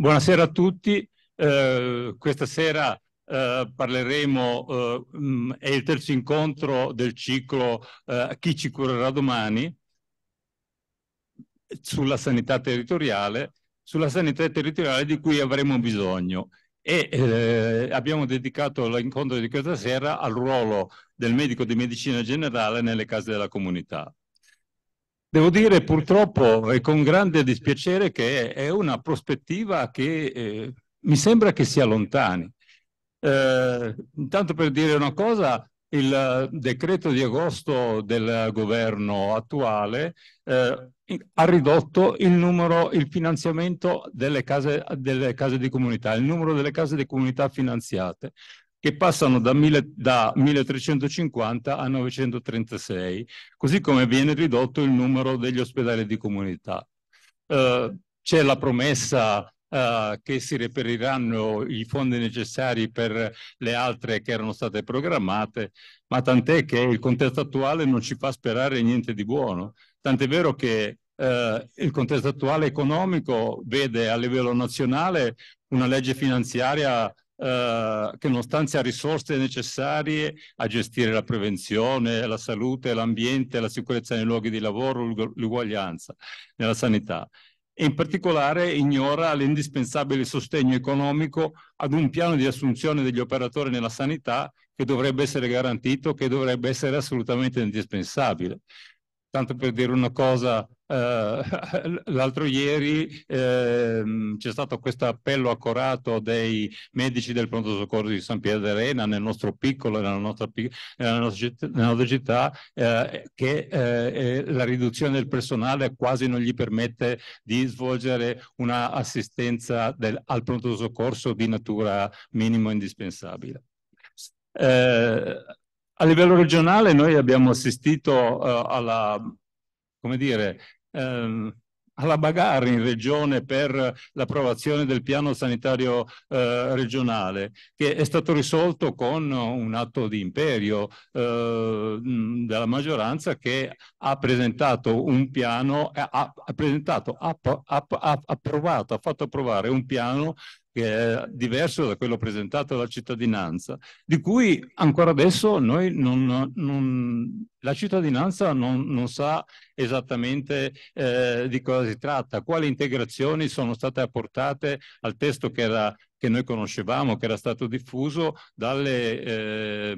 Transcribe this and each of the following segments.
Buonasera a tutti. Eh, questa sera eh, parleremo, eh, mm, è il terzo incontro del ciclo eh, Chi ci curerà domani sulla sanità territoriale, sulla sanità territoriale di cui avremo bisogno. E eh, abbiamo dedicato l'incontro di questa sera al ruolo del medico di medicina generale nelle case della comunità. Devo dire purtroppo e con grande dispiacere che è una prospettiva che eh, mi sembra che sia allontani. Eh, intanto per dire una cosa, il decreto di agosto del governo attuale eh, ha ridotto il, numero, il finanziamento delle case, delle case, di comunità, il numero delle case di comunità finanziate che passano da, mille, da 1350 a 936, così come viene ridotto il numero degli ospedali di comunità. Uh, c'è la promessa Uh, che si reperiranno i fondi necessari per le altre che erano state programmate, ma tant'è che il contesto attuale non ci fa sperare niente di buono. Tant'è vero che uh, il contesto attuale economico vede a livello nazionale una legge finanziaria eh, che non stanzia risorse necessarie a gestire la prevenzione, la salute, l'ambiente, la sicurezza nei luoghi di lavoro, l'uguaglianza nella sanità in particolare ignora l'indispensabile sostegno economico ad un piano di assunzione degli operatori nella sanità che dovrebbe essere garantito, che dovrebbe essere assolutamente indispensabile. Tanto per dire una cosa, eh, l'altro ieri eh, c'è stato questo appello accorato dei medici del pronto soccorso di San Pietro d'Arena nel nostro piccolo, nella nostra, nella nostra città, nella eh, nostra città che eh, la riduzione del personale quasi non gli permette di svolgere un'assistenza al pronto soccorso di natura minimo indispensabile. Eh, a livello regionale noi abbiamo assistito eh, alla, come dire, ehm, alla bagarre in regione per l'approvazione del piano sanitario eh, regionale, che è stato risolto con un atto di imperio eh, della maggioranza che ha presentato un piano, eh, ha, ha presentato, ha, ha, approvato, ha fatto approvare un piano che è diverso da quello presentato alla cittadinanza, di cui ancora adesso noi non, non, la cittadinanza non, non sa esattamente eh, di cosa si tratta, quali integrazioni sono state apportate al testo che, era, che noi conoscevamo, che era stato diffuso dalle, eh,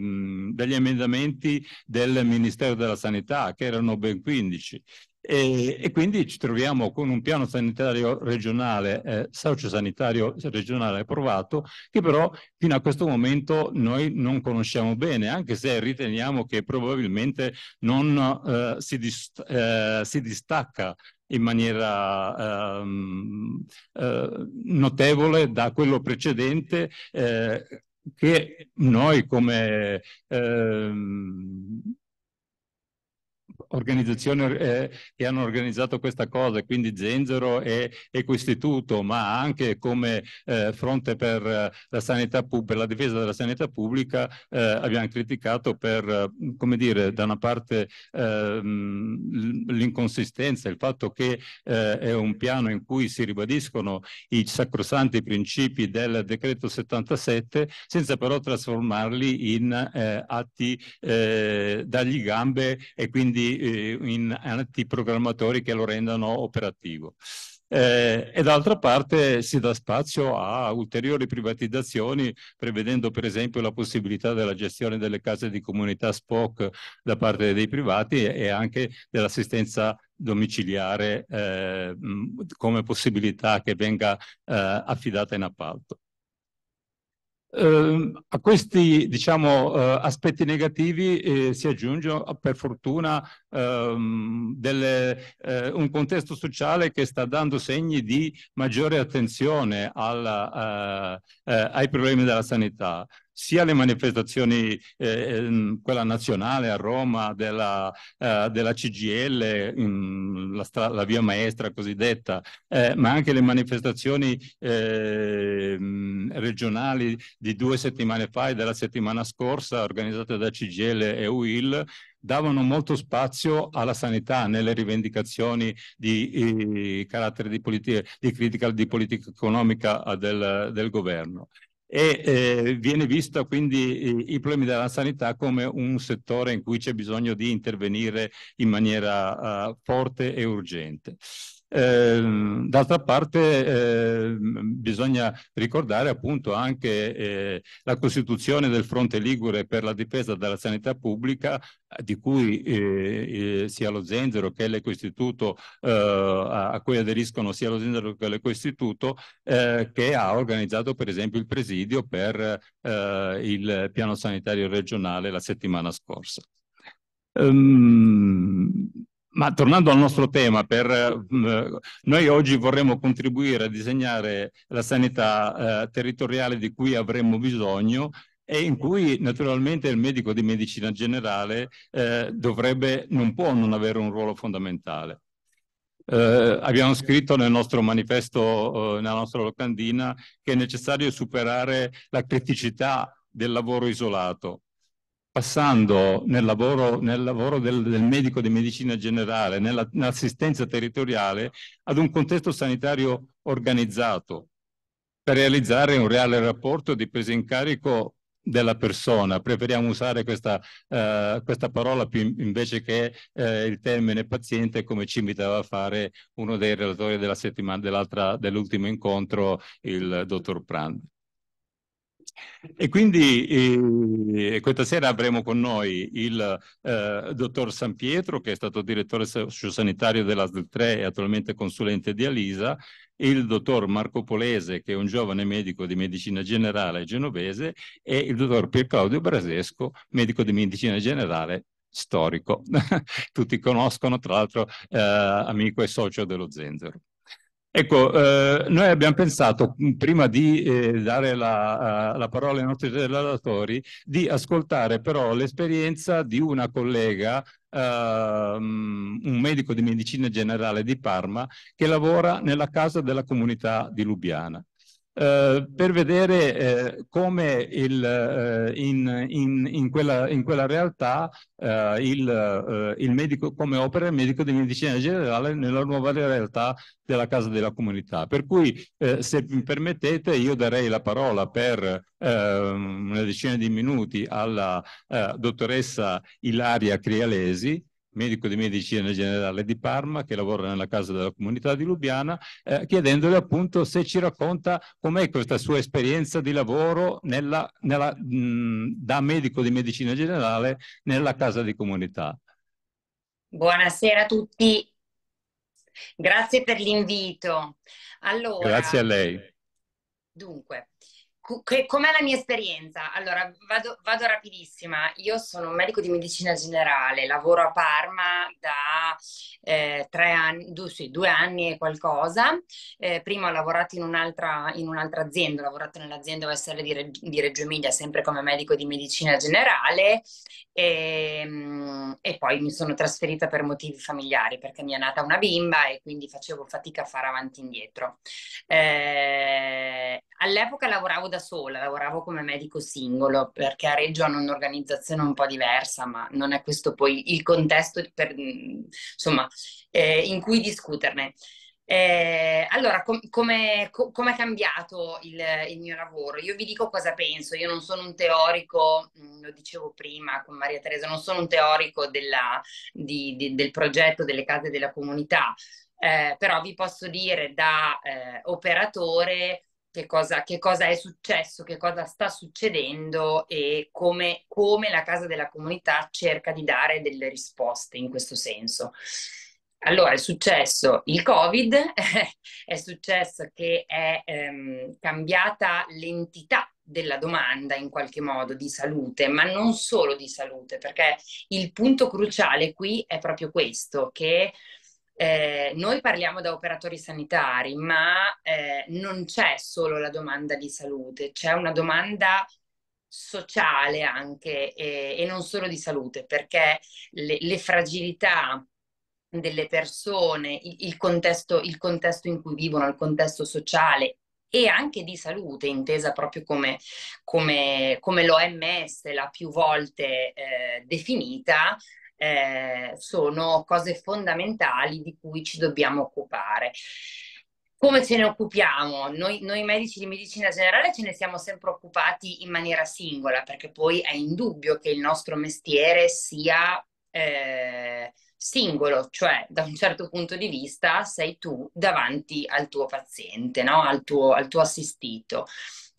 dagli emendamenti del Ministero della Sanità, che erano ben 15. E, e, quindi ci troviamo con un piano sanitario regionale, eh, sociosanitario regionale approvato, che però fino a questo momento noi non conosciamo bene, anche se riteniamo che probabilmente non eh, si, dist eh, si distacca in maniera ehm, eh, notevole da quello precedente eh, che noi come ehm, organizzazioni eh, che hanno organizzato questa cosa, quindi Zenzero e Equistituto, ma anche come eh, fronte per eh, la, sanità, per la difesa della sanità pubblica eh, abbiamo criticato per, eh, come dire, da una parte ehm, l'inconsistenza, il fatto che eh, è un piano in cui si ribadiscono i sacrosanti principi del decreto 77 senza però trasformarli in atti dagli gambe e quindi eh, in antiprogrammatori che lo rendano operativo. Eh, e d'altra parte si dà spazio a ulteriori privatizzazioni, prevedendo per esempio la possibilità della gestione delle case di comunità SPOC da parte dei privati e anche dell'assistenza domiciliare eh, come possibilità che venga eh, affidata in appalto. Eh, a questi diciamo, eh, aspetti negativi eh, si aggiunge oh, per fortuna ehm, delle, eh, un contesto sociale che sta dando segni di maggiore attenzione alla, eh, eh, ai problemi della sanità sia le manifestazioni, eh, ehm, quella nazionale a Roma, della, eh, della CGL, mh, la, la, via maestra cosiddetta, eh, ma anche le manifestazioni ehm, regionali di due settimane fa e della settimana scorsa organizzate da CGL e UIL, davano molto spazio alla sanità nelle rivendicazioni di, di carattere di, politica, di critica di politica economica eh, del, del governo e eh, viene visto quindi eh, i problemi della sanità come un settore in cui c'è bisogno di intervenire in maniera eh, forte e urgente. Ehm, d'altra parte ehm, bisogna ricordare appunto anche eh, la costituzione del fronte Ligure per la difesa della sanità pubblica di cui eh, eh sia lo Zenzero che l'Ecoistituto, eh, a, cui aderiscono sia lo Zenzero che l'Ecoistituto, eh, che ha organizzato per esempio il presidio per il piano sanitario regionale la settimana scorsa. Um, ma tornando al nostro tema, per, mm, noi oggi vorremmo contribuire a disegnare la sanità eh, territoriale di cui avremmo bisogno e in cui naturalmente il medico di medicina generale eh, dovrebbe, non può non avere un ruolo fondamentale. Eh, abbiamo scritto nel nostro manifesto, eh, nella nostra locandina, che è necessario superare la criticità del lavoro isolato, passando nel lavoro, nel lavoro del, del, medico di medicina generale, nell'assistenza territoriale, ad un contesto sanitario organizzato per realizzare un reale rapporto di presa in carico della persona. Preferiamo usare questa, eh, questa parola più, invece che eh, il termine paziente come ci invitava a fare uno dei relatori dell'ultimo incontro, il dottor Prandi. E quindi eh, questa sera avremo con noi il eh, dottor San Pietro, che è stato direttore sociosanitario dell'ASL 3 e attualmente consulente di Alisa, il dottor Marco Polese, che è un giovane medico di medicina generale genovese, e il dottor Pier Claudio Brasesco, medico di medicina generale storico. Tutti conoscono, tra l'altro, eh, amico e socio dello Zenzero. Ecco, eh, noi abbiamo pensato, mm, prima di eh, dare la, eh, la, parola ai nostri relatori, di ascoltare però l'esperienza di una collega, eh, un medico di medicina generale di Parma, che lavora nella casa della comunità di Lubiana. Eh, per vedere eh, come il, eh, in, in, in, quella, in, quella, realtà eh, il, eh, il, medico, come opera il medico di medicina generale nella nuova realtà della casa della comunità. Per cui, se mi permettete, io darei la parola per ehm, una decina di minuti alla dottoressa Ilaria Crialesi, medico di medicina generale di Parma che lavora nella casa della comunità di Lubiana, eh, chiedendole appunto se ci racconta com'è questa sua esperienza di lavoro nella, nella, mh, mm, da medico di medicina generale nella casa di comunità. Buonasera a tutti, grazie per l'invito. Allora, grazie a lei. Dunque, com'è la mia esperienza? Allora, vado, vado, rapidissima. Io sono un medico di medicina generale, lavoro a Parma da eh, anni, due, sì, due, anni e qualcosa. Eh, prima ho lavorato in un'altra, in un'altra, azienda, ho lavorato nell'azienda OSR di, Reg- di Reggio Emilia, sempre come medico di medicina generale e, ehm, e, poi mi sono trasferita per motivi familiari perché mi è nata una bimba e quindi facevo fatica a fare avanti e indietro. Eh, all'epoca lavoravo da sola, lavoravo come medico singolo perché a Reggio hanno un'organizzazione un po' diversa, ma non è questo poi il contesto per, mm, insomma, eh, in cui discuterne. Eh, allora, com- come co- è cambiato il, il, mio lavoro? Io vi dico cosa penso, io non sono un teorico, mm, lo dicevo prima con Maria Teresa, non sono un teorico della, di, di, del progetto delle case della comunità, eh, però vi posso dire da eh, operatore che cosa, che cosa, è successo, che cosa sta succedendo e come, come, la Casa della Comunità cerca di dare delle risposte in questo senso. Allora, è successo il Covid, è successo che è ehm, cambiata l'entità della domanda in qualche modo di salute, ma non solo di salute, perché il punto cruciale qui è proprio questo, che eh, noi parliamo da operatori sanitari, ma eh, non c'è solo la domanda di salute, c'è una domanda sociale anche e, e non solo di salute, perché le, le fragilità delle persone, il, il, contesto, il contesto in cui vivono, il contesto sociale e anche di salute, intesa proprio come, come, come l'OMS l'ha più volte eh, definita, eh, sono cose fondamentali di cui ci dobbiamo occupare. Come ce ne occupiamo? Noi, noi, medici di medicina generale ce ne siamo sempre occupati in maniera singola, perché poi è indubbio che il nostro mestiere sia eh, singolo, cioè da un certo punto di vista sei tu davanti al tuo paziente, no? al, tuo, al tuo assistito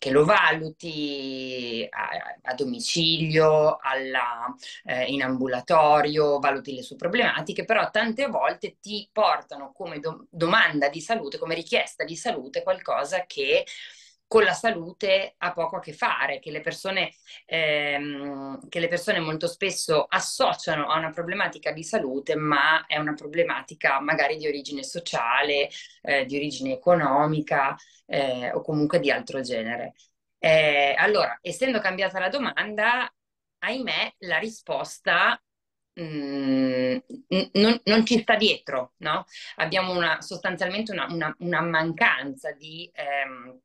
che lo valuti a, a domicilio, alla, eh, in ambulatorio, valuti le sue problematiche, però tante volte ti portano come do- domanda di salute, come richiesta di salute qualcosa che con la salute ha poco a che fare, che le persone, ehm, che le persone molto spesso associano a una problematica di salute, ma è una problematica magari di origine sociale, eh, di origine economica eh, o comunque di altro genere. Eh, allora, essendo cambiata la domanda, ahimè, la risposta Mm, non, non, ci sta dietro, no? Abbiamo una, sostanzialmente una, una, una mancanza di, ehm,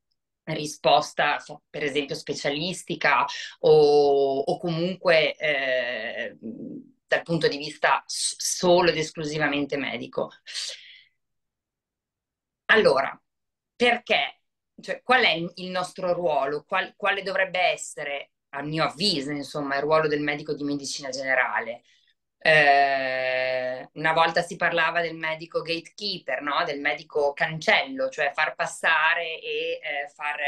risposta, per esempio, specialistica o, o comunque eh, dal punto di vista solo ed esclusivamente medico. Allora, perché? Cioè, qual è il nostro ruolo? Qual, quale dovrebbe essere, a mio avviso, insomma, il ruolo del medico di medicina generale? Eh, una volta si parlava del medico gatekeeper, no? del medico cancello, cioè far passare e eh, far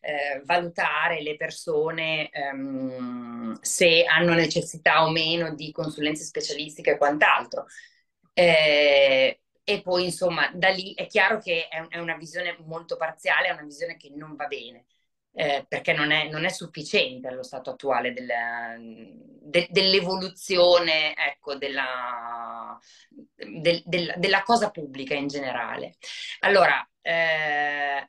eh, valutare le persone ehm, se hanno necessità o meno di consulenze specialistiche e quant'altro. Eh, e poi, insomma, da lì è chiaro che è, è una visione molto parziale, è una visione che non va bene eh, perché non è, non è, sufficiente allo stato attuale della, de, dell'evoluzione ecco, della, de, de, della, cosa pubblica in generale. Allora, eh,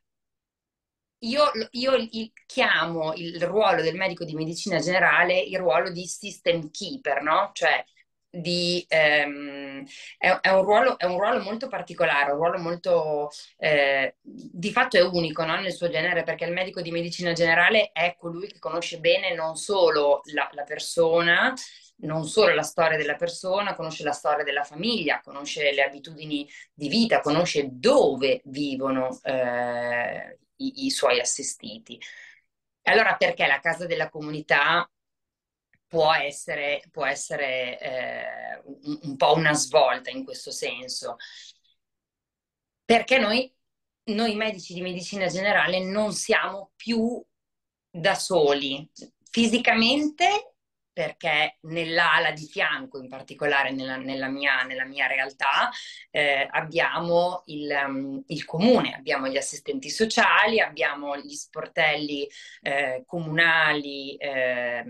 io, io il, chiamo il ruolo del medico di medicina generale il ruolo di system keeper, no? Cioè di, ehm, è, è, un ruolo, è, un ruolo, molto particolare, un ruolo molto eh, di fatto è unico no? nel suo genere, perché il medico di medicina generale è colui che conosce bene non solo la, la persona, non solo la storia della persona, conosce la storia della famiglia, conosce le abitudini di vita, conosce dove vivono eh, i, i suoi assistiti. Allora perché la casa della comunità può essere, può essere eh, un, un, po' una svolta in questo senso. Perché noi, noi medici di medicina generale non siamo più da soli, fisicamente perché nell'ala di fianco, in particolare nella, nella, mia, nella mia, realtà, eh, abbiamo il, um, il, comune, abbiamo gli assistenti sociali, abbiamo gli sportelli eh, comunali. Eh,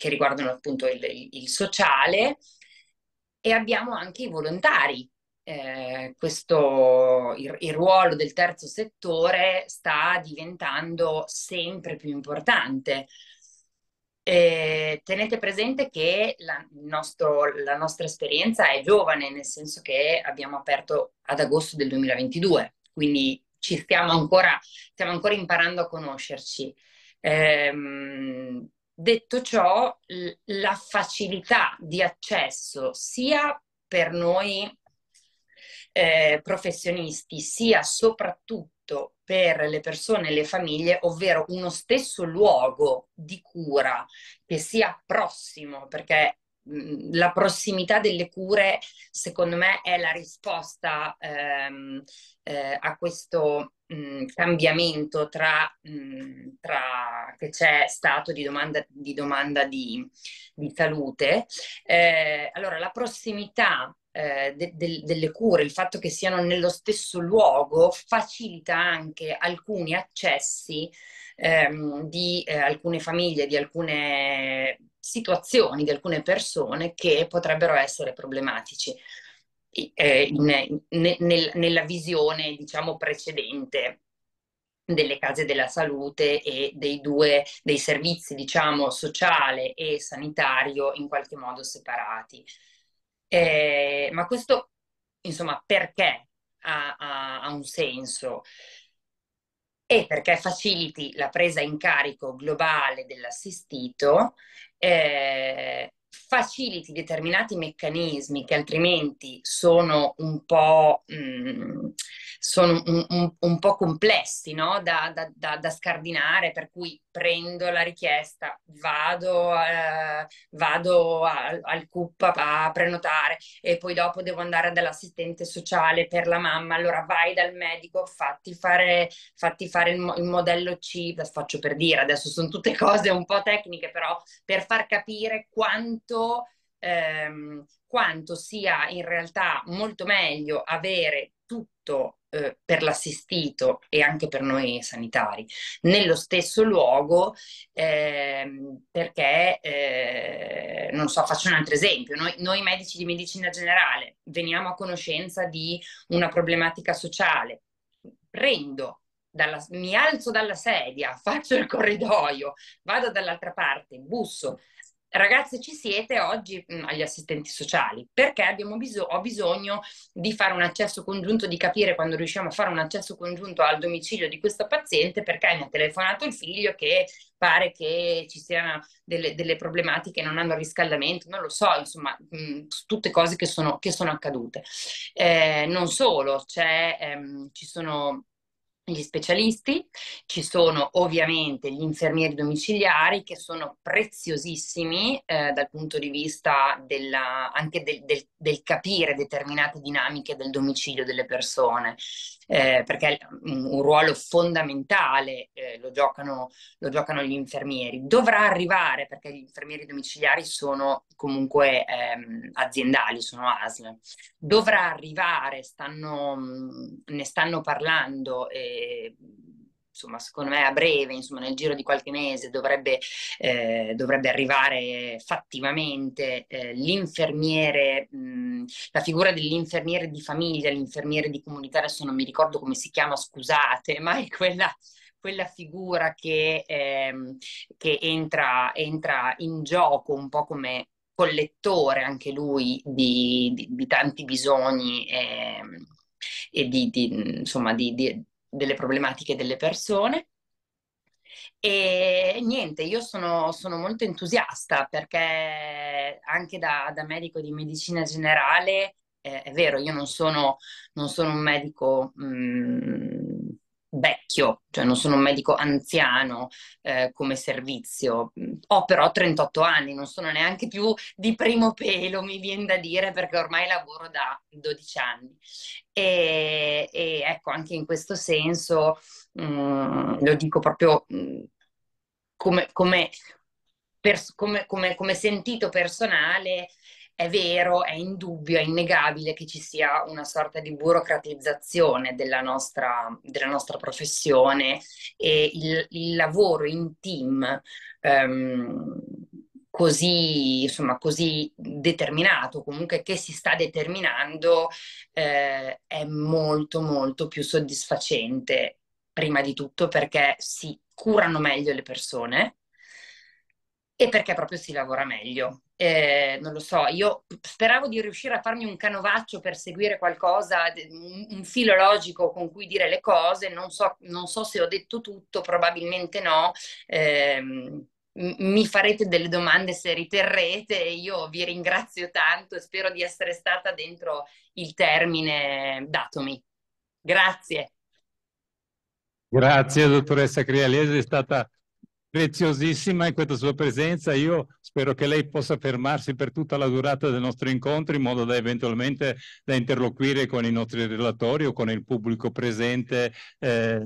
che riguardano appunto il, il, sociale e abbiamo anche i volontari. Eh, questo, il, il ruolo del terzo settore sta diventando sempre più importante. Eh, tenete presente che la, nostro, la, nostra esperienza è giovane, nel senso che abbiamo aperto ad agosto del 2022, quindi ci stiamo ancora, stiamo ancora imparando a conoscerci. Eh, Detto ciò, la facilità di accesso sia per noi eh, professionisti, sia soprattutto per le persone e le famiglie, ovvero uno stesso luogo di cura che sia prossimo, perché mh, mm, la prossimità delle cure, secondo me, è la risposta ehm, eh, a questo mh, cambiamento tra, mh, tra, che c'è stato di domanda di, domanda di, di salute, eh, allora la prossimità eh, de, de, delle cure, il fatto che siano nello stesso luogo facilita anche alcuni accessi ehm, di eh, alcune famiglie, di alcune situazioni, di alcune persone che potrebbero essere problematici eh, in, ne, nel, nella visione diciamo precedente delle case della salute e dei due dei servizi diciamo sociale e sanitario in qualche modo separati eh, ma questo insomma perché ha, ha, ha un senso e perché faciliti la presa in carico globale dell'assistito eh, faciliti determinati meccanismi che altrimenti sono un po', mh, mm, sono un, un, un po complessi no? da, da, da, da, scardinare, per cui prendo la richiesta, vado, eh, vado al, al CUP a prenotare e poi dopo devo andare dall'assistente sociale per la mamma, allora vai dal medico, fatti fare, fatti fare il, il modello C, faccio per dire, adesso sono tutte cose un po' tecniche, però per far capire quanto quanto, ehm, quanto sia in realtà molto meglio avere tutto eh, per l'assistito e anche per noi sanitari nello stesso luogo ehm, perché eh, non so faccio un altro esempio noi, noi, medici di medicina generale veniamo a conoscenza di una problematica sociale prendo dalla, mi alzo dalla sedia faccio il corridoio vado dall'altra parte busso ragazze ci siete oggi mh, mm, agli assistenti sociali perché bisog- ho bisogno di fare un accesso congiunto, di capire quando riusciamo a fare un accesso congiunto al domicilio di questa paziente perché mi ha telefonato il figlio che pare che ci siano delle, delle problematiche, non hanno riscaldamento, non lo so, insomma, mh, mm, tutte cose che sono, che sono accadute. Eh, non solo, ehm, ci sono gli specialisti, ci sono ovviamente gli infermieri domiciliari che sono preziosissimi eh, dal punto di vista della, anche del, del, del, capire determinate dinamiche del domicilio delle persone eh, perché un, ruolo fondamentale eh, lo, giocano, lo, giocano, gli infermieri. Dovrà arrivare perché gli infermieri domiciliari sono comunque ehm, aziendali, sono ASL. Dovrà arrivare, stanno, mm, ne stanno parlando. Eh, insomma, secondo me a breve, insomma, nel giro di qualche mese dovrebbe, eh, dovrebbe arrivare fattivamente eh, l'infermiere, mh, la figura dell'infermiere di famiglia, l'infermiere di comunità, adesso non mi ricordo come si chiama, scusate, ma è quella quella figura che, ehm, che entra, entra, in gioco un po' come collettore anche lui di, di, di tanti bisogni ehm, e di, di insomma, di, delle problematiche delle persone. E niente, io sono, sono molto entusiasta perché anche da, da medico di medicina generale, eh, è vero, io non sono, non sono un medico mh, mm, vecchio, cioè non sono un medico anziano eh, come servizio. Ho però 38 anni, non sono neanche più di primo pelo, mi viene da dire, perché ormai lavoro da 12 anni. E, e ecco, anche in questo senso mh, mm, lo dico proprio mh, mm, come, come, per, come, come sentito personale, è vero, è indubbio, è innegabile che ci sia una sorta di burocratizzazione della nostra, della nostra professione e il, il, lavoro in team um, così, insomma, così determinato, comunque che si sta determinando, eh, è molto, molto più soddisfacente, prima di tutto perché si curano meglio le persone e perché proprio si lavora meglio. Eh, non lo so, io speravo di riuscire a farmi un canovaccio per seguire qualcosa, un, un filo logico con cui dire le cose, non so, non so se ho detto tutto, probabilmente no. Eh, mi farete delle domande se riterrete, io vi ringrazio tanto e spero di essere stata dentro il termine datomi. Grazie. Grazie dottoressa Crialese, è stata preziosissima in questa sua presenza. Io spero che lei possa fermarsi per tutta la durata del nostro incontro in modo da eventualmente da interloquire con i nostri relatori o con il pubblico presente eh,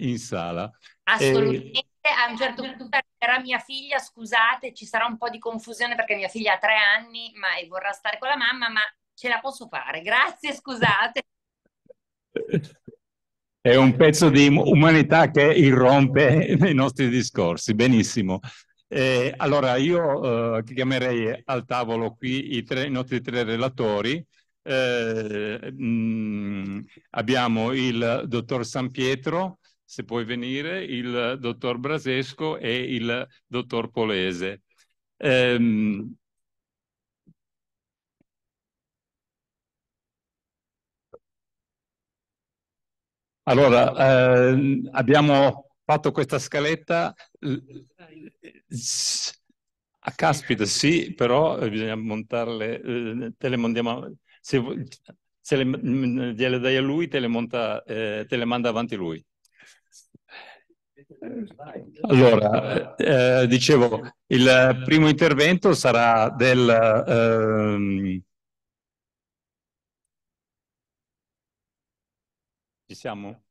in sala. Assolutamente. E... A un certo punto arriverà mia figlia, scusate, ci sarà un po' di confusione perché mia figlia ha tre anni ma, e vorrà stare con la mamma, ma ce la posso fare. Grazie, scusate. è un pezzo di um, umanità che irrompe nei nostri discorsi. Benissimo. Eh, allora io eh, chiamerei al tavolo qui i, tre, i nostri tre relatori. Eh, mh, mm, abbiamo il dottor San Pietro, se puoi venire, il dottor Brasesco e il dottor Polese. Ehm, Allora, eh, abbiamo fatto questa scaletta. A caspita, sì, però eh, bisogna montarle, eh, te le mandiamo. se, se le, mm, gliele dai a lui, te le, monta, eh, te le manda avanti lui. Allora, eh, dicevo, il primo intervento sarà del... Ehm, Ci siamo?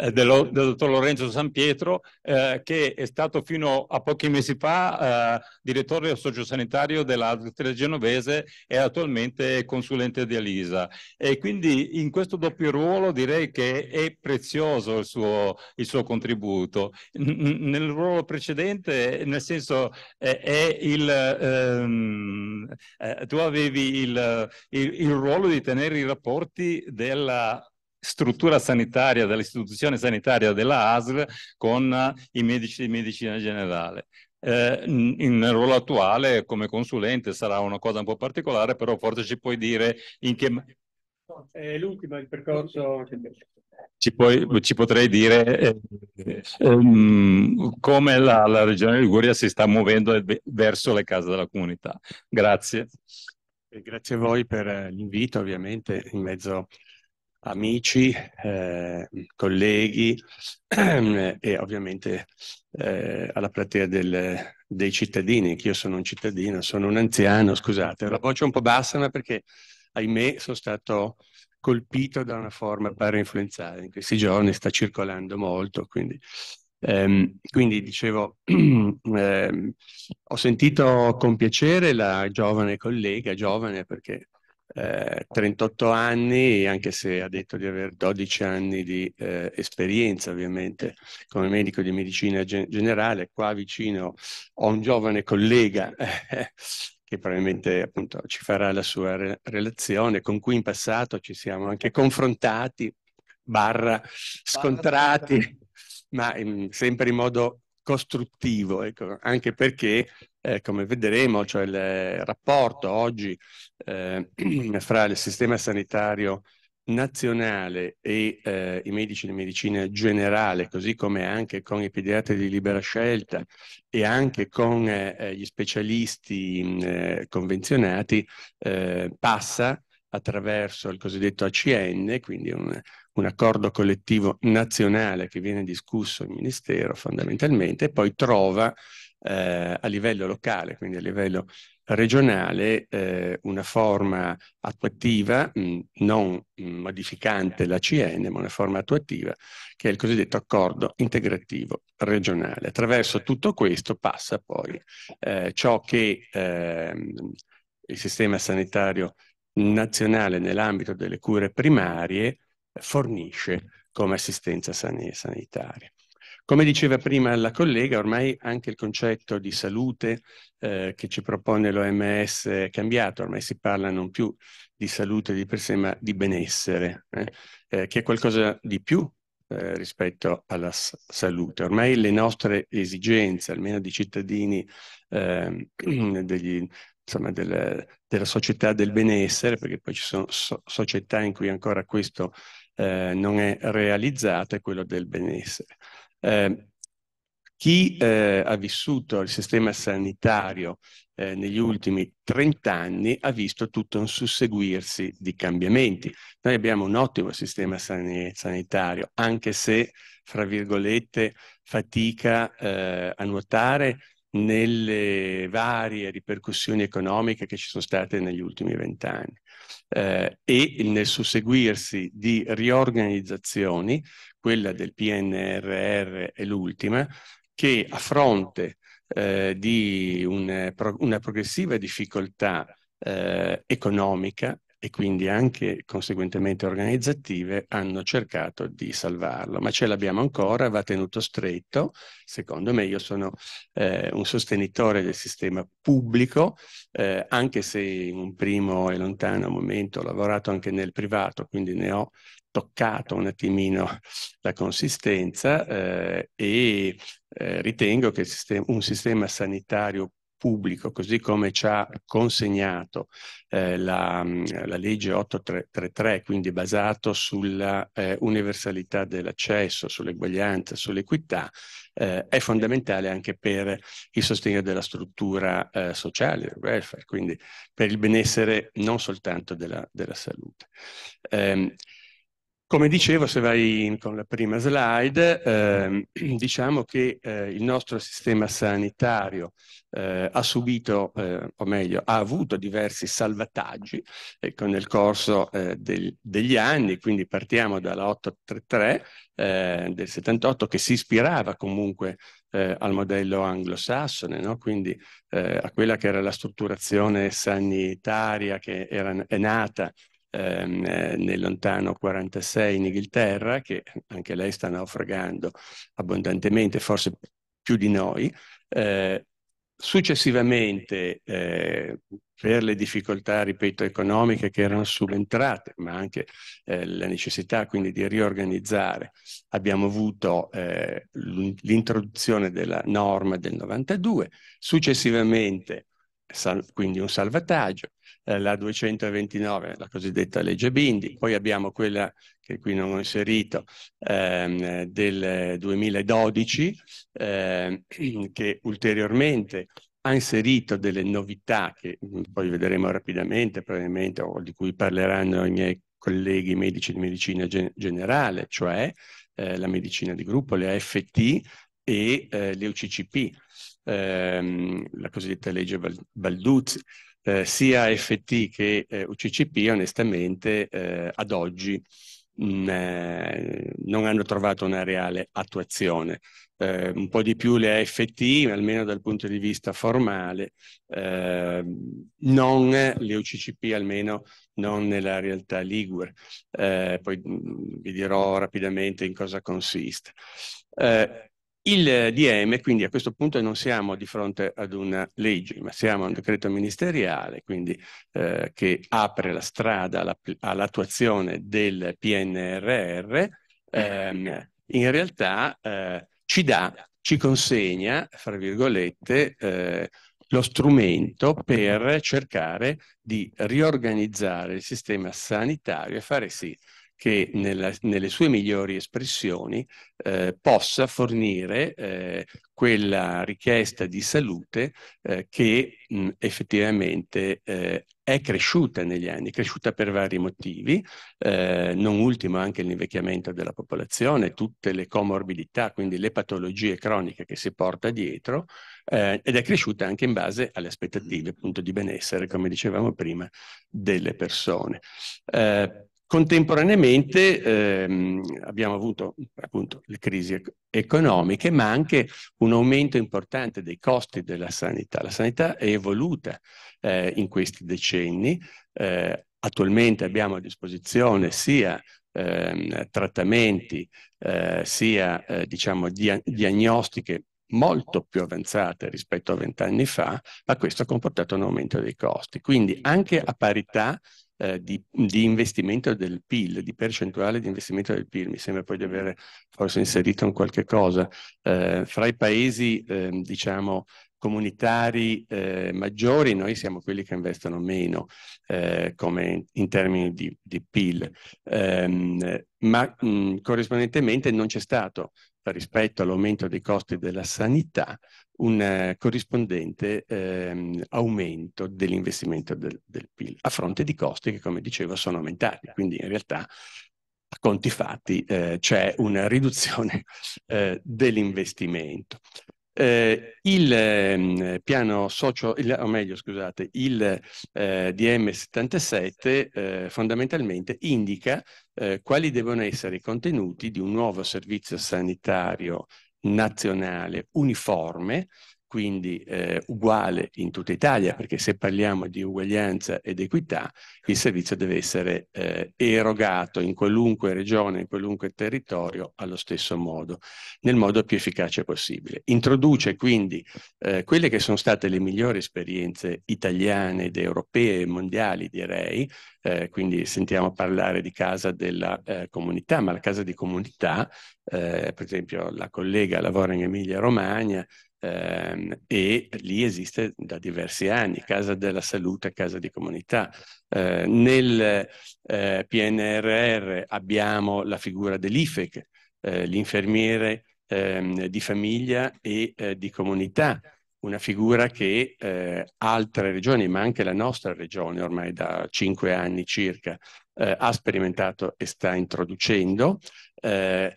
Eh, dello, del dottor Lorenzo San Pietro, eh, che è stato fino a pochi mesi fa eh, direttore sociosanitario della dottoressa Genovese e attualmente consulente di Elisa. E quindi in questo doppio ruolo direi che è prezioso il suo, il suo contributo. N nel ruolo precedente, nel senso, eh, è il, ehm, eh, tu avevi il, il, il ruolo di tenere i rapporti della struttura sanitaria, dell'istituzione sanitaria della ASL con i medici di medicina generale. Eh, nel ruolo attuale come consulente sarà una cosa un po' particolare, però forse ci puoi dire in che... È l'ultimo il percorso. Ci, puoi, ci potrei dire eh, eh, mm, come la, la regione Liguria si sta muovendo verso le case della comunità. Grazie. grazie a voi per eh, l'invito, ovviamente, in mezzo amici, eh, colleghi eh, e ovviamente eh, alla platea del, dei cittadini, che io sono un cittadino, sono un anziano, scusate, la voce è un po' bassa ma perché ahimè sono stato colpito da una forma parainfluenzale, in questi giorni sta circolando molto, quindi, ehm, quindi dicevo, ehm, ho sentito con piacere la giovane collega, giovane perché 38 eh, anni, anche se ha detto di aver 12 anni di eh, esperienza ovviamente come medico di medicina gen- generale. Qua vicino ho un giovane collega eh, che probabilmente appunto ci farà la sua re- relazione, con cui in passato ci siamo anche confrontati, barra scontrati, barra ma in, sempre in modo costruttivo, ecco, anche perché, eh, come vedremo, cioè il rapporto oggi eh, fra il sistema sanitario nazionale e eh, i medici di medicina generale, così come anche con i pediatri di libera scelta e anche con eh, gli specialisti eh, convenzionati, eh, passa attraverso il cosiddetto ACN, quindi un, un accordo collettivo nazionale che viene discusso in ministero fondamentalmente e poi trova eh, a livello locale, quindi a livello regionale, eh, una forma attuativa, mh, mm, non mm, modificante la CN, ma una forma attuativa, che è il cosiddetto accordo integrativo regionale. Attraverso tutto questo passa poi eh, ciò che ehm, il sistema sanitario nazionale nell'ambito delle cure primarie fornisce come assistenza san sanitaria. Come diceva prima la collega, ormai anche il concetto di salute eh, che ci propone l'OMS è cambiato, ormai si parla non più di salute di per sé, ma di benessere, eh, eh, che è qualcosa di più eh, rispetto alla salute. Ormai le nostre esigenze, almeno di cittadini ehm, degli, insomma, del, della società del benessere, perché poi ci sono so società in cui ancora questo eh, non è realizzato è quello del benessere. Eh, chi eh, ha vissuto il sistema sanitario eh, negli ultimi 30 anni ha visto tutto un susseguirsi di cambiamenti. Noi abbiamo un ottimo sistema san sanitario, anche se, fra virgolette, fatica eh, a nuotare nelle varie ripercussioni economiche che ci sono state negli ultimi vent'anni eh, e nel susseguirsi di riorganizzazioni, quella del PNRR è l'ultima, che a fronte eh, di un, eh, una progressiva difficoltà eh, economica e quindi anche conseguentemente organizzative hanno cercato di salvarlo, ma ce l'abbiamo ancora, va tenuto stretto, secondo me io sono eh, un sostenitore del sistema pubblico, eh, anche se in un primo e lontano momento ho lavorato anche nel privato, quindi ne ho toccato un attimino la consistenza eh, e eh, ritengo che sistema, un sistema sanitario pubblico, così come ci ha consegnato eh, la, mm, la, legge 833, quindi basato sulla eh, universalità dell'accesso, sull'eguaglianza, sull'equità, eh, è fondamentale anche per il sostegno della struttura eh, sociale, del welfare, quindi per il benessere non soltanto della, della salute. Ehm, come dicevo, se vai in, con la prima slide, eh, diciamo che eh, il nostro sistema sanitario eh, ha subito, eh, o meglio, ha avuto diversi salvataggi eh, nel corso eh, del, degli anni, quindi partiamo dalla 833 del 78 che si ispirava comunque eh, al modello anglosassone, no? quindi eh, a quella che era la strutturazione sanitaria che era, è nata ehm, eh, nel lontano 46 in Inghilterra, che anche lei sta naufragando abbondantemente, forse più di noi. Eh, successivamente, eh, per le difficoltà, ripeto, economiche che erano sulle entrate, ma anche eh, la necessità quindi di riorganizzare, abbiamo avuto eh, l'introduzione della norma del 92, successivamente quindi un salvataggio, eh, la 229, la cosiddetta legge Bindi, poi abbiamo quella che qui non ho inserito ehm, del 2012 ehm, che ulteriormente ha inserito delle novità che poi vedremo rapidamente, probabilmente, o di cui parleranno i miei colleghi medici di medicina gen generale, cioè eh, la medicina di gruppo, le AFT e eh, le UCCP, ehm, la cosiddetta legge Balduzzi eh, sia FT che eh, UCCP onestamente eh, ad oggi mh, mm, eh, non hanno trovato una reale attuazione. Eh, un po' di più le AFT, almeno dal punto di vista formale, eh, non le UCCP almeno non nella realtà Ligure. poi mh, mm, vi dirò rapidamente in cosa consiste. Eh, il DM, quindi a questo punto non siamo di fronte ad una legge, ma siamo a un decreto ministeriale, quindi eh, che apre la strada all'attuazione del PNRR, ehm, in realtà eh, ci dà, ci consegna, fra virgolette, eh, lo strumento per cercare di riorganizzare il sistema sanitario e fare sì che nella, nelle sue migliori espressioni eh, possa fornire eh, quella richiesta di salute eh, che mh, effettivamente eh, è cresciuta negli anni, è cresciuta per vari motivi, eh, non ultimo anche l'invecchiamento della popolazione, tutte le comorbidità, quindi le patologie croniche che si porta dietro, eh, ed è cresciuta anche in base alle aspettative appunto di benessere, come dicevamo prima, delle persone. Eh, Contemporaneamente ehm, abbiamo avuto appunto le crisi economiche, ma anche un aumento importante dei costi della sanità. La sanità è evoluta eh, in questi decenni. Eh, attualmente abbiamo a disposizione sia ehm, trattamenti, eh, sia eh, diciamo dia diagnostiche molto più avanzate rispetto a vent'anni fa, ma questo ha comportato un aumento dei costi. Quindi anche a parità eh, di, di, investimento del PIL, di percentuale di investimento del PIL, mi sembra poi di aver forse inserito un qualche cosa, eh, fra i paesi ehm, diciamo comunitari eh, maggiori noi siamo quelli che investono meno eh, come in termini di, di PIL, ehm, ma mh, corrispondentemente non c'è stato rispetto all'aumento dei costi della sanità un eh, corrispondente eh, aumento dell'investimento del, del, PIL a fronte di costi che come dicevo sono aumentati quindi in realtà a conti fatti eh, c'è una riduzione eh, dell'investimento eh, il eh, piano socio, il, o meglio scusate, il eh, DM77 eh, fondamentalmente indica eh, quali devono essere i contenuti di un nuovo servizio sanitario nazionale uniforme quindi eh, uguale in tutta Italia, perché se parliamo di uguaglianza ed equità, il servizio deve essere eh, erogato in qualunque regione, in qualunque territorio allo stesso modo, nel modo più efficace possibile. Introduce quindi eh, quelle che sono state le migliori esperienze italiane ed europee e mondiali, direi, eh, quindi sentiamo parlare di casa della eh, comunità, ma la casa di comunità, eh, per esempio la collega lavora in Emilia Romagna, eh, e lì esiste da diversi anni, Casa della Salute, Casa di Comunità. Eh, nel eh, PNRR abbiamo la figura dell'IFEC, eh, l'infermiere ehm, di famiglia e eh, di comunità, una figura che eh, altre regioni, ma anche la nostra regione ormai da cinque anni circa, ha sperimentato e sta introducendo. Eh,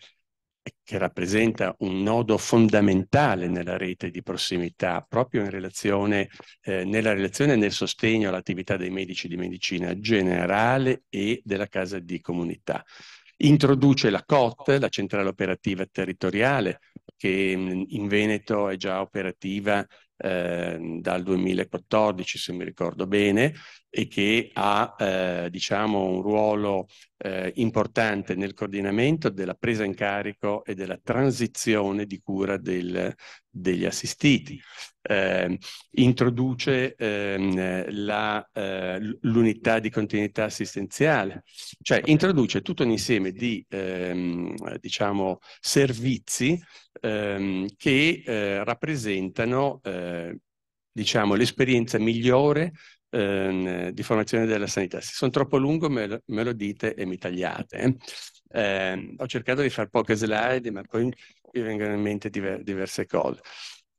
che rappresenta un nodo fondamentale nella rete di prossimità, proprio relazione, eh, nella relazione e nel sostegno all'attività dei medici di medicina generale e della casa di comunità. Introduce la COT, la centrale operativa territoriale, che in Veneto è già operativa eh, dal 2014, se mi ricordo bene, e che ha eh, diciamo un ruolo eh, importante nel coordinamento della presa in carico e della transizione di cura del, degli assistiti. Ehm, ehm, eh, introduce l'unità di continuità assistenziale, cioè introduce tutto un insieme di ehm, diciamo, servizi ehm, che eh, rappresentano eh, diciamo, l'esperienza migliore ehm, di formazione della sanità. Se sono troppo lungo me lo, me lo dite e mi tagliate. Eh, ehm, ho cercato di fare poche slide, ma poi mi vengono in mente diver- diverse cose.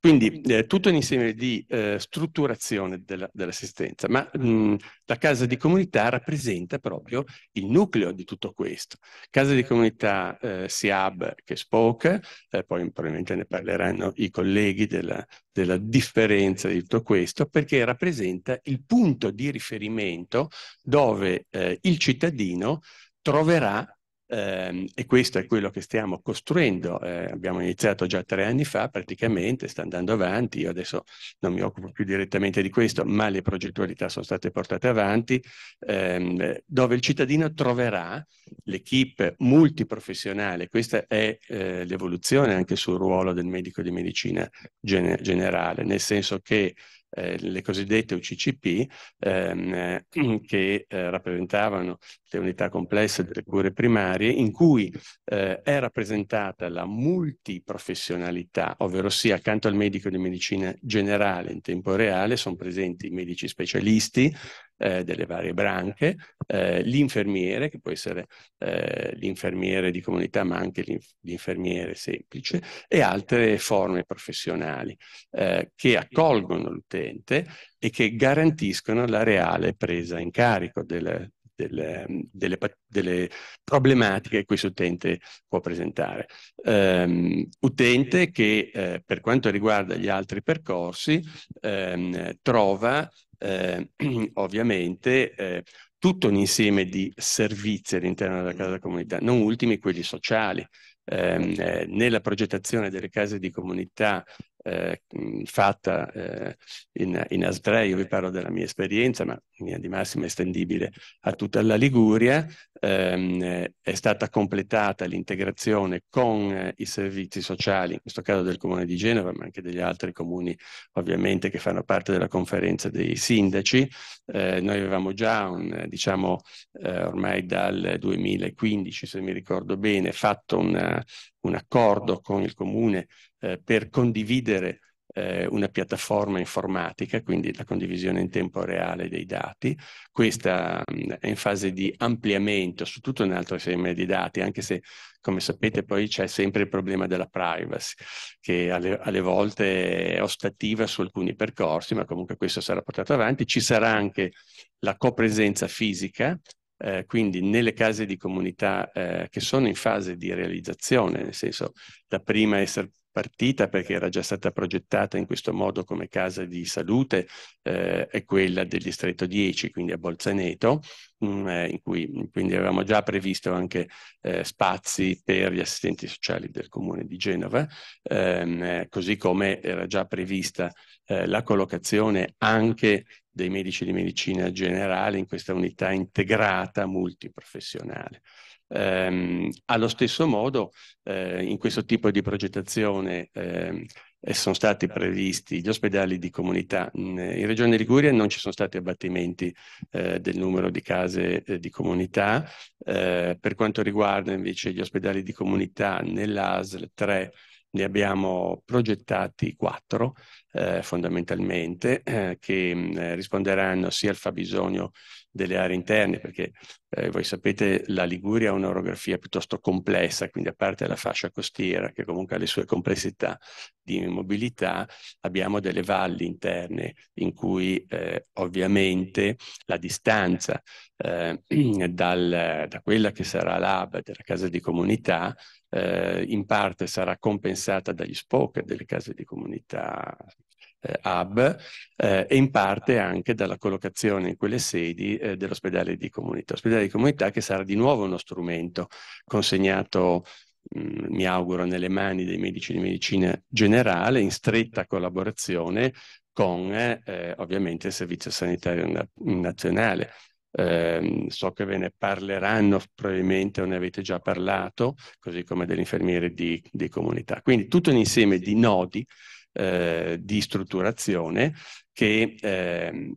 Quindi eh, tutto un insieme di eh, strutturazione della, dell'assistenza, ma mh, mm, la casa di comunità rappresenta proprio il nucleo di tutto questo. Casa di comunità eh, SIAB che spoke, eh, poi probabilmente ne parleranno i colleghi della, della differenza di tutto questo, perché rappresenta il punto di riferimento dove eh, il cittadino troverà eh, e questo è quello che stiamo costruendo. Eh, abbiamo iniziato già tre anni fa, praticamente sta andando avanti. Io adesso non mi occupo più direttamente di questo, ma le progettualità sono state portate avanti, ehm, dove il cittadino troverà l'equipe multiprofessionale. Questa è eh, l'evoluzione anche sul ruolo del medico di medicina gen- generale, nel senso che eh, le cosiddette UCCP ehm, eh, che eh, rappresentavano le unità complesse delle cure primarie in cui eh, è rappresentata la multiprofessionalità, ovvero sia accanto al medico di medicina generale in tempo reale sono presenti i medici specialisti, eh, delle varie branche, eh, l'infermiere, che può essere eh, l'infermiere di comunità, ma anche l'infermiere semplice, e altre forme professionali eh, che accolgono l'utente e che garantiscono la reale presa in carico del, del, delle, delle, problematiche che questo utente può presentare. Um, utente che eh, per quanto riguarda gli altri percorsi ehm, trova eh, ovviamente eh, tutto un insieme di servizi all'interno della casa mm. comunità, non ultimi quelli sociali. Ehm, eh, nella progettazione delle case di comunità eh, fatta eh, in, in Asbrea, io vi parlo della mia esperienza, ma in linea di massima estendibile a tutta la Liguria, ehm, è stata completata l'integrazione con eh, i servizi sociali, in questo caso del Comune di Genova, ma anche degli altri comuni ovviamente che fanno parte della conferenza dei sindaci. Eh, noi avevamo già, un, diciamo, eh, ormai dal 2015, se mi ricordo bene, fatto una, un accordo con il Comune eh, per condividere eh, una piattaforma informatica, quindi la condivisione in tempo reale dei dati. Questa mh, mm, è in fase di ampliamento su tutto un altro insieme di dati, anche se come sapete poi c'è sempre il problema della privacy, che alle, alle, volte è ostativa su alcuni percorsi, ma comunque questo sarà portato avanti. Ci sarà anche la copresenza fisica, eh, quindi nelle case di comunità eh, che sono in fase di realizzazione, nel senso da prima essere partita perché era già stata progettata in questo modo come casa di salute, eh, è quella del distretto 10, quindi a Bolzaneto, mh, mm, eh, in cui quindi avevamo già previsto anche eh, spazi per gli assistenti sociali del comune di Genova, ehm, eh, così come era già prevista eh, la collocazione anche dei medici di medicina generale in questa unità integrata multiprofessionale. Ehm, allo stesso modo, eh, in questo tipo di progettazione ehm, eh, sono stati previsti gli ospedali di comunità. Eh, in Regione Liguria non ci sono stati abbattimenti eh, del numero di case eh, di comunità. Eh, per quanto riguarda invece gli ospedali di comunità nell'ASL 3, ne abbiamo progettati quattro eh, fondamentalmente eh, che mh, mm, risponderanno sia al fabbisogno delle aree interne, perché eh, voi sapete la Liguria ha un'orografia piuttosto complessa, quindi a parte la fascia costiera che comunque ha le sue complessità di mobilità, abbiamo delle valli interne in cui eh, ovviamente la distanza eh, dal, da quella che sarà l'hub della casa di comunità eh, in parte sarà compensata dagli spoke delle case di comunità eh, hub eh, e in parte anche dalla collocazione in quelle sedi eh, dell'ospedale di comunità. Ospedale di comunità che sarà di nuovo uno strumento consegnato mh, mm, mi auguro nelle mani dei medici di medicina generale in stretta collaborazione con eh, eh, ovviamente il Servizio Sanitario na- Nazionale. Eh, so che ve ne parleranno, probabilmente o ne avete già parlato, così come degli infermieri di, di comunità. Quindi tutto un insieme di nodi eh, di strutturazione che, eh,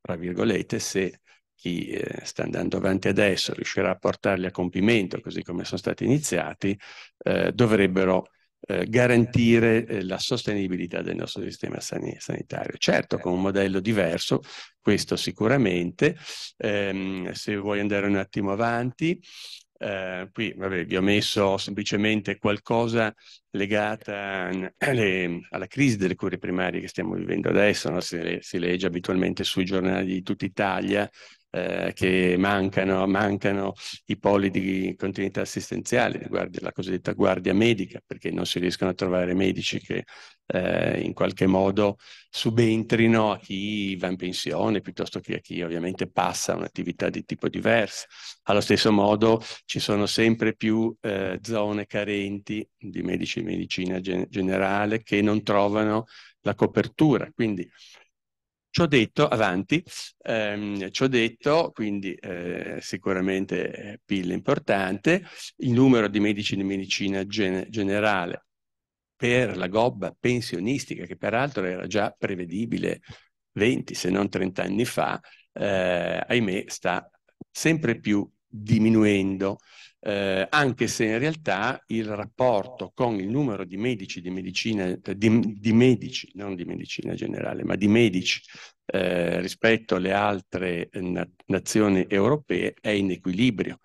tra virgolette, se chi eh, sta andando avanti adesso riuscirà a portarli a compimento così come sono stati iniziati, eh, dovrebbero eh, garantire eh, la sostenibilità del nostro sistema san sanitario. Certo, con un modello diverso, questo sicuramente. Ehm, se vuoi andare un attimo avanti, eh, qui vabbè, vi ho messo semplicemente qualcosa legata alle, alla crisi delle cure primarie che stiamo vivendo adesso, no? si, si legge abitualmente sui giornali di tutta Italia, eh, che mancano, mancano i poli di continuità assistenziale, guardia, la cosiddetta guardia medica, perché non si riescono a trovare medici che eh, in qualche modo subentrino a chi va in pensione piuttosto che a chi ovviamente passa un'attività di tipo diverso. Allo stesso modo ci sono sempre più eh, zone carenti di medici di medicina gen- generale che non trovano la copertura. Quindi Ciò detto, avanti, ehm, ciò detto, quindi eh, sicuramente PIL importante, il numero di medici di medicina gen generale per la gobba pensionistica, che peraltro era già prevedibile 20 se non 30 anni fa, eh, ahimè sta sempre più diminuendo eh, anche se in realtà il rapporto con il numero di medici di medicina, eh, di, di medici, non di medicina generale, ma di medici eh, rispetto alle altre eh, na nazioni europee è in equilibrio.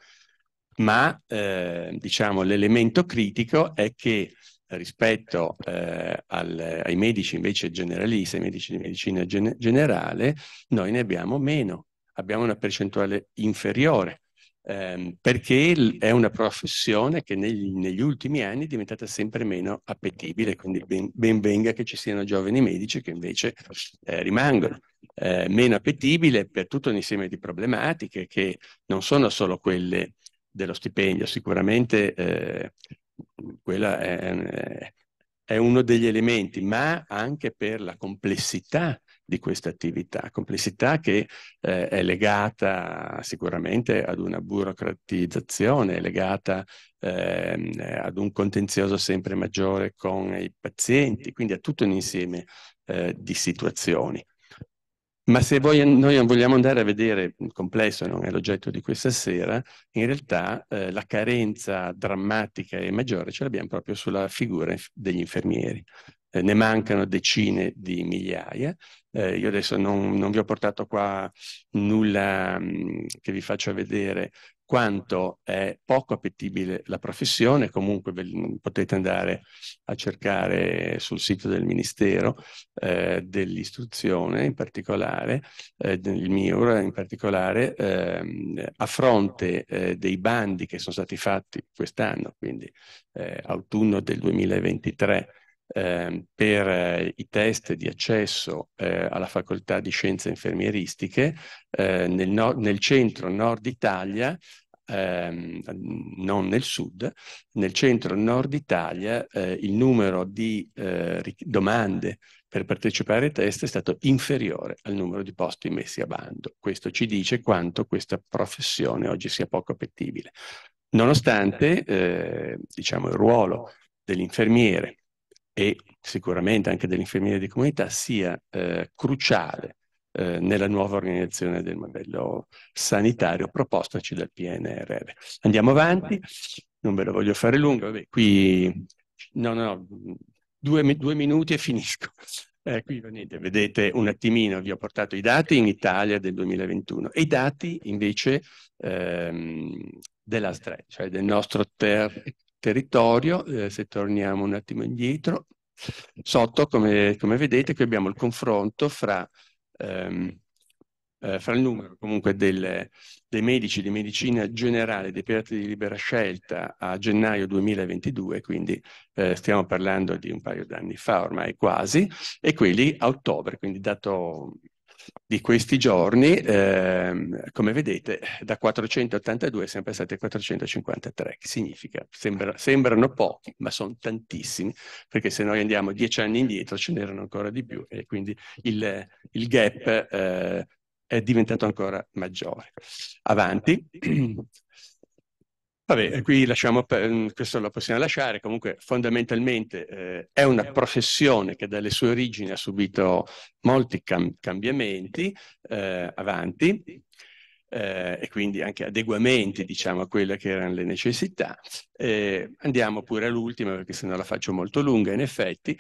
Ma eh, diciamo, l'elemento critico è che rispetto eh, al, ai medici invece generalisti, ai medici di medicina gen generale, noi ne abbiamo meno, abbiamo una percentuale inferiore ehm, perché è una professione che negli, negli, ultimi anni è diventata sempre meno appetibile, quindi ben, ben venga che ci siano giovani medici che invece eh, rimangono. Eh, meno appetibile per tutto un insieme di problematiche che non sono solo quelle dello stipendio, sicuramente eh, quella è, è uno degli elementi, ma anche per la complessità di questa attività, complessità che eh, è legata sicuramente ad una burocratizzazione, è legata ehm, ad un contenzioso sempre maggiore con i pazienti, quindi a tutto un insieme eh, di situazioni. Ma se voi, noi vogliamo andare a vedere il complesso, non è l'oggetto di questa sera, in realtà eh, la carenza drammatica e maggiore ce l'abbiamo proprio sulla figura degli infermieri. Eh, ne mancano decine di migliaia eh, io adesso non, non, vi ho portato qua nulla mh, mm, che vi faccia vedere quanto è poco appetibile la professione, comunque ve, mm, potete andare a cercare sul sito del Ministero eh, dell'Istruzione in particolare, eh, del MIUR in particolare, ehm, a fronte eh, dei bandi che sono stati fatti quest'anno, quindi eh, autunno del 2023 Ehm, eh, per i test di accesso eh, alla facoltà di scienze infermieristiche eh, nel, no- nel centro nord Italia Ehm, non nel sud, nel centro-nord Italia eh, il numero di eh, domande per partecipare ai test è stato inferiore al numero di posti messi a bando. Questo ci dice quanto questa professione oggi sia poco appetibile. Nonostante certo. eh, diciamo, il ruolo dell'infermiere e sicuramente anche dell'infermiere di comunità sia eh, cruciale eh, nella nuova organizzazione del modello sanitario propostaci dal PNRR. Andiamo avanti, non ve lo voglio fare lungo, vabbè, qui no, no, no due, due minuti e finisco. Eh, qui venite, vedete un attimino, vi ho portato i dati in Italia del 2021 e i dati invece ehm, della STRE, cioè del nostro ter- territorio, eh, se torniamo un attimo indietro, sotto come, come vedete qui abbiamo il confronto fra, ehm, eh, fra il numero comunque del, dei medici di medicina generale dei pirati di libera scelta a gennaio 2022, quindi eh, stiamo parlando di un paio d'anni fa ormai quasi, e quelli a ottobre, quindi dato di questi giorni, eh, come vedete, da 482 siamo passati a 453, che significa, sembra, sembrano pochi, ma sono tantissimi, perché se noi andiamo dieci anni indietro ce n'erano ancora di più e quindi il, il gap eh, è diventato ancora maggiore. Avanti. Vabbè, qui lasciamo, mm, questo lo possiamo lasciare, comunque fondamentalmente eh, è una professione che dalle sue origini ha subito molti cam- cambiamenti eh, avanti eh, e quindi anche adeguamenti diciamo, a quelle che erano le necessità. Eh, andiamo pure all'ultima perché se no la faccio molto lunga in effetti.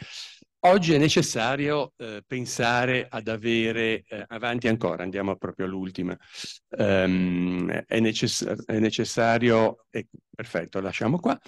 Oggi è necessario eh, pensare ad avere, eh, avanti ancora, andiamo proprio all'ultima, um, è, necess- è, necessario, eh, perfetto, lasciamo qua,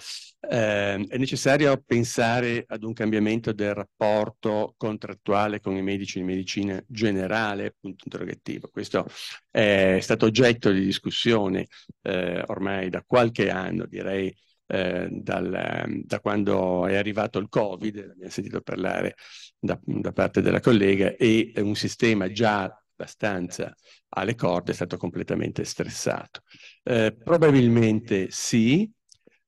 ehm, è necessario pensare ad un cambiamento del rapporto contrattuale con i medici di medicina generale, punto interrogativo. Questo è stato oggetto di discussione eh, ormai da qualche anno, direi eh, dal, ehm, da quando è arrivato il Covid, abbiamo sentito parlare da, da parte della collega, e eh, un sistema già abbastanza alle corde è stato completamente stressato. Eh, probabilmente sì,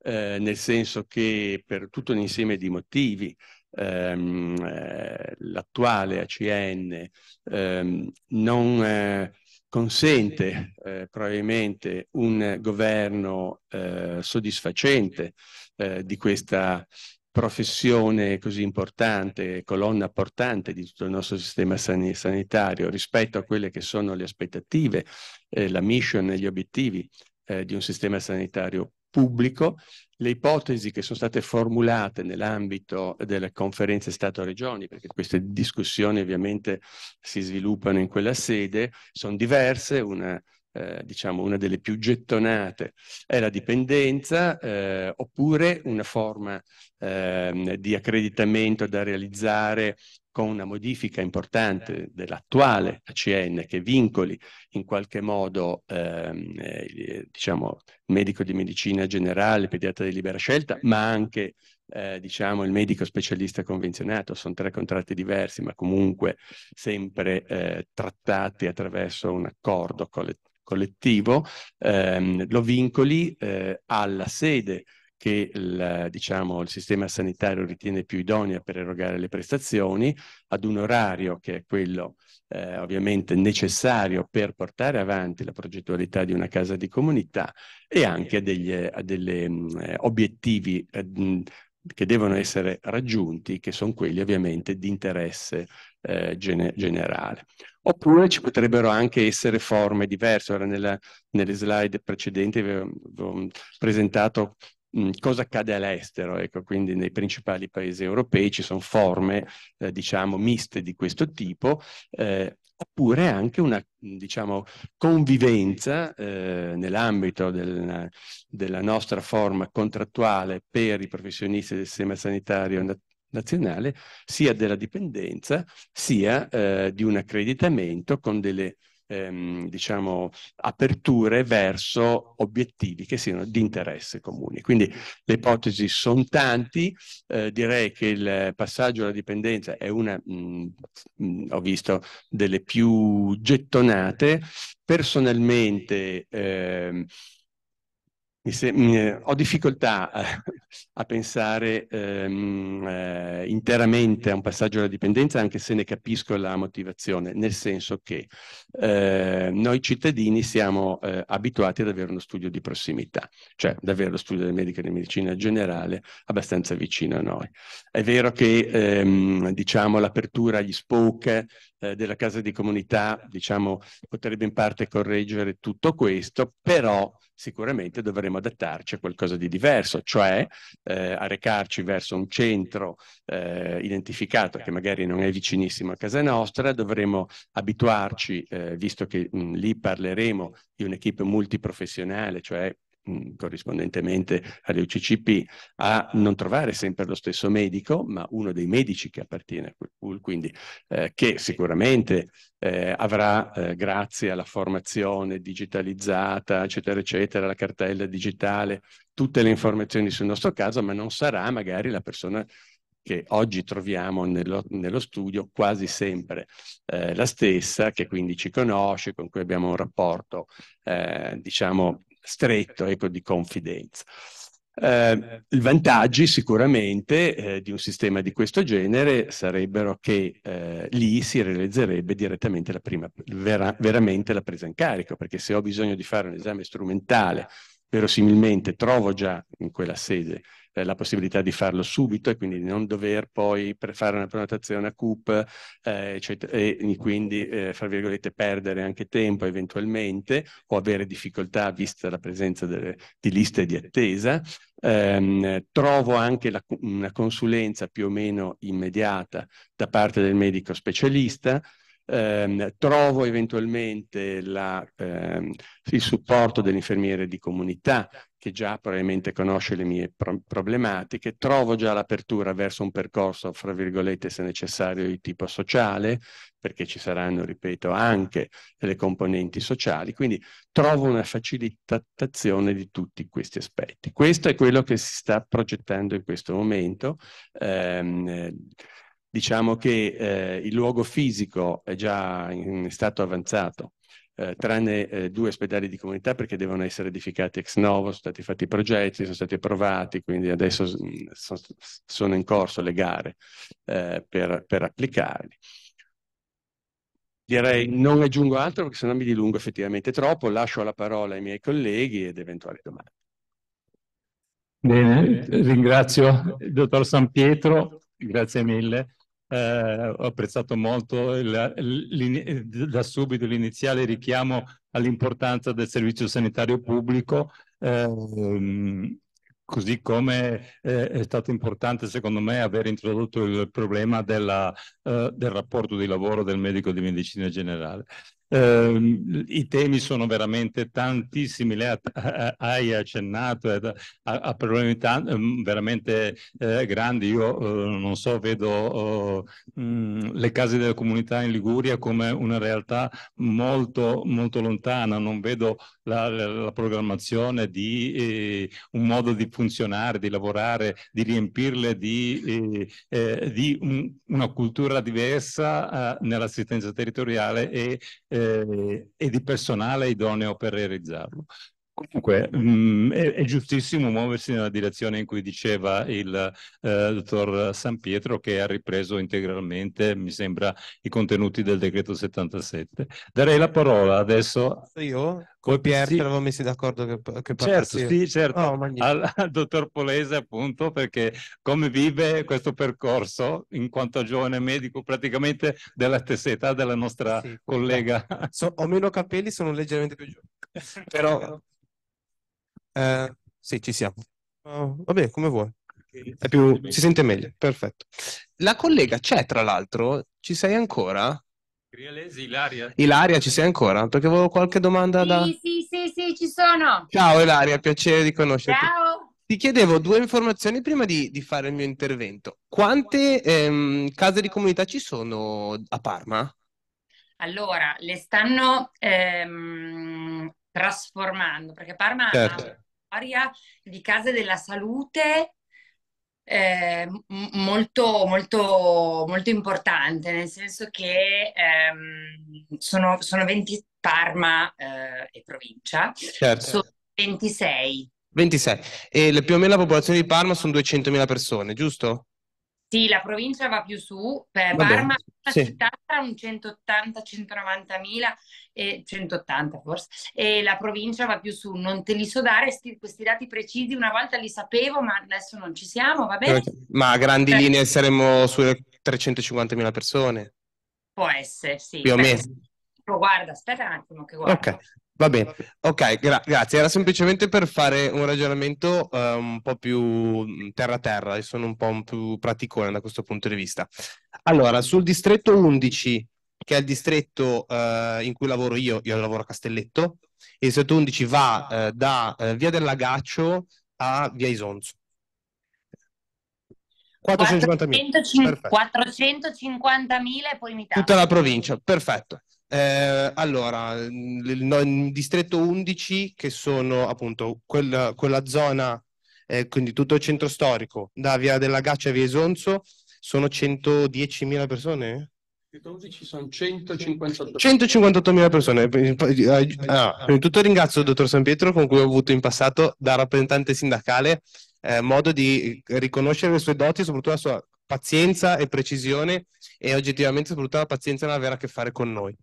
eh, nel senso che per tutto un insieme di motivi ehm, eh, l'attuale ACN ehm, non eh, consente eh, probabilmente un governo eh, soddisfacente eh, di questa professione così importante, colonna portante di tutto il nostro sistema san sanitario rispetto a quelle che sono le aspettative, eh, la mission e gli obiettivi eh, di un sistema sanitario pubblico le ipotesi che sono state formulate nell'ambito delle conferenze Stato-Regioni, perché queste discussioni ovviamente si sviluppano in quella sede, sono diverse, una, eh, diciamo una delle più gettonate è la dipendenza, eh, oppure una forma eh, di accreditamento da realizzare con una modifica importante certo. dell'attuale ACN che vincoli in qualche modo ehm, eh, diciamo, il medico di medicina generale, il pediatra di libera scelta, ma anche eh, diciamo, il medico specialista convenzionato. Sono tre contratti diversi, ma comunque sempre eh, trattati attraverso un accordo collettivo. Ehm, lo vincoli eh, alla sede che il, diciamo, il sistema sanitario ritiene più idonea per erogare le prestazioni, ad un orario che è quello eh, ovviamente necessario per portare avanti la progettualità di una casa di comunità e anche a degli a eh, delle, mh, mm, eh, obiettivi mh, eh, mm, che devono essere raggiunti, che sono quelli ovviamente di interesse eh, gene generale. Oppure ci potrebbero anche essere forme diverse. Ora nella, nelle slide precedenti avevo mm, presentato cosa accade all'estero. Ecco, quindi nei principali paesi europei ci sono forme, eh, diciamo, miste di questo tipo, eh, oppure anche una, diciamo, convivenza eh, nell'ambito del, della nostra forma contrattuale per i professionisti del sistema sanitario nazionale nazionale sia della dipendenza sia eh, di un accreditamento con delle ehm, diciamo, aperture verso obiettivi che siano di interesse comune. Quindi le ipotesi sono tanti, eh, direi che il passaggio alla dipendenza è una, mh, mm, mh, mm, ho visto, delle più gettonate. Personalmente... Ehm, eh, ho difficoltà a pensare ehm, eh, interamente a un passaggio alla dipendenza, anche se ne capisco la motivazione, nel senso che eh, noi cittadini siamo eh, abituati ad avere uno studio di prossimità, cioè ad avere lo studio della medica e della medicina generale abbastanza vicino a noi. È vero che ehm, diciamo, l'apertura agli spoke eh, della Casa di Comunità, diciamo, potrebbe in parte correggere tutto questo, però sicuramente dovremo adattarci a qualcosa di diverso, cioè eh, a recarci verso un centro eh, identificato che magari non è vicinissimo a casa nostra, dovremo abituarci, eh, visto che mh, lì parleremo di un'equipe multiprofessionale, cioè Mm, corrispondentemente alle UCCP, a non trovare sempre lo stesso medico, ma uno dei medici che appartiene a quel pool, quindi eh, che sicuramente eh, avrà, eh, grazie alla formazione digitalizzata, eccetera, eccetera, la cartella digitale, tutte le informazioni sul nostro caso, ma non sarà magari la persona che oggi troviamo nello, nello studio quasi sempre eh, la stessa, che quindi ci conosce, con cui abbiamo un rapporto, eh, diciamo, stretto, ecco, di confidenza. Eh, I vantaggi sicuramente eh, di un sistema di questo genere sarebbero che eh, lì si realizzerebbe direttamente la prima, vera, veramente la presa in carico, perché se ho bisogno di fare un esame strumentale, verosimilmente trovo già in quella sede eh, la possibilità di farlo subito e quindi di non dover poi fare una prenotazione a CUP eh, cioè, e quindi, eh, fra virgolette, perdere anche tempo eventualmente o avere difficoltà vista la presenza delle, di liste di attesa. Eh, trovo anche la, una consulenza più o meno immediata da parte del medico specialista, eh, trovo eventualmente la, eh, il supporto dell'infermiere di comunità che già probabilmente conosce le mie pro- problematiche, trovo già l'apertura verso un percorso, fra virgolette, se necessario, di tipo sociale, perché ci saranno, ripeto, anche le componenti sociali, quindi trovo una facilitazione di tutti questi aspetti. Questo è quello che si sta progettando in questo momento. Eh, diciamo che eh, il luogo fisico è già in stato avanzato, eh, tranne eh, due ospedali di comunità perché devono essere edificati ex novo, sono stati fatti i progetti, sono stati approvati, quindi adesso sono, sono in corso le gare eh, per, per applicarli. Direi non aggiungo altro perché sennò mi dilungo effettivamente troppo, lascio la parola ai miei colleghi ed eventuali domande. Bene, ringrazio il dottor San Pietro, grazie mille eh, ho apprezzato molto il, da subito l'iniziale richiamo all'importanza del servizio sanitario pubblico, eh, così come eh, è stato importante secondo me aver introdotto il problema della, eh, del rapporto di lavoro del medico di medicina generale eh, i temi sono veramente tantissimi, lei hai accennato a, a problemi ehm, veramente eh, grandi, io eh, non so, vedo mh, oh, mm, le case della comunità in Liguria come una realtà molto, molto lontana, non vedo la, la, programmazione di eh, un modo di funzionare, di lavorare, di riempirle di, eh, eh, di un, una cultura diversa nell'assistenza territoriale e eh, e di personale idoneo per realizzarlo. Comunque mh, mm, è, è, giustissimo muoversi nella direzione in cui diceva il eh, dottor San Pietro che ha ripreso integralmente, mi sembra, i contenuti del decreto 77. Darei la parola adesso. Io? Con Pier sì. eravamo messi d'accordo che, che Certo, sì, certo. Oh, al, al, dottor Polese appunto perché come vive questo percorso in quanto giovane medico praticamente della stessa età della nostra sì. collega. So, ho meno capelli, sono leggermente più giovane. Però eh, sì, ci siamo. Uh, vabbè, come vuoi. È più, si sente meglio, perfetto. La collega c'è, tra l'altro, ci sei ancora? Grialesi, Ilaria. Ilaria, ci sei ancora? Perché avevo qualche domanda sì, da... Sì, sì, sì, ci sono. Ciao Ilaria, piacere di conoscerti. Ciao. Ti chiedevo due informazioni prima di, di fare il mio intervento. Quante ehm, case di comunità ci sono a Parma? Allora, le stanno ehm, trasformando, perché Parma certo. ha storia di case della salute eh, molto, molto, molto importante, nel senso che ehm, sono, sono 20 Parma eh, e provincia, certo. sono 26. 26. E le, più o meno la popolazione di Parma sono 200.000 persone, giusto? Sì, la provincia va più su, per Parma la sì. città tra un 180-190 e 180 forse, e la provincia va più su non te li so dare sti, questi dati precisi, una volta li sapevo ma adesso non ci siamo, va bene? Ma a grandi Beh. linee saremmo sulle 350.000 persone? Può essere, sì. Più o meno. Guarda, aspetta un attimo che guardo. Ok, Va bene, ok, gra- grazie. Era semplicemente per fare un ragionamento uh, un po' più mm, terra terra e sono un po' più praticone da questo punto di vista. Allora, sul distretto 11 che è il distretto eh, in cui lavoro io, io lavoro a Castelletto, e il 111 va eh, da eh, via del Lagaccio a via Isonzo. 450.000 e poi mi taglio. Tutta la provincia, perfetto. Eh, allora, mm, il, no, il, distretto 11, che sono appunto quella, quella zona, eh, quindi tutto il centro storico, da via della Gaccia a via Isonzo, sono 110.000 persone? 158.000 persone. Eh, eh, eh, ah, prima di tutto ringrazio il dottor San Pietro con cui ho avuto in passato da rappresentante sindacale eh, modo di riconoscere le sue doti, soprattutto la sua pazienza e precisione e oggettivamente soprattutto la pazienza nell'avere a che fare con noi.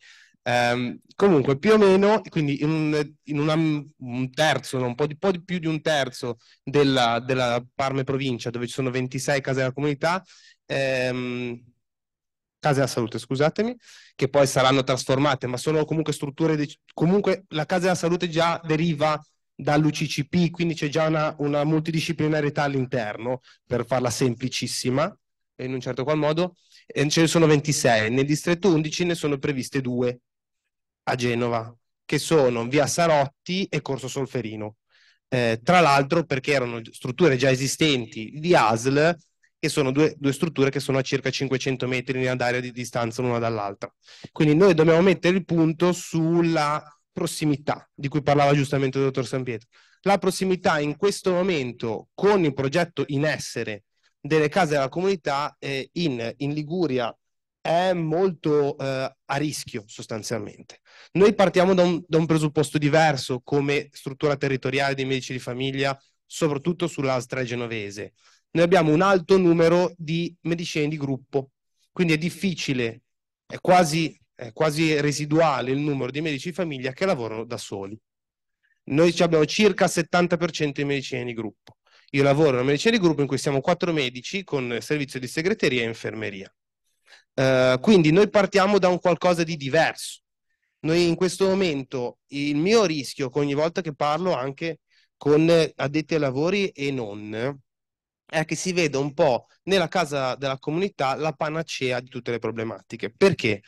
Um, comunque, più o meno, quindi in, in una, un terzo, no, un po' di, po' di più di un terzo della, della Parme provincia, dove ci sono 26 case della comunità, um, case della salute, scusatemi, che poi saranno trasformate, ma sono comunque strutture, di, comunque la casa della salute già deriva dall'UCCP, quindi c'è già una, una multidisciplinarietà all'interno, per farla semplicissima, in un certo qual modo, e ce ne sono 26, nel distretto 11 ne sono previste due a Genova, che sono via Sarotti e Corso Solferino. Eh, tra l'altro perché erano strutture già esistenti di ASL che sono due, due, strutture che sono a circa 500 metri in area di distanza l'una dall'altra. Quindi noi dobbiamo mettere il punto sulla prossimità di cui parlava giustamente il dottor San Pietro. La prossimità in questo momento con il progetto in essere delle case della comunità eh, in, in, Liguria è molto eh, a rischio sostanzialmente. Noi partiamo da un, da un presupposto diverso come struttura territoriale dei medici di famiglia, soprattutto sulla Astra genovese noi abbiamo un alto numero di medicine di gruppo, quindi è difficile, è quasi, è quasi residuale il numero di medici di famiglia che lavorano da soli. Noi abbiamo circa il 70% di medicine di gruppo. Io lavoro nella medicina di gruppo in cui siamo quattro medici con servizio di segreteria e infermeria. Uh, quindi noi partiamo da un qualcosa di diverso. Noi in questo momento il mio rischio, ogni volta che parlo anche con addetti ai lavori e non, è che si vede un po' nella casa della comunità la panacea di tutte le problematiche. Perché?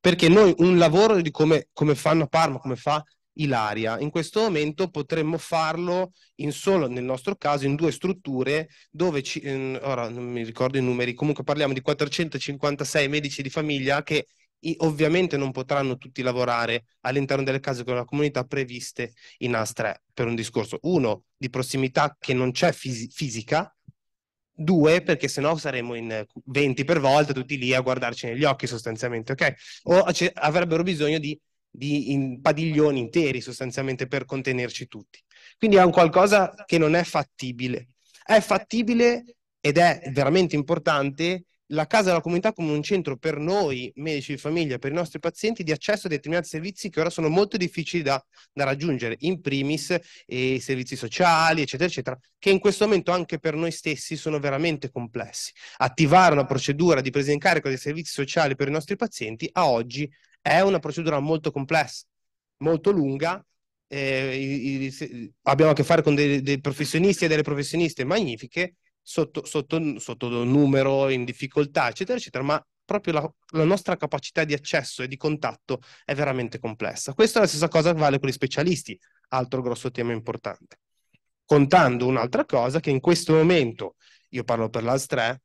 Perché noi un lavoro di come, come fanno a Parma, come fa Ilaria. In questo momento potremmo farlo in solo, nel nostro caso, in due strutture dove, ci, ora non mi ricordo i numeri, comunque parliamo di 456 medici di famiglia che ovviamente non potranno tutti lavorare all'interno delle case con la comunità previste in AS3 per un discorso, uno, di prossimità che non c'è fisica due perché sennò saremmo in 20 eh, per volta tutti lì a guardarci negli occhi sostanzialmente, ok? O avrebbero bisogno di, di in padiglioni interi sostanzialmente per contenerci tutti. Quindi è un qualcosa che non è fattibile. È fattibile ed è veramente importante la casa della comunità come un centro per noi, medici di famiglia, per i nostri pazienti, di accesso a determinati servizi che ora sono molto difficili da, da raggiungere, in primis eh, i servizi sociali, eccetera, eccetera, che in questo momento anche per noi stessi sono veramente complessi. Attivare una procedura di presa in carico dei servizi sociali per i nostri pazienti a oggi è una procedura molto complessa, molto lunga. Eh, i, i, abbiamo a che fare con dei, dei professionisti e delle professioniste magnifiche sotto, sotto, sotto numero, in difficoltà, eccetera, eccetera, ma proprio la, la, nostra capacità di accesso e di contatto è veramente complessa. Questa è la stessa cosa che vale per gli specialisti, altro grosso tema importante. Contando un'altra cosa che in questo momento, io parlo per l'AS 3,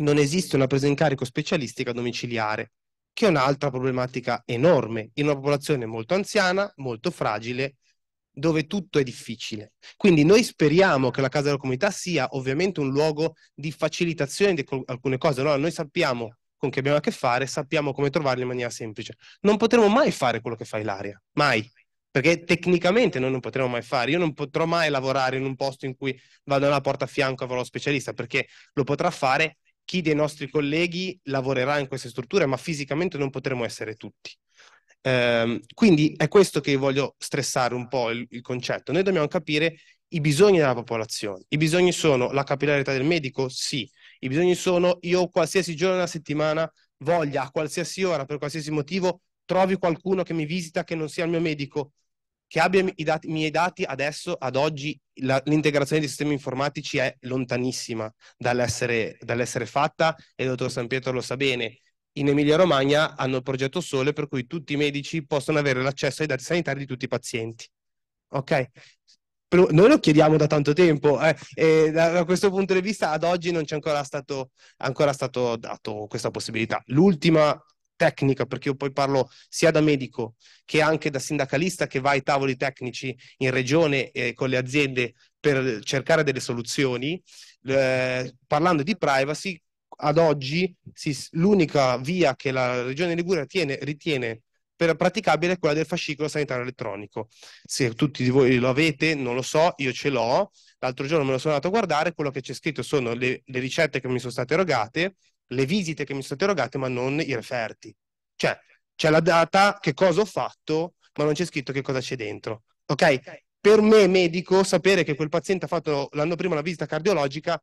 non esiste una presa in carico specialistica domiciliare, che è un'altra problematica enorme in una popolazione molto anziana, molto fragile dove tutto è difficile. Quindi noi speriamo che la casa della comunità sia ovviamente un luogo di facilitazione di alcune cose. Allora Noi sappiamo con chi abbiamo a che fare, sappiamo come trovarle in maniera semplice. Non potremo mai fare quello che fa Ilaria, mai. Perché tecnicamente noi non potremo mai fare, io non potrò mai lavorare in un posto in cui vado alla porta a fianco e avrò lo specialista, perché lo potrà fare chi dei nostri colleghi lavorerà in queste strutture, ma fisicamente non potremo essere tutti. Ehm, quindi è questo che voglio stressare un po' il, il, concetto. Noi dobbiamo capire i bisogni della popolazione. I bisogni sono la capillarità del medico? Sì. I bisogni sono io qualsiasi giorno della settimana voglia, a qualsiasi ora, per qualsiasi motivo, trovi qualcuno che mi visita che non sia il mio medico, che abbia i, dati, i miei dati adesso, ad oggi, la, l'integrazione dei sistemi informatici è lontanissima dall'essere, dall'essere fatta e il dottor San Pietro lo sa bene in Emilia-Romagna hanno il progetto Sole per cui tutti i medici possono avere l'accesso ai dati sanitari di tutti i pazienti. Ok? Noi lo chiediamo da tanto tempo eh, e da, da, questo punto di vista ad oggi non c'è ancora stato, ancora stato dato questa possibilità. L'ultima tecnica, perché io poi parlo sia da medico che anche da sindacalista che va ai tavoli tecnici in regione eh, con le aziende per cercare delle soluzioni, eh, parlando di privacy, ad oggi si, l'unica via che la Regione Liguria tiene, ritiene per praticabile è quella del fascicolo sanitario elettronico. Se tutti di voi lo avete, non lo so, io ce l'ho. L'altro giorno me lo sono andato a guardare, quello che c'è scritto sono le, le ricette che mi sono state erogate, le visite che mi sono state erogate, ma non i referti. Cioè, c'è la data, che cosa ho fatto, ma non c'è scritto che cosa c'è dentro. Ok? Per me, medico, sapere che quel paziente ha fatto l'anno prima la visita cardiologica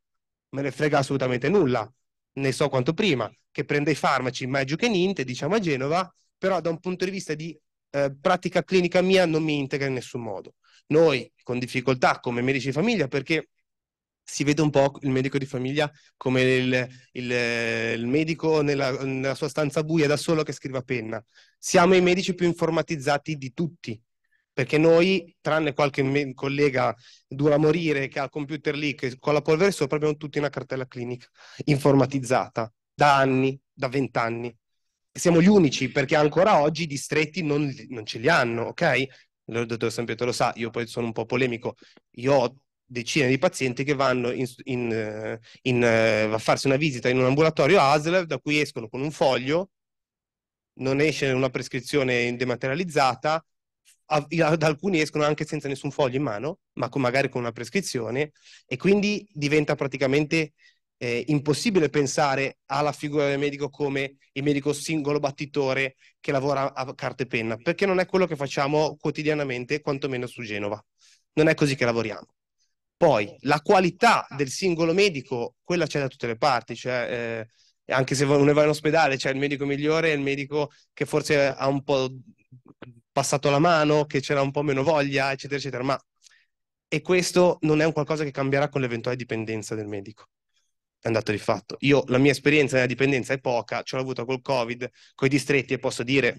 me ne frega assolutamente nulla ne so quanto prima, che prende i farmaci meglio che niente, diciamo a Genova, però da un punto di vista di eh, pratica clinica mia non mi integra in nessun modo. Noi con difficoltà come medici di famiglia perché si vede un po' il medico di famiglia come il, il, il medico nella, nella, sua stanza buia da solo che scrive a penna. Siamo i medici più informatizzati di tutti, perché noi, tranne qualche collega dura a morire che ha il computer lì, che con la polvere sopra, abbiamo tutti una cartella clinica informatizzata da anni, da vent'anni. Siamo gli unici perché ancora oggi i distretti non, non ce li hanno, ok? Il dottor San Pietro lo sa, io poi sono un po' polemico, io ho decine di pazienti che vanno in, in, eh, in, eh, a farsi una visita in un ambulatorio ASL da cui escono con un foglio, non esce una prescrizione dematerializzata, ad alcuni escono anche senza nessun foglio in mano, ma con, magari con una prescrizione, e quindi diventa praticamente eh, impossibile pensare alla figura del medico come il medico singolo battitore che lavora a carta e penna, perché non è quello che facciamo quotidianamente, quantomeno su Genova. Non è così che lavoriamo. Poi la qualità del singolo medico, quella c'è da tutte le parti, cioè, eh, anche se uno va in ospedale c'è il medico migliore e il medico che forse ha un po' passato la mano, che c'era un po' meno voglia, eccetera, eccetera. Ma e questo non è un qualcosa che cambierà con l'eventuale dipendenza del medico. È un dato di fatto. Io la mia esperienza nella dipendenza è poca, ce l'ho avuta col Covid, con i distretti e posso dire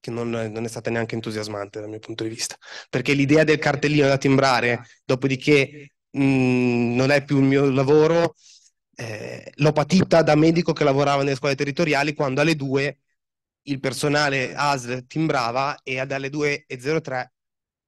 che non, non, è stata neanche entusiasmante dal mio punto di vista, perché l'idea del cartellino da timbrare, dopodiché mh, mhmm, non è più il mio lavoro, eh, l'ho patita da medico che lavorava nelle scuole territoriali quando alle due il personale ASL timbrava e alle 2.03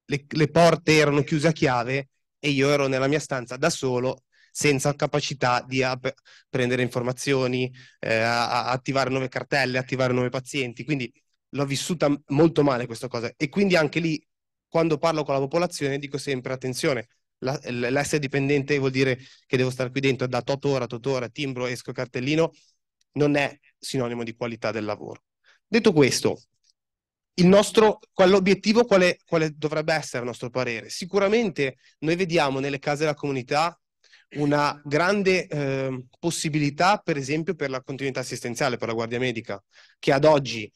le, le porte erano chiuse a chiave e io ero nella mia stanza da solo senza capacità di ap- prendere informazioni, eh, a- a attivare nuove cartelle, attivare nuovi pazienti. Quindi l'ho vissuta molto male questa cosa. E quindi anche lì, quando parlo con la popolazione, dico sempre attenzione, la- l- l'essere dipendente vuol dire che devo stare qui dentro da tot ora, tot ora, timbro, esco cartellino, non è sinonimo di qualità del lavoro. Detto questo, nostro, l'obiettivo quale, quale dovrebbe essere a nostro parere? Sicuramente noi vediamo nelle case della comunità una grande eh, possibilità, per esempio, per la continuità assistenziale, per la guardia medica, che ad oggi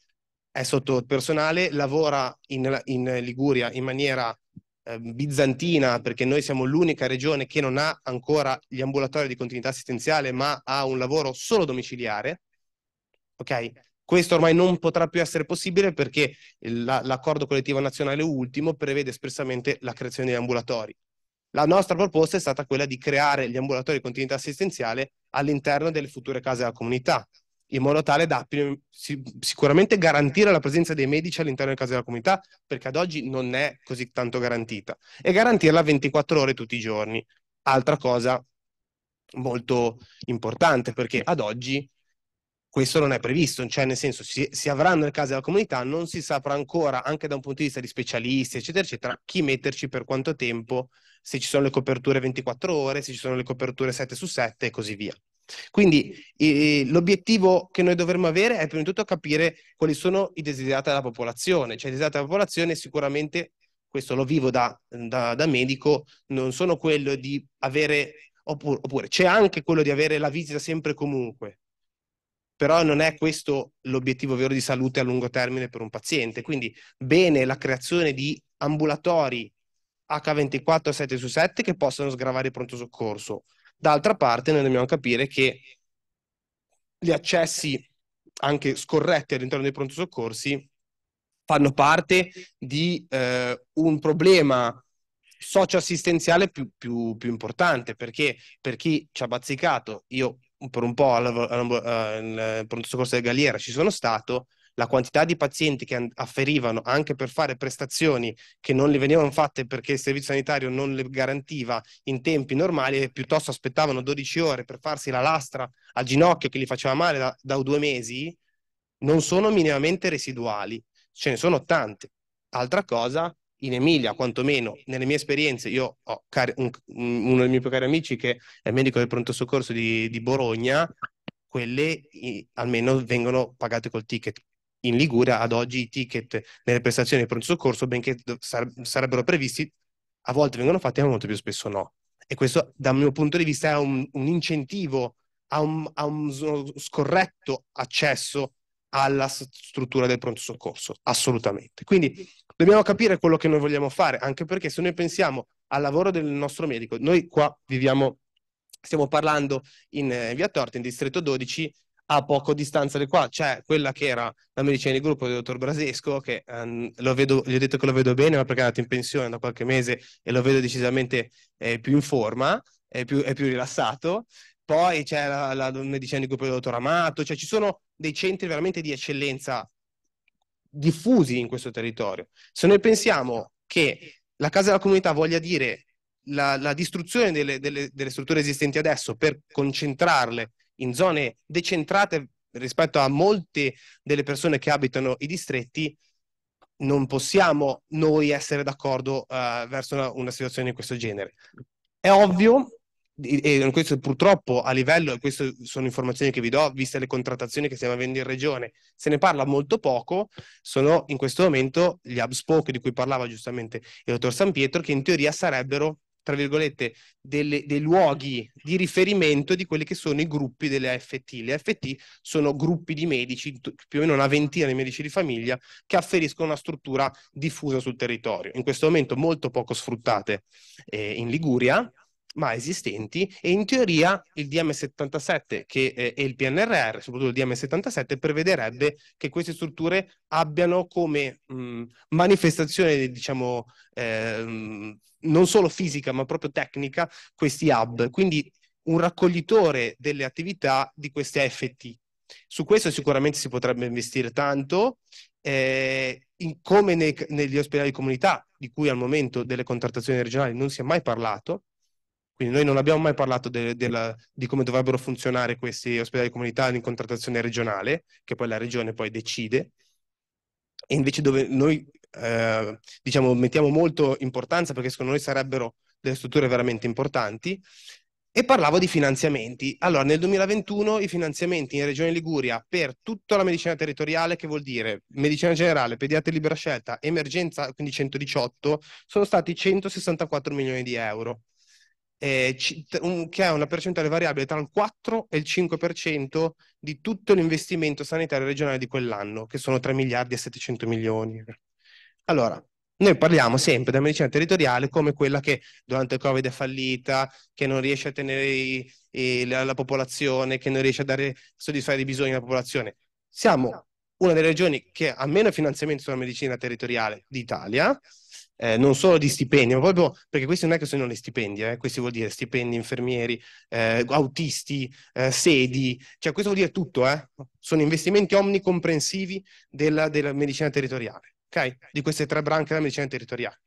è sotto il personale, lavora in, in Liguria in maniera eh, bizantina, perché noi siamo l'unica regione che non ha ancora gli ambulatori di continuità assistenziale, ma ha un lavoro solo domiciliare. Ok? Questo ormai non potrà più essere possibile perché la, l'accordo collettivo nazionale ultimo prevede espressamente la creazione degli ambulatori. La nostra proposta è stata quella di creare gli ambulatori di continuità assistenziale all'interno delle future case della comunità, in modo tale da sicuramente garantire la presenza dei medici all'interno delle case della comunità, perché ad oggi non è così tanto garantita, e garantirla 24 ore tutti i giorni. Altra cosa molto importante, perché ad oggi questo non è previsto, cioè nel senso si, si avrà nel caso della comunità, non si saprà ancora, anche da un punto di vista di specialisti, eccetera, eccetera, chi metterci per quanto tempo, se ci sono le coperture 24 ore, se ci sono le coperture 7 su 7 e così via. Quindi eh, l'obiettivo che noi dovremmo avere è prima di tutto capire quali sono i desiderati della popolazione, cioè i desiderati della popolazione sicuramente, questo lo vivo da, da, da medico, non sono quello di avere, oppure, oppure c'è anche quello di avere la visita sempre e comunque, però non è questo l'obiettivo vero di salute a lungo termine per un paziente. Quindi bene la creazione di ambulatori H24 7 su 7 che possano sgravare il pronto soccorso. D'altra parte noi dobbiamo capire che gli accessi anche scorretti all'interno dei pronto soccorsi fanno parte di eh, un problema socioassistenziale più, più, più importante perché per chi ci ha bazzicato, io per un po' alla, alla, al pronto soccorso della Galliera ci sono stato, la quantità di pazienti che afferivano anche per fare prestazioni che non le venivano fatte perché il servizio sanitario non le garantiva in tempi normali e piuttosto aspettavano 12 ore per farsi la lastra al ginocchio che gli faceva male da, da due mesi, non sono minimamente residuali, ce ne sono tante. Altra cosa in Emilia, quantomeno nelle mie esperienze, io ho car- un, uno dei miei più cari amici che è medico del pronto soccorso di, di Bologna, quelle i, almeno vengono pagate col ticket. In Liguria ad oggi i ticket nelle prestazioni del pronto soccorso, benché sar- sarebbero previsti, a volte vengono fatti, ma molto più spesso no. E questo dal mio punto di vista è un, un incentivo a, un, a uno scorretto accesso alla struttura del pronto soccorso, assolutamente. Quindi dobbiamo capire quello che noi vogliamo fare, anche perché se noi pensiamo al lavoro del nostro medico, noi qua viviamo, stiamo parlando in eh, via Torta, in distretto 12, a poco distanza di qua c'è quella che era la medicina di gruppo del dottor Brasesco, che ehm, vedo, gli ho detto che lo vedo bene, ma perché è andato in pensione da qualche mese e lo vedo decisamente eh, più in forma, è più, è più rilassato poi c'è la, la medicina di gruppo del dottor Amato, cioè ci sono dei centri veramente di eccellenza diffusi in questo territorio. Se noi pensiamo che la casa della comunità voglia dire la, la distruzione delle, delle, delle, strutture esistenti adesso per concentrarle in zone decentrate rispetto a molte delle persone che abitano i distretti, non possiamo noi essere d'accordo uh, verso una, una situazione di questo genere. È ovvio e questo purtroppo a livello, e queste sono informazioni che vi do, viste le contrattazioni che stiamo avendo in regione, se ne parla molto poco, sono in questo momento gli hub spoke di cui parlava giustamente il dottor San Pietro, che in teoria sarebbero, tra virgolette, delle, dei luoghi di riferimento di quelli che sono i gruppi delle AFT. Le AFT sono gruppi di medici, più o meno una ventina di medici di famiglia, che afferiscono una struttura diffusa sul territorio, in questo momento molto poco sfruttate eh, in Liguria ma esistenti e in teoria il DM77 che, eh, e il PNRR, soprattutto il DM77, prevederebbe che queste strutture abbiano come mh, mm, manifestazione, diciamo, eh, non solo fisica ma proprio tecnica, questi hub, quindi un raccoglitore delle attività di queste AFT. Su questo sicuramente si potrebbe investire tanto, eh, in, come nei, negli ospedali di comunità, di cui al momento delle contrattazioni regionali non si è mai parlato, quindi noi non abbiamo mai parlato de, de la, di come dovrebbero funzionare questi ospedali di comunità in contrattazione regionale, che poi la regione poi decide, e invece dove noi eh, diciamo, mettiamo molto importanza perché secondo noi sarebbero delle strutture veramente importanti. E parlavo di finanziamenti. Allora, nel 2021 i finanziamenti in Regione Liguria per tutta la medicina territoriale, che vuol dire medicina generale, pediatria libera scelta, emergenza, quindi 118, sono stati 164 milioni di euro eh, che ha una percentuale variabile tra il 4 e il 5% di tutto l'investimento sanitario regionale di quell'anno, che sono 3 miliardi e 700 milioni. Allora, noi parliamo sempre della medicina territoriale come quella che durante il Covid è fallita, che non riesce a tenere i, i, la, la, popolazione, che non riesce a dare, soddisfare i bisogni della popolazione. Siamo una delle regioni che ha meno finanziamento sulla medicina territoriale d'Italia, eh, non solo di stipendi, ma proprio perché questi non è che sono gli stipendi, eh? questi vuol dire stipendi, infermieri, eh, autisti, eh, sedi, cioè questo vuol dire tutto, eh. sono investimenti omnicomprensivi della, della medicina territoriale, okay? di queste tre branche della medicina territoriale.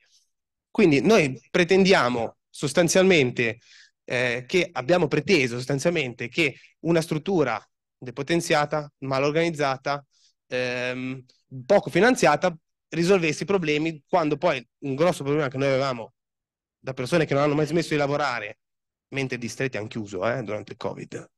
Quindi noi pretendiamo sostanzialmente eh, che abbiamo preteso sostanzialmente che una struttura depotenziata, mal organizzata, ehm, poco finanziata risolvesse i problemi quando poi un grosso problema che noi avevamo da persone che non hanno mai smesso di lavorare, mentre i distretti hanno chiuso eh, durante il Covid.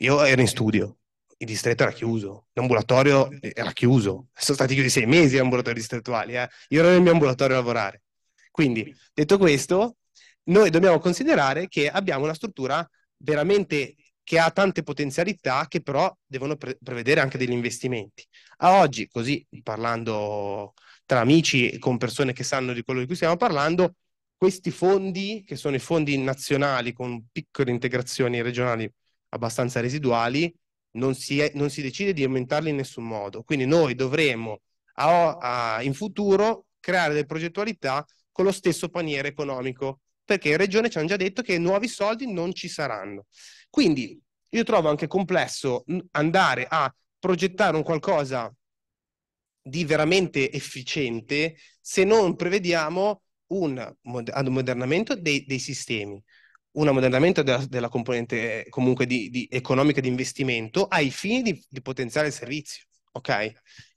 Io ero in studio, il distretto era chiuso, l'ambulatorio era chiuso, sono stati chiusi sei mesi gli ambulatori distrettuali, eh. io ero nel mio ambulatorio a lavorare. Quindi, detto questo, noi dobbiamo considerare che abbiamo una struttura veramente che ha tante potenzialità che però devono pre- prevedere anche degli investimenti. A oggi, così parlando tra amici e con persone che sanno di quello di cui stiamo parlando, questi fondi, che sono i fondi nazionali con piccole integrazioni regionali abbastanza residuali, non si, è, non si decide di aumentarli in nessun modo. Quindi noi dovremo a, a, in futuro creare delle progettualità con lo stesso paniere economico, perché in regione ci hanno già detto che nuovi soldi non ci saranno. Quindi io trovo anche complesso andare a progettare un qualcosa di veramente efficiente se non prevediamo un ammodernamento dei, dei sistemi, un ammodernamento della, della componente comunque di, di economica di investimento ai fini di, di, potenziare il servizio, ok?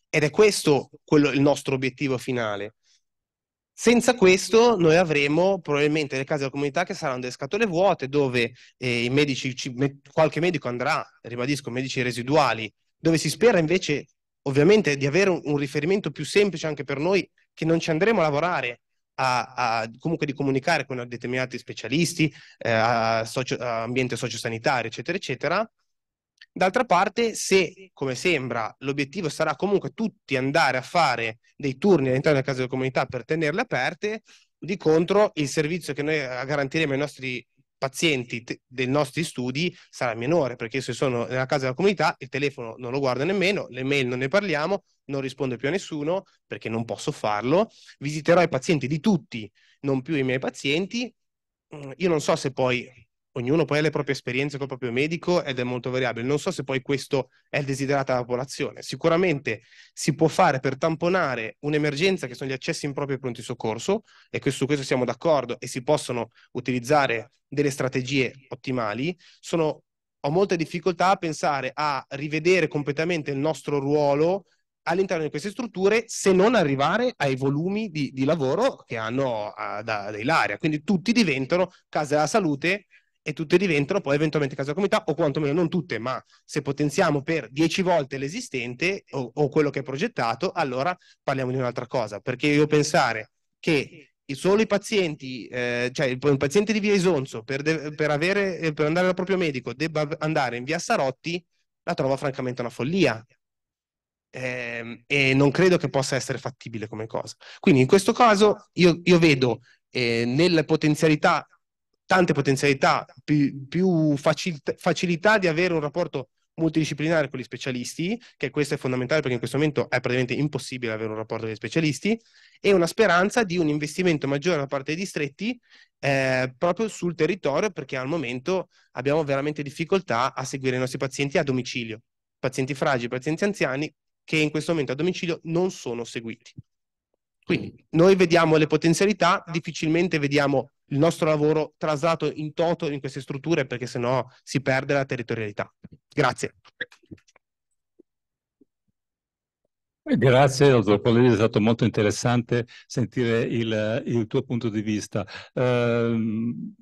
Ed è questo quello, il nostro obiettivo finale. Senza questo noi avremo probabilmente le case della comunità che saranno delle scatole vuote dove eh, medici, ci, qualche medico andrà, ribadisco, medici residuali, dove si spera invece ovviamente di avere un, un, riferimento più semplice anche per noi che non ci andremo a lavorare. A, a comunque di comunicare con determinati specialisti, eh, a, socio, a ambiente sociosanitario, eccetera, eccetera, D'altra parte, se, come sembra, l'obiettivo sarà comunque tutti andare a fare dei turni all'interno della casa della comunità per tenerle aperte, di contro il servizio che noi garantiremo ai nostri pazienti te- dei nostri studi sarà minore, perché se sono nella casa della comunità il telefono non lo guardo nemmeno, le mail non ne parliamo, non rispondo più a nessuno perché non posso farlo, visiterò i pazienti di tutti, non più i miei pazienti. Mm, io non so se poi ognuno poi ha le proprie esperienze col proprio medico ed è molto variabile. Non so se poi questo è il desiderato della popolazione. Sicuramente si può fare per tamponare un'emergenza che sono gli accessi impropri ai pronti soccorso, e su questo siamo d'accordo, e si possono utilizzare delle strategie ottimali. Sono, ho molte difficoltà a pensare a rivedere completamente il nostro ruolo all'interno di queste strutture se non arrivare ai volumi di, di lavoro che hanno a, da, Ilaria. Quindi tutti diventano case della salute e tutte diventano poi eventualmente casa della comunità o quantomeno non tutte, ma se potenziamo per 10 volte l'esistente o, o quello che è progettato, allora parliamo di un'altra cosa, perché io pensare che solo i pazienti, eh, cioè il, paziente di via Isonzo per, de- per, avere, eh, per, andare dal proprio medico debba andare in via Sarotti, la trovo francamente una follia. Eh, e non credo che possa essere fattibile come cosa. Quindi in questo caso io, io vedo eh, nelle potenzialità tante potenzialità, più, più facilità, facilità di avere un rapporto multidisciplinare con gli specialisti, che questo è fondamentale perché in questo momento è praticamente impossibile avere un rapporto con gli specialisti, e una speranza di un investimento maggiore da parte dei distretti eh, proprio sul territorio, perché al momento abbiamo veramente difficoltà a seguire i nostri pazienti a domicilio, pazienti fragili, pazienti anziani, che in questo momento a domicilio non sono seguiti. Quindi noi vediamo le potenzialità, difficilmente vediamo il nostro lavoro traslato in toto in queste strutture perché sennò si perde la territorialità. Grazie. Grazie, dottor Pollini, è stato molto interessante sentire il, il tuo punto di vista. Um,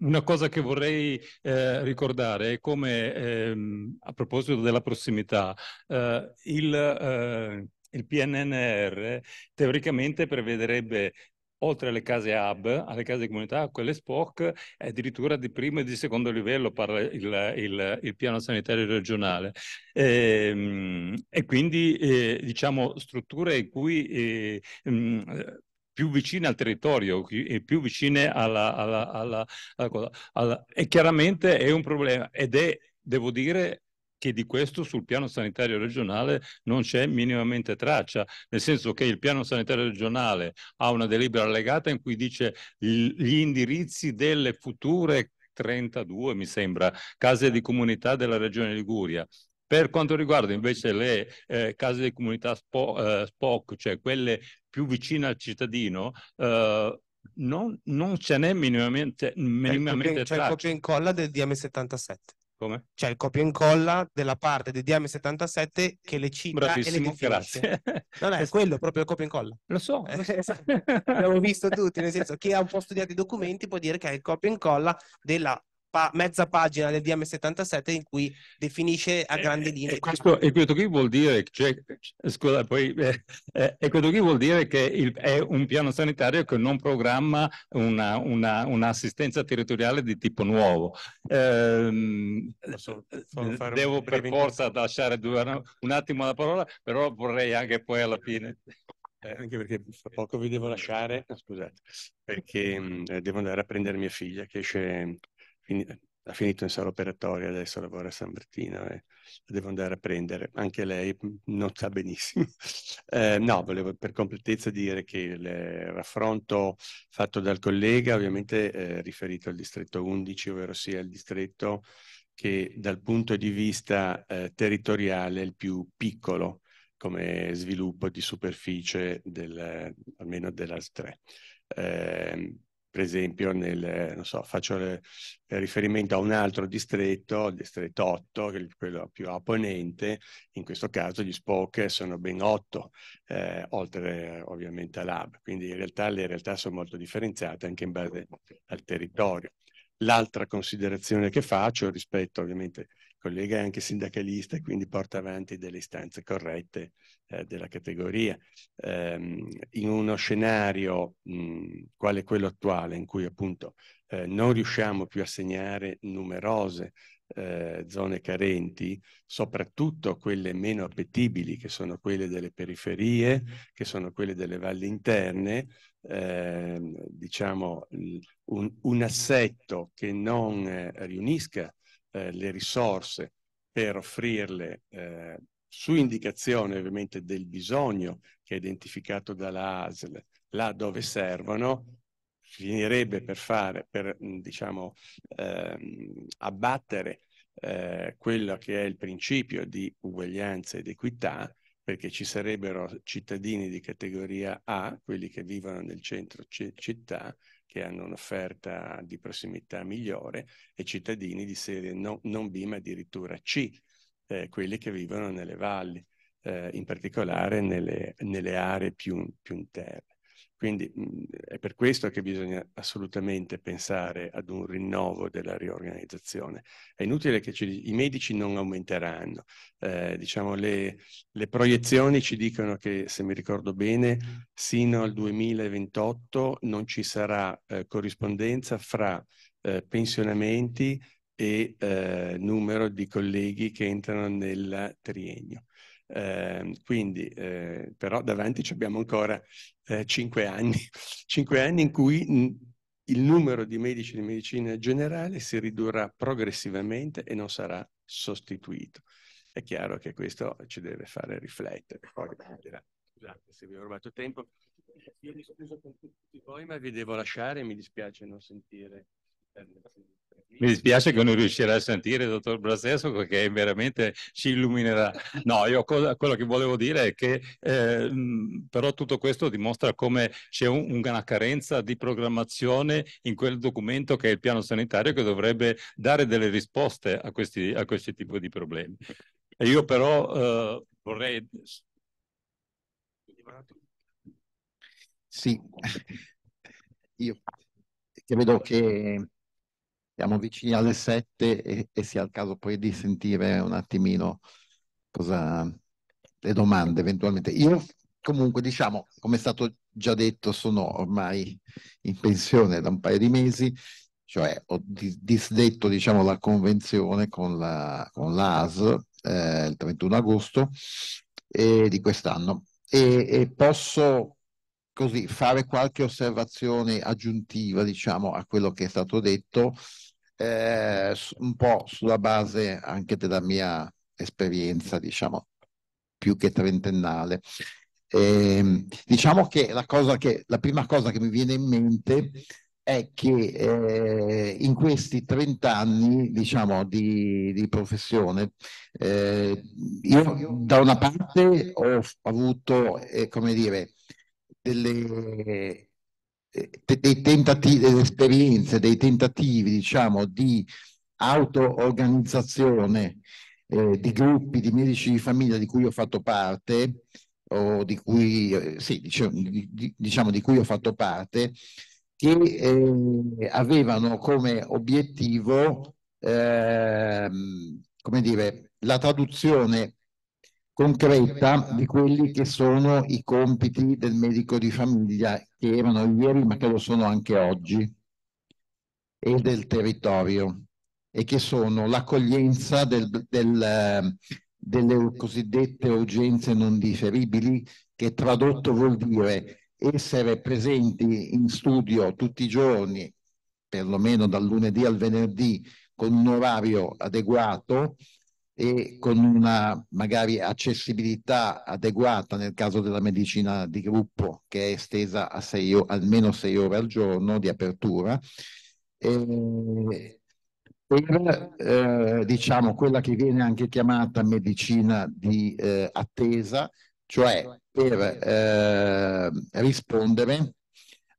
una cosa che vorrei eh, ricordare è come, ehm, a proposito della prossimità, eh, il... Eh, il PNNR teoricamente prevederebbe oltre alle case hub, alle case di comunità, quelle SPOC è addirittura di primo e di secondo livello, parla il, il, il piano sanitario regionale. E, ehm, e quindi eh, diciamo strutture in cui eh, mh, mm, più vicine al territorio e eh, più vicine alla, alla, alla, alla cosa. e chiaramente è un problema ed è, devo dire, che di questo sul piano sanitario regionale non c'è minimamente traccia, nel senso che il piano sanitario regionale ha una delibera allegata in cui dice gli indirizzi delle future 32, mi sembra, case di comunità della regione Liguria. Per quanto riguarda invece le eh, case di comunità spo, eh, SPOC, cioè quelle più vicine al cittadino, eh, non, non ce n'è minimamente, minimamente c'è il copia e incolla del DM77. Come? Cioè il copia e incolla della parte del DM77 che le cita Bravissimo, e le definisce. Grazie. Non è quello, proprio il copia e incolla. Lo so. Lo eh, esatto. so. L'abbiamo visto tutti, nel senso chi ha un po' studiato i documenti può dire che è il copia e incolla della pa- mezza pagina del DM77 in cui definisce a eh, grandi eh, linee. E eh, questo, e questo qui vuol dire, cioè, scusa, poi, eh, eh, questo qui vuol dire che il, è un piano sanitario che non programma una, una, un'assistenza territoriale di tipo nuovo. Ehm, eh, Posso, devo per brevino. forza lasciare due, un attimo la parola, però vorrei anche poi alla fine anche perché fra poco vi devo lasciare, scusate, perché mm, devo andare a prendere mia figlia che esce ha finito in sala operatoria adesso lavora a San Bertino e la devo andare a prendere. Anche lei non sa benissimo. Eh, no, volevo per completezza dire che il eh, raffronto fatto dal collega ovviamente è eh, riferito al distretto 11, ovvero sia il distretto che dal punto di vista eh, territoriale è il più piccolo come sviluppo di superficie del, almeno dell'AS3. Eh, per esempio, nel, non so, faccio le, eh, riferimento a un altro distretto, il distretto 8, quello più a ponente, in questo caso gli spoke sono ben 8, eh, oltre ovviamente all'hub, quindi in realtà le realtà sono molto differenziate anche in base al territorio. L'altra considerazione che faccio rispetto ovviamente collega è anche sindacalista e quindi porta avanti delle istanze corrette eh, della categoria. Ehm, in uno scenario mh, quale quello attuale, in cui appunto eh, non riusciamo più a segnare numerose eh, zone carenti, soprattutto quelle meno appetibili, che sono quelle delle periferie, mm-hmm. che sono quelle delle valli interne, eh, diciamo un, un, assetto che non eh, riunisca eh, le risorse per offrirle eh, su indicazione ovviamente del bisogno che è identificato dalla ASL, là dove servono, finirebbe per fare, per mm, diciamo, ehm, abbattere eh, quello che è il principio di uguaglianza ed equità, perché ci sarebbero cittadini di categoria A, quelli che vivono nel centro città, che hanno un'offerta di prossimità migliore e cittadini di serie no, non B ma addirittura C, eh, quelli che vivono nelle valli, eh, in particolare nelle, nelle aree più, più interne. Quindi mh, mhmm, è per questo che bisogna assolutamente pensare ad un rinnovo della riorganizzazione. È inutile che ci, i medici non aumenteranno. Eh, diciamo le, le, proiezioni ci dicono che, se mi ricordo bene, sino al 2028 non ci sarà eh, corrispondenza fra eh, pensionamenti e eh, numero di colleghi che entrano nel triennio. Eh, quindi, eh, però, davanti abbiamo ancora eh, cinque anni, cinque anni in cui mm, il numero di medici di medicina generale si ridurrà progressivamente e non sarà sostituito. È chiaro che questo ci deve fare riflettere. Eh, poi, scusate esatto, se vi ho rubato tempo. Io mi scuso con tutti voi, ma vi devo lasciare, mi dispiace non sentire. Mi dispiace che non riuscirà a sentire il dottor Braseso perché veramente ci illuminerà. No, io cosa, quello che volevo dire è che eh, mm, però tutto questo dimostra come c'è un, una carenza di programmazione in quel documento che è il piano sanitario che dovrebbe dare delle risposte a questi, a questi tipi di problemi. E io però eh, vorrei... Sì, io credo che siamo mm. vicini alle sette e, e sia il caso poi di sentire un attimino cosa, le domande eventualmente. Io comunque diciamo, come è stato già detto, sono ormai in pensione da un paio di mesi, cioè ho disdetto diciamo, la convenzione con, la, con l'AS eh, il 31 agosto eh, di quest'anno e, e posso così fare qualche osservazione aggiuntiva diciamo, a quello che è stato detto, eh, un po' sulla base anche della mia esperienza, diciamo, più che trentennale. Eh, diciamo che la, che la, prima cosa che mi viene in mente è che eh, in questi 30 anni diciamo, di, di professione eh, io da una parte ho avuto eh, come dire delle, eh, dei tentativi, delle esperienze, dei tentativi diciamo, di auto-organizzazione eh, di gruppi di medici di famiglia di cui ho fatto parte, o di cui, eh, sì, diciamo, di, diciamo, di cui ho fatto parte, che eh, avevano come obiettivo ehm, come dire, la traduzione concreta di quelli che sono i compiti del medico di famiglia che erano ieri ma che lo sono anche oggi e del territorio e che sono l'accoglienza del, del, delle cosiddette urgenze non differibili che tradotto vuol dire essere presenti in studio tutti i giorni perlomeno dal lunedì al venerdì con un orario adeguato e con una magari accessibilità adeguata nel caso della medicina di gruppo che è estesa a sei, almeno sei ore al giorno di apertura e per eh, diciamo quella che viene anche chiamata medicina di eh, attesa cioè per eh, rispondere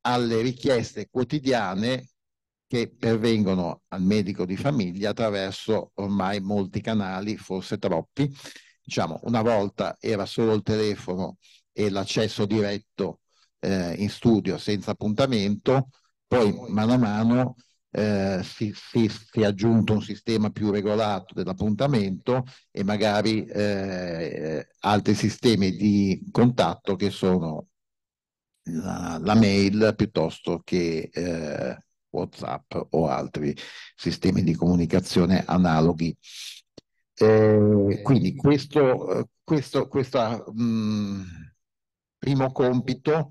alle richieste quotidiane che pervengono al medico di famiglia attraverso ormai molti canali, forse troppi. Diciamo, una volta era solo il telefono e l'accesso diretto eh, in studio senza appuntamento, poi mano a mano eh, si, si, si, è aggiunto un sistema più regolato dell'appuntamento e magari eh, altri sistemi di contatto che sono la, la mail piuttosto che eh, WhatsApp o altri sistemi di comunicazione analoghi. Eh, eh quindi questo, eh, questo questa, mh, mm, primo compito,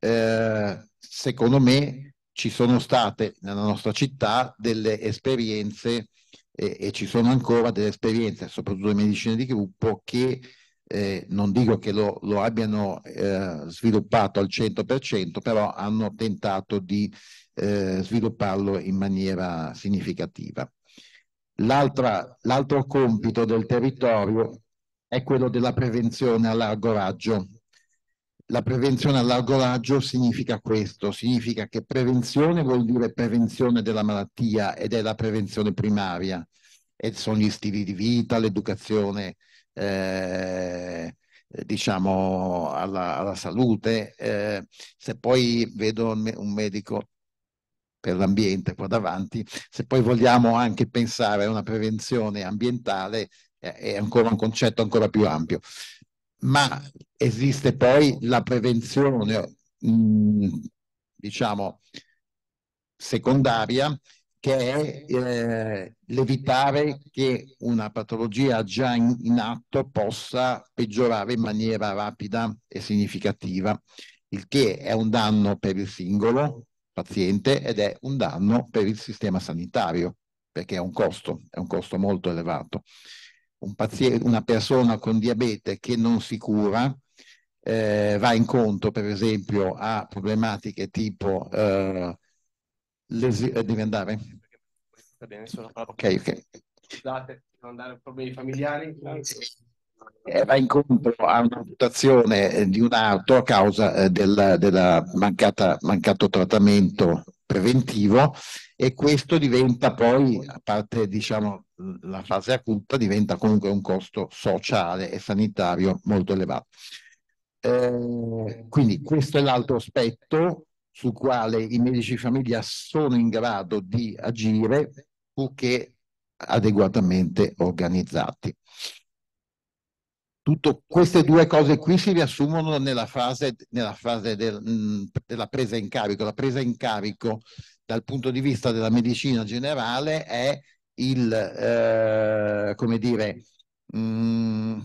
eh, secondo me, ci sono state nella nostra città delle esperienze eh, e ci sono ancora delle esperienze, soprattutto in medicina di gruppo, che eh, non dico che lo, lo abbiano eh, sviluppato al 100%, però hanno tentato di eh, svilupparlo in maniera significativa. l'altro compito del territorio è quello della prevenzione a largo raggio. La prevenzione a largo raggio significa questo, significa che prevenzione vuol dire prevenzione della malattia ed è la prevenzione primaria, e sono gli stili di vita, l'educazione eh, diciamo alla, alla salute. Eh, se poi vedo un medico per l'ambiente qua davanti, se poi vogliamo anche pensare a una prevenzione ambientale eh, è ancora un concetto ancora più ampio. Ma esiste poi la prevenzione, mm, diciamo, secondaria, che è eh, l'evitare che una patologia già in, in, atto possa peggiorare in maniera rapida e significativa, il che è un danno per il singolo, paziente ed è un danno per il sistema sanitario, perché è un costo, è un costo molto elevato. Un paziente, una persona con diabete che non si cura eh, va incontro, per esempio, a problematiche tipo eh, lesi- eh, devi andare? Va bene, sono Ok, ok. Scusate, non dare problemi familiari. Grazie. Eh, va incontro a un'amputazione eh, di un arto a causa eh, del della mancata, mancato trattamento preventivo e questo diventa poi, a parte diciamo, la fase acuta, diventa comunque un costo sociale e sanitario molto elevato. Eh, quindi questo è l'altro aspetto sul quale i medici di famiglia sono in grado di agire purché adeguatamente organizzati tutte queste due cose qui si riassumono nella fase, nella fase del, della presa in carico. La presa in carico dal punto di vista della medicina generale è il, eh, come dire, mh,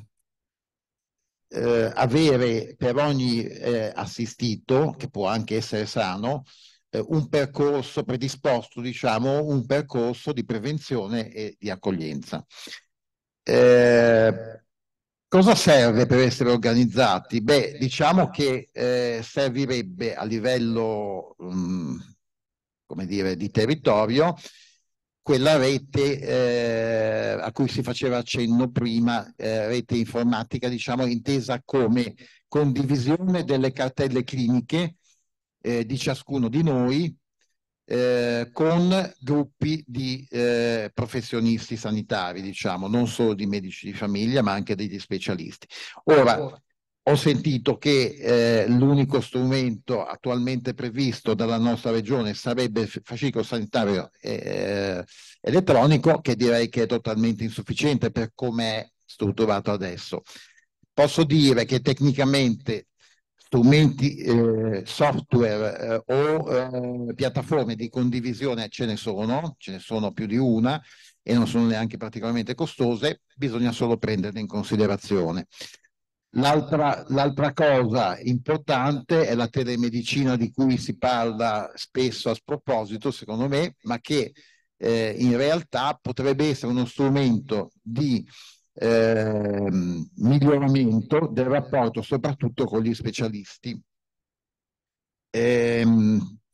eh, avere per ogni eh, assistito, che può anche essere sano, eh, un percorso predisposto, diciamo, un percorso di prevenzione e di accoglienza. Eh, Cosa serve per essere organizzati? Beh, diciamo che eh, servirebbe a livello, um, come dire, di territorio quella rete eh, a cui si faceva accenno prima, eh, rete informatica, diciamo intesa come condivisione delle cartelle cliniche eh, di ciascuno di noi eh, con gruppi di eh, professionisti sanitari, diciamo, non solo di medici di famiglia, ma anche degli specialisti. Ora, ho sentito che eh, l'unico strumento attualmente previsto dalla nostra regione sarebbe il fascicolo sanitario eh, elettronico, che direi che è totalmente insufficiente per come è strutturato adesso. Posso dire che tecnicamente strumenti eh, software eh, o eh, piattaforme di condivisione ce ne sono, ce ne sono più di una e non sono neanche particolarmente costose, bisogna solo prenderle in considerazione. L'altra, l'altra cosa importante è la telemedicina di cui si parla spesso a sproposito, secondo me, ma che eh, in realtà potrebbe essere uno strumento di eh, miglioramento del rapporto soprattutto con gli specialisti. Eh,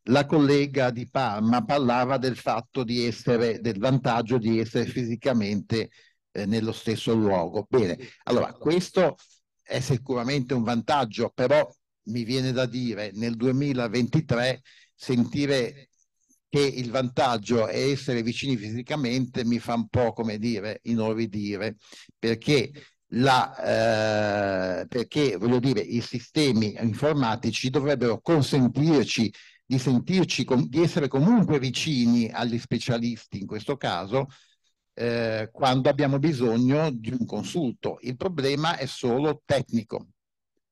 la collega di Parma parlava del fatto di essere, del vantaggio di essere fisicamente eh, nello stesso luogo. Bene, allora questo è sicuramente un vantaggio, però mi viene da dire nel 2023 sentire che il vantaggio è essere vicini fisicamente mi fa un po' come dire inorridire perché la, eh, perché voglio dire i sistemi informatici dovrebbero consentirci di sentirci di essere comunque vicini agli specialisti in questo caso eh, quando abbiamo bisogno di un consulto il problema è solo tecnico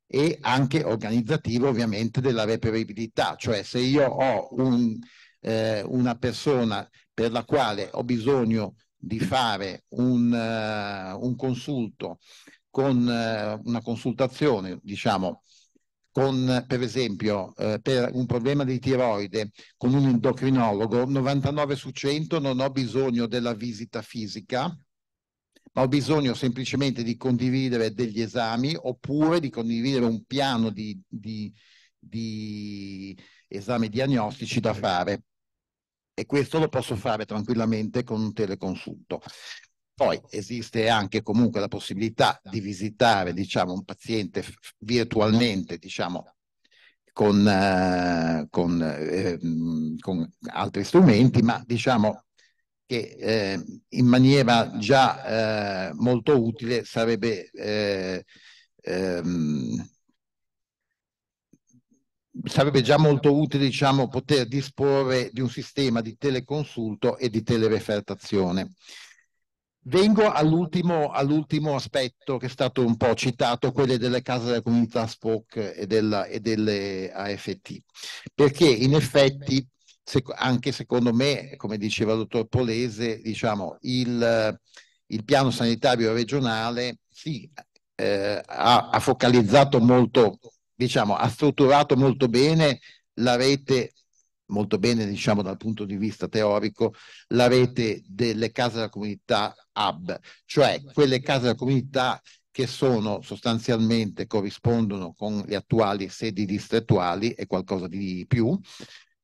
e anche organizzativo ovviamente della reperibilità cioè se io ho un eh, una persona per la quale ho bisogno di fare un, uh, un consulto con uh, una consultazione, diciamo, con per esempio uh, per un problema di tiroide con un endocrinologo, 99 su 100 non ho bisogno della visita fisica, ma ho bisogno semplicemente di condividere degli esami oppure di condividere un piano di, di, di esami diagnostici da fare e questo lo posso fare tranquillamente con un teleconsulto. Poi esiste anche comunque la possibilità di visitare diciamo, un paziente virtualmente, diciamo, con, eh, con, eh, con, altri strumenti, ma diciamo che eh, in maniera già eh, molto utile sarebbe eh, ehm, sarebbe già molto utile diciamo, poter disporre di un sistema di teleconsulto e di telerefertazione. Vengo all'ultimo, all'ultimo aspetto che è stato un po' citato, quelle delle case della comunità SPOC e, della, e delle AFT, perché in effetti, se, anche secondo me, come diceva il dottor Polese, diciamo, il, il piano sanitario regionale sì, eh, ha, ha focalizzato molto diciamo, ha strutturato molto bene la rete, molto bene diciamo dal punto di vista teorico, la rete delle case della comunità hub, cioè quelle case della comunità che sono sostanzialmente corrispondono con le attuali sedi distrettuali e qualcosa di più.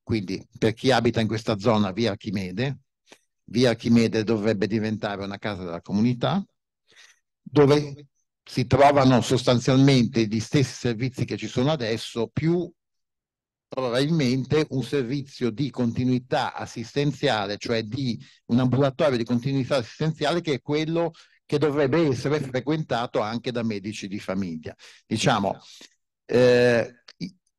Quindi per chi abita in questa zona via Archimede, via Archimede dovrebbe diventare una casa della comunità, dove si trovano sostanzialmente gli stessi servizi che ci sono adesso, più probabilmente un servizio di continuità assistenziale, cioè di un ambulatorio di continuità assistenziale che è quello che dovrebbe essere frequentato anche da medici di famiglia. Diciamo, eh,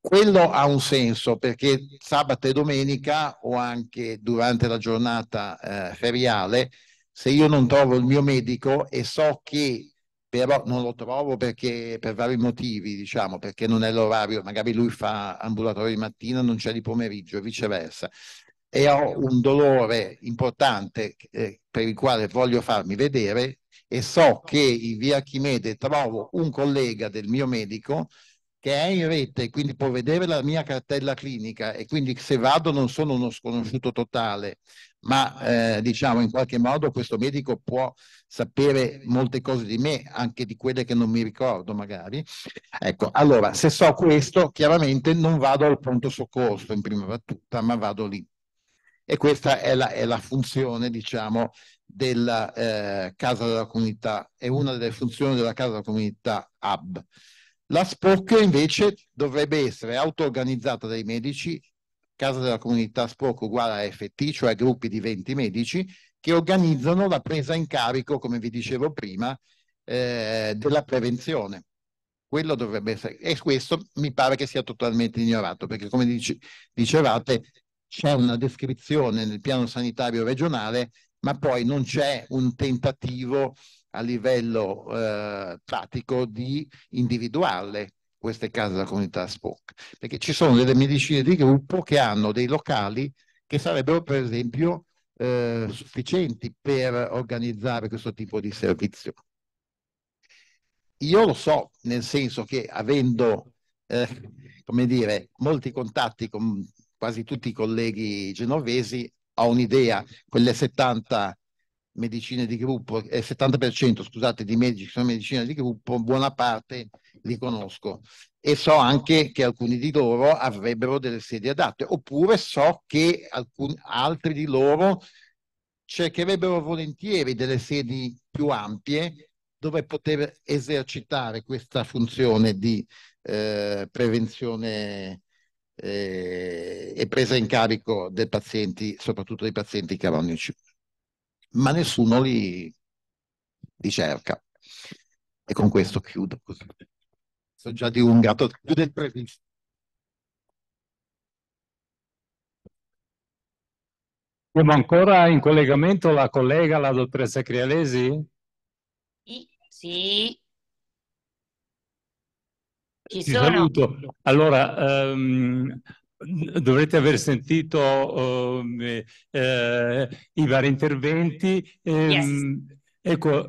quello ha un senso perché sabato e domenica o anche durante la giornata eh, feriale, se io non trovo il mio medico e so che però non lo trovo perché, per vari motivi, diciamo, perché non è l'orario, magari lui fa ambulatorio di mattina, non c'è di pomeriggio e viceversa. E ho un dolore importante eh, per il quale voglio farmi vedere e so che in via Chimede trovo un collega del mio medico che è in rete, quindi può vedere la mia cartella clinica e quindi se vado non sono uno sconosciuto totale, ma eh, diciamo in qualche modo questo medico può sapere molte cose di me, anche di quelle che non mi ricordo magari. Ecco, allora, se so questo, chiaramente non vado al pronto soccorso in prima battuta, ma vado lì. E questa è la, è la funzione, diciamo, della eh, Casa della Comunità, è una delle funzioni della Casa della Comunità Hub. La SPOC invece dovrebbe essere auto-organizzata dai medici, Casa della Comunità SPOC uguale a FT, cioè gruppi di 20 medici, che organizzano la presa in carico, come vi dicevo prima, eh, della prevenzione. Quello dovrebbe essere, e questo mi pare che sia totalmente ignorato, perché come dice, dicevate c'è una descrizione nel piano sanitario regionale, ma poi non c'è un tentativo a livello eh, pratico di individuarle queste case della comunità SPOC, perché ci sono delle medicine di gruppo che hanno dei locali che sarebbero per esempio eh, sufficienti per organizzare questo tipo di servizio. Io lo so, nel senso che avendo, eh, come dire, molti contatti con quasi tutti i colleghi genovesi, ho un'idea, quelle 70 medicine di gruppo, eh, 70% scusate, di medici che sono medicina di gruppo, buona parte li conosco e so anche che alcuni di loro avrebbero delle sedi adatte, oppure so che alcun, altri di loro cercherebbero volentieri delle sedi più ampie dove poter esercitare questa funzione di eh, prevenzione eh, e presa in carico dei pazienti, soprattutto dei pazienti caronici. Ma nessuno li, li cerca. E con questo chiudo. così. Sono già dilungato più del previsto. Siamo ancora in collegamento la collega, la dottoressa Crialesi? Sì, sì. Ci Ti sono. saluto. Allora, um, dovrete aver sentito um, eh, i vari interventi. Eh, yes. Ehm, ecco,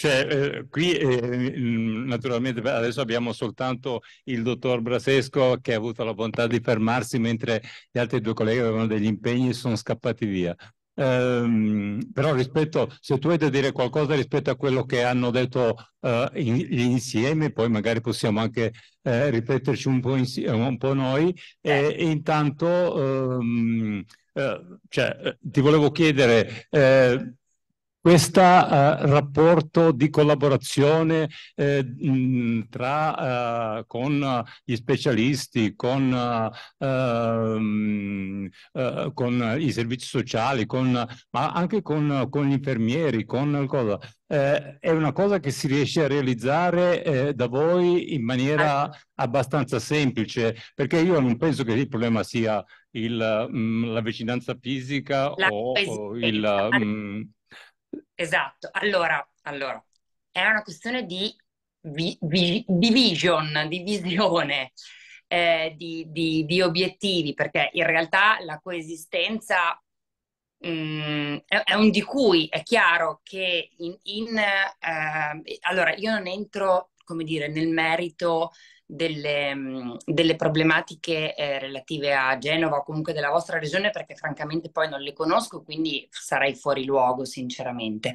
cioè, eh, qui eh, mm, naturalmente adesso abbiamo soltanto il dottor Brasesco che ha avuto la bontà di fermarsi mentre gli altri due colleghi avevano degli impegni e sono scappati via. Um, però rispetto, se tu hai da dire qualcosa rispetto a quello che hanno detto uh, in, insieme, poi magari possiamo anche uh, ripeterci un po', insieme, eh, un po noi. E, e intanto um, uh, cioè, ti volevo chiedere questo eh, rapporto di collaborazione eh, mh, tra, eh, con eh, gli specialisti, con, eh, ehm, eh, con, i servizi sociali, con, ma anche con, con gli infermieri, con cosa, è una cosa che si riesce a realizzare da voi in maniera abbastanza semplice, perché io non penso che il problema sia il, mh, la vicinanza fisica la o, o il... Mh, Esatto, allora, allora è una questione di, vi, vi, di vision, di visione, eh, di, di, di, obiettivi, perché in realtà la coesistenza mh, mm, è, è, un di cui, è chiaro che in... in eh, allora, io non entro, come dire, nel merito delle, delle problematiche eh, relative a Genova o comunque della vostra regione perché francamente poi non le conosco, quindi sarei fuori luogo sinceramente.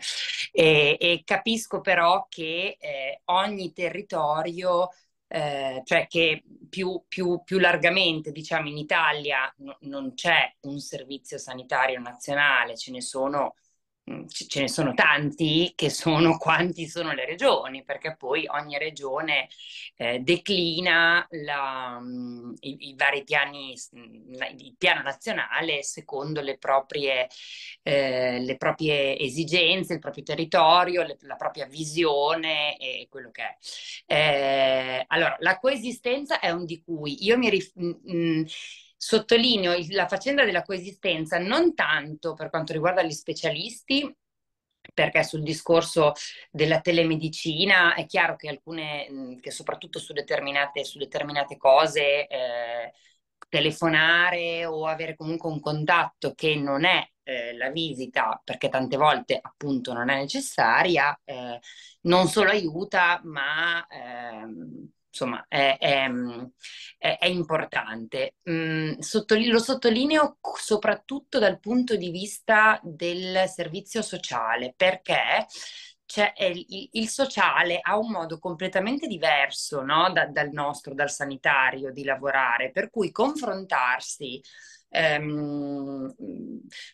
E, e capisco però che eh, ogni territorio eh, cioè che più, più, più, largamente diciamo in Italia no, non c'è un servizio sanitario nazionale, ce ne sono Mhmm, ce ne sono tanti che sono quanti sono le regioni, perché poi ogni regione eh, declina la, mhmm, i, i, vari piani, mhmm, il piano nazionale secondo le proprie, eh, le proprie esigenze, il proprio territorio, le, la propria visione e quello che è. Eh, allora, la coesistenza è un di cui io mi rifiuto sottolineo la faccenda della coesistenza non tanto per quanto riguarda gli specialisti, perché sul discorso della telemedicina è chiaro che alcune, che soprattutto su determinate, su determinate cose, eh, telefonare o avere comunque un contatto che non è eh, la visita, perché tante volte appunto non è necessaria, eh, non solo aiuta, ma ehm, insomma, è, mm, è, è importante. Mm, sottoline- lo sottolineo soprattutto dal punto di vista del servizio sociale, perché cioè, il, il, sociale ha un modo completamente diverso no? da, dal nostro, dal sanitario, di lavorare, per cui confrontarsi ehm,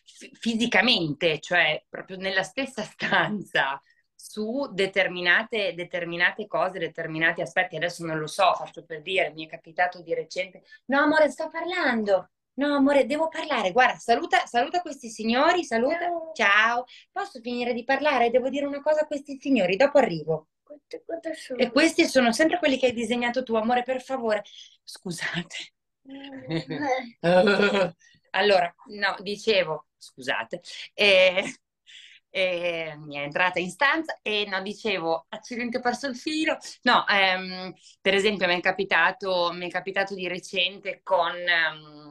f- fisicamente, cioè proprio nella stessa stanza, su determinate, determinate, cose, determinati aspetti. Adesso non lo so, faccio per dire, mi è capitato di recente, no amore, sto parlando, no amore, devo parlare, guarda, saluta, saluta questi signori, saluta, ciao. ciao. posso finire di parlare, devo dire una cosa a questi signori, dopo arrivo. Quante, quante e questi sono sempre quelli che hai disegnato tu, amore, per favore. Scusate. Eh, allora, no, dicevo, scusate, eh, e mi è entrata in stanza e no, dicevo, accidenti, ho perso il filo. No, ehm, per esempio mi è, capitato, mi è capitato di recente con... Um,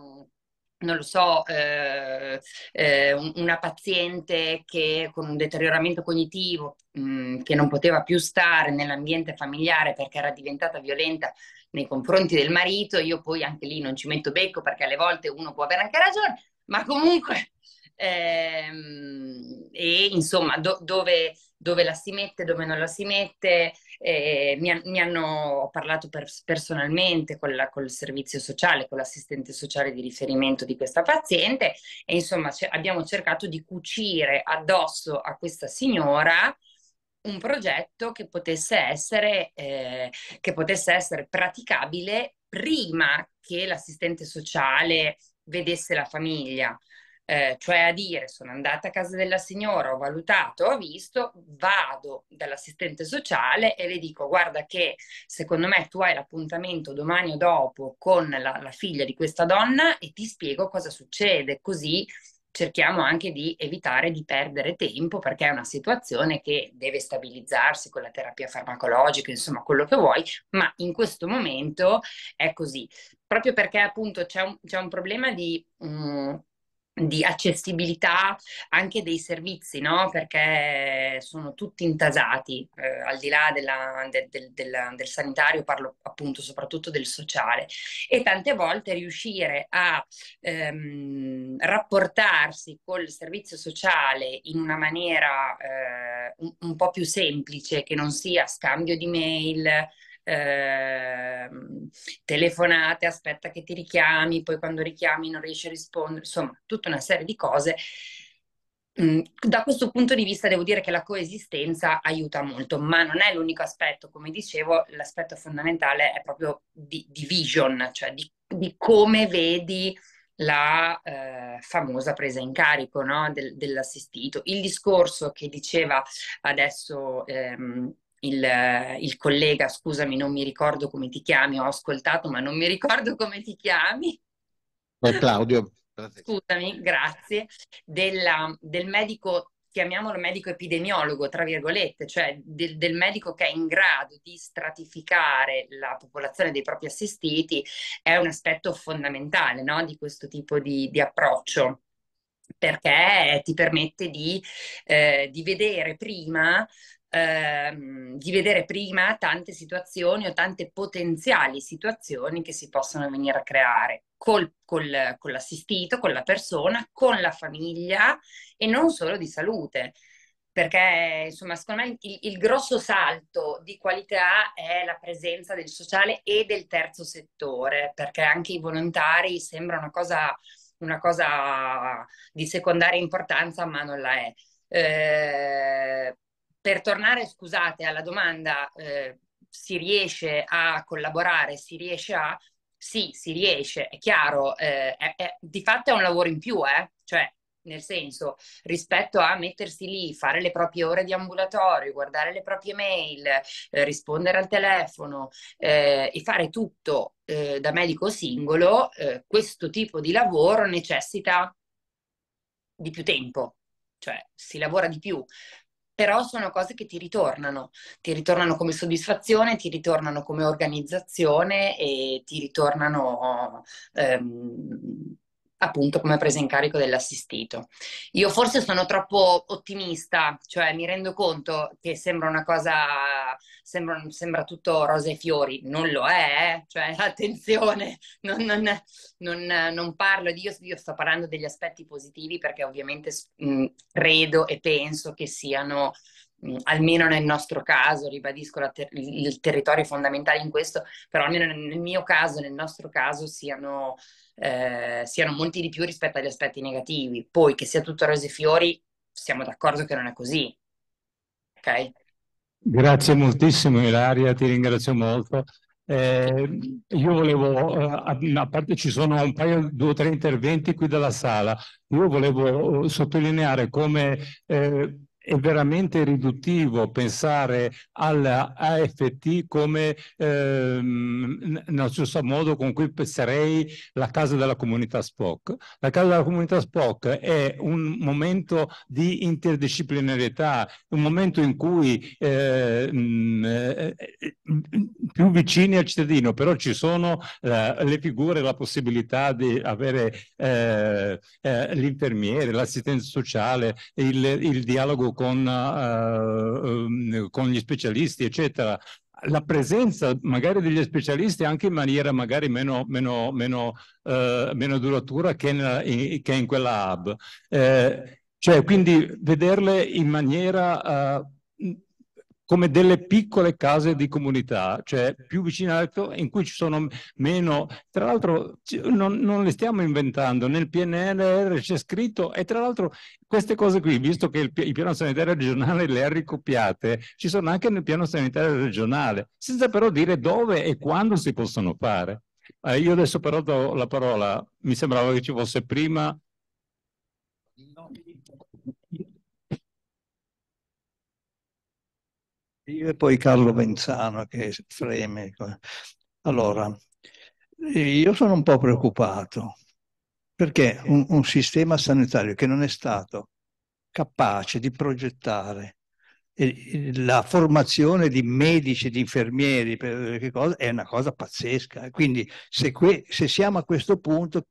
non lo so, eh, eh, una paziente che con un deterioramento cognitivo, mh, mm, che non poteva più stare nell'ambiente familiare perché era diventata violenta nei confronti del marito, io poi anche lì non ci metto becco perché alle volte uno può avere anche ragione, ma comunque ehm, e insomma do, dove, dove, la si mette, dove non la si mette. Eh, mi, mi, hanno parlato per, personalmente con, la, con, il servizio sociale, con l'assistente sociale di riferimento di questa paziente e insomma c- abbiamo cercato di cucire addosso a questa signora un progetto che potesse essere, eh, che potesse essere praticabile prima che l'assistente sociale vedesse la famiglia eh, cioè a dire sono andata a casa della signora, ho valutato, ho visto, vado dall'assistente sociale e le dico guarda che secondo me tu hai l'appuntamento domani o dopo con la, la figlia di questa donna e ti spiego cosa succede, così cerchiamo anche di evitare di perdere tempo perché è una situazione che deve stabilizzarsi con la terapia farmacologica, insomma quello che vuoi, ma in questo momento è così, proprio perché appunto c'è un, c'è un problema di... Um, di accessibilità anche dei servizi, no? perché sono tutti intasati, eh, al di là della, de, de, de, del sanitario, parlo appunto soprattutto del sociale, e tante volte riuscire a ehm, rapportarsi col servizio sociale in una maniera eh, un, un, po' più semplice, che non sia scambio di mail, eh, telefonate, aspetta che ti richiami, poi quando richiami non riesci a rispondere, insomma, tutta una serie di cose. Mm, da questo punto di vista devo dire che la coesistenza aiuta molto, ma non è l'unico aspetto, come dicevo, l'aspetto fondamentale è proprio di, di vision, cioè di, di come vedi la eh, famosa presa in carico no? Del, dell'assistito. Il discorso che diceva adesso ehm, il, il, collega, scusami, non mi ricordo come ti chiami, ho ascoltato, ma non mi ricordo come ti chiami. È Claudio. Scusami, grazie. Della, del medico, chiamiamolo medico epidemiologo, tra virgolette, cioè del, del, medico che è in grado di stratificare la popolazione dei propri assistiti, è un aspetto fondamentale no? di questo tipo di, di approccio perché ti permette di, eh, di vedere prima Ehm, di vedere prima tante situazioni o tante potenziali situazioni che si possono venire a creare col, col, con l'assistito, con la persona, con la famiglia e non solo di salute perché insomma secondo me il, il, grosso salto di qualità è la presenza del sociale e del terzo settore, perché anche i volontari sembra una cosa, una cosa di secondaria importanza, ma non la è. Eh, per tornare, scusate, alla domanda, eh, si riesce a collaborare, si riesce a... Sì, si riesce, è chiaro, eh, è, è, di fatto è un lavoro in più, eh? cioè nel senso rispetto a mettersi lì, fare le proprie ore di ambulatorio, guardare le proprie mail, eh, rispondere al telefono eh, e fare tutto eh, da medico singolo, eh, questo tipo di lavoro necessita di più tempo, cioè si lavora di più però sono cose che ti ritornano, ti ritornano come soddisfazione, ti ritornano come organizzazione e ti ritornano ehm, appunto come presa in carico dell'assistito. Io forse sono troppo ottimista, cioè mi rendo conto che sembra una cosa, sembra, sembra tutto rose e fiori, non lo è, eh? cioè attenzione, non, non, non, non parlo di, io, io, sto parlando degli aspetti positivi perché ovviamente mh, credo e penso che siano almeno nel nostro caso, ribadisco ter- il territorio fondamentale in questo, però almeno nel mio caso, nel nostro caso, siano eh, siano molti di più rispetto agli aspetti negativi. Poi che sia tutto rose e fiori, siamo d'accordo che non è così. Ok? Grazie moltissimo Ilaria, ti ringrazio molto. Eh, io volevo, eh, a parte ci sono un paio, due o tre interventi qui dalla sala, io volevo eh, sottolineare come eh, è veramente riduttivo pensare alla all'AFT come ehm, nello stesso modo con cui penserei la Casa della Comunità Spock. La Casa della Comunità Spock è un momento di interdisciplinarietà, un momento in cui ehm, eh, più vicini al cittadino, però ci sono eh, le figure, la possibilità di avere eh, eh l'infermiere, l'assistenza sociale, il, il dialogo con, eh, ehm, eh, con gli specialisti, eccetera la presenza magari degli specialisti anche in maniera magari meno, meno, meno, eh, meno duratura che in, che in, quella hub. Eh, cioè, quindi vederle in maniera eh, come delle piccole case di comunità, cioè più vicine all'altro, in cui ci sono meno... Tra l'altro non, non, le stiamo inventando, nel PNR c'è scritto e tra l'altro queste cose qui, visto che il, il piano sanitario regionale le ha ricopiate, ci sono anche nel piano sanitario regionale, senza però dire dove e quando si possono fare. Eh, io adesso però do la parola, mi sembrava che ci fosse prima Io e poi Carlo Benzano che freme. Allora, io sono un po' preoccupato perché un, un sistema sanitario che non è stato capace di progettare la formazione di medici, di infermieri, cosa, è una cosa pazzesca. Quindi se, que, se, siamo a questo punto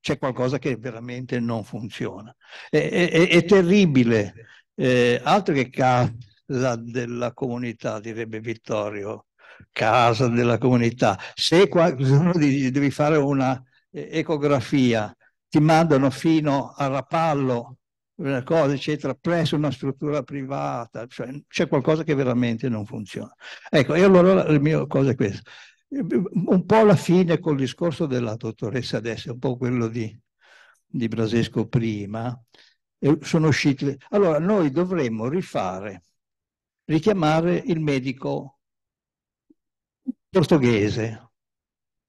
c'è qualcosa che veramente non funziona. È, è, è terribile. Eh, altro che cazzo la della comunità, direbbe Vittorio, casa della comunità. Se qualcuno devi fare una eh, ecografia, ti mandano fino a Rapallo, una cosa, eccetera, presso una struttura privata, cioè c'è qualcosa che veramente non funziona. Ecco, e allora la mia cosa è questa. Un po' alla fine col discorso della dottoressa adesso, un po' quello di, di Brasesco prima, sono usciti. Allora, noi dovremmo rifare richiamare il medico portoghese.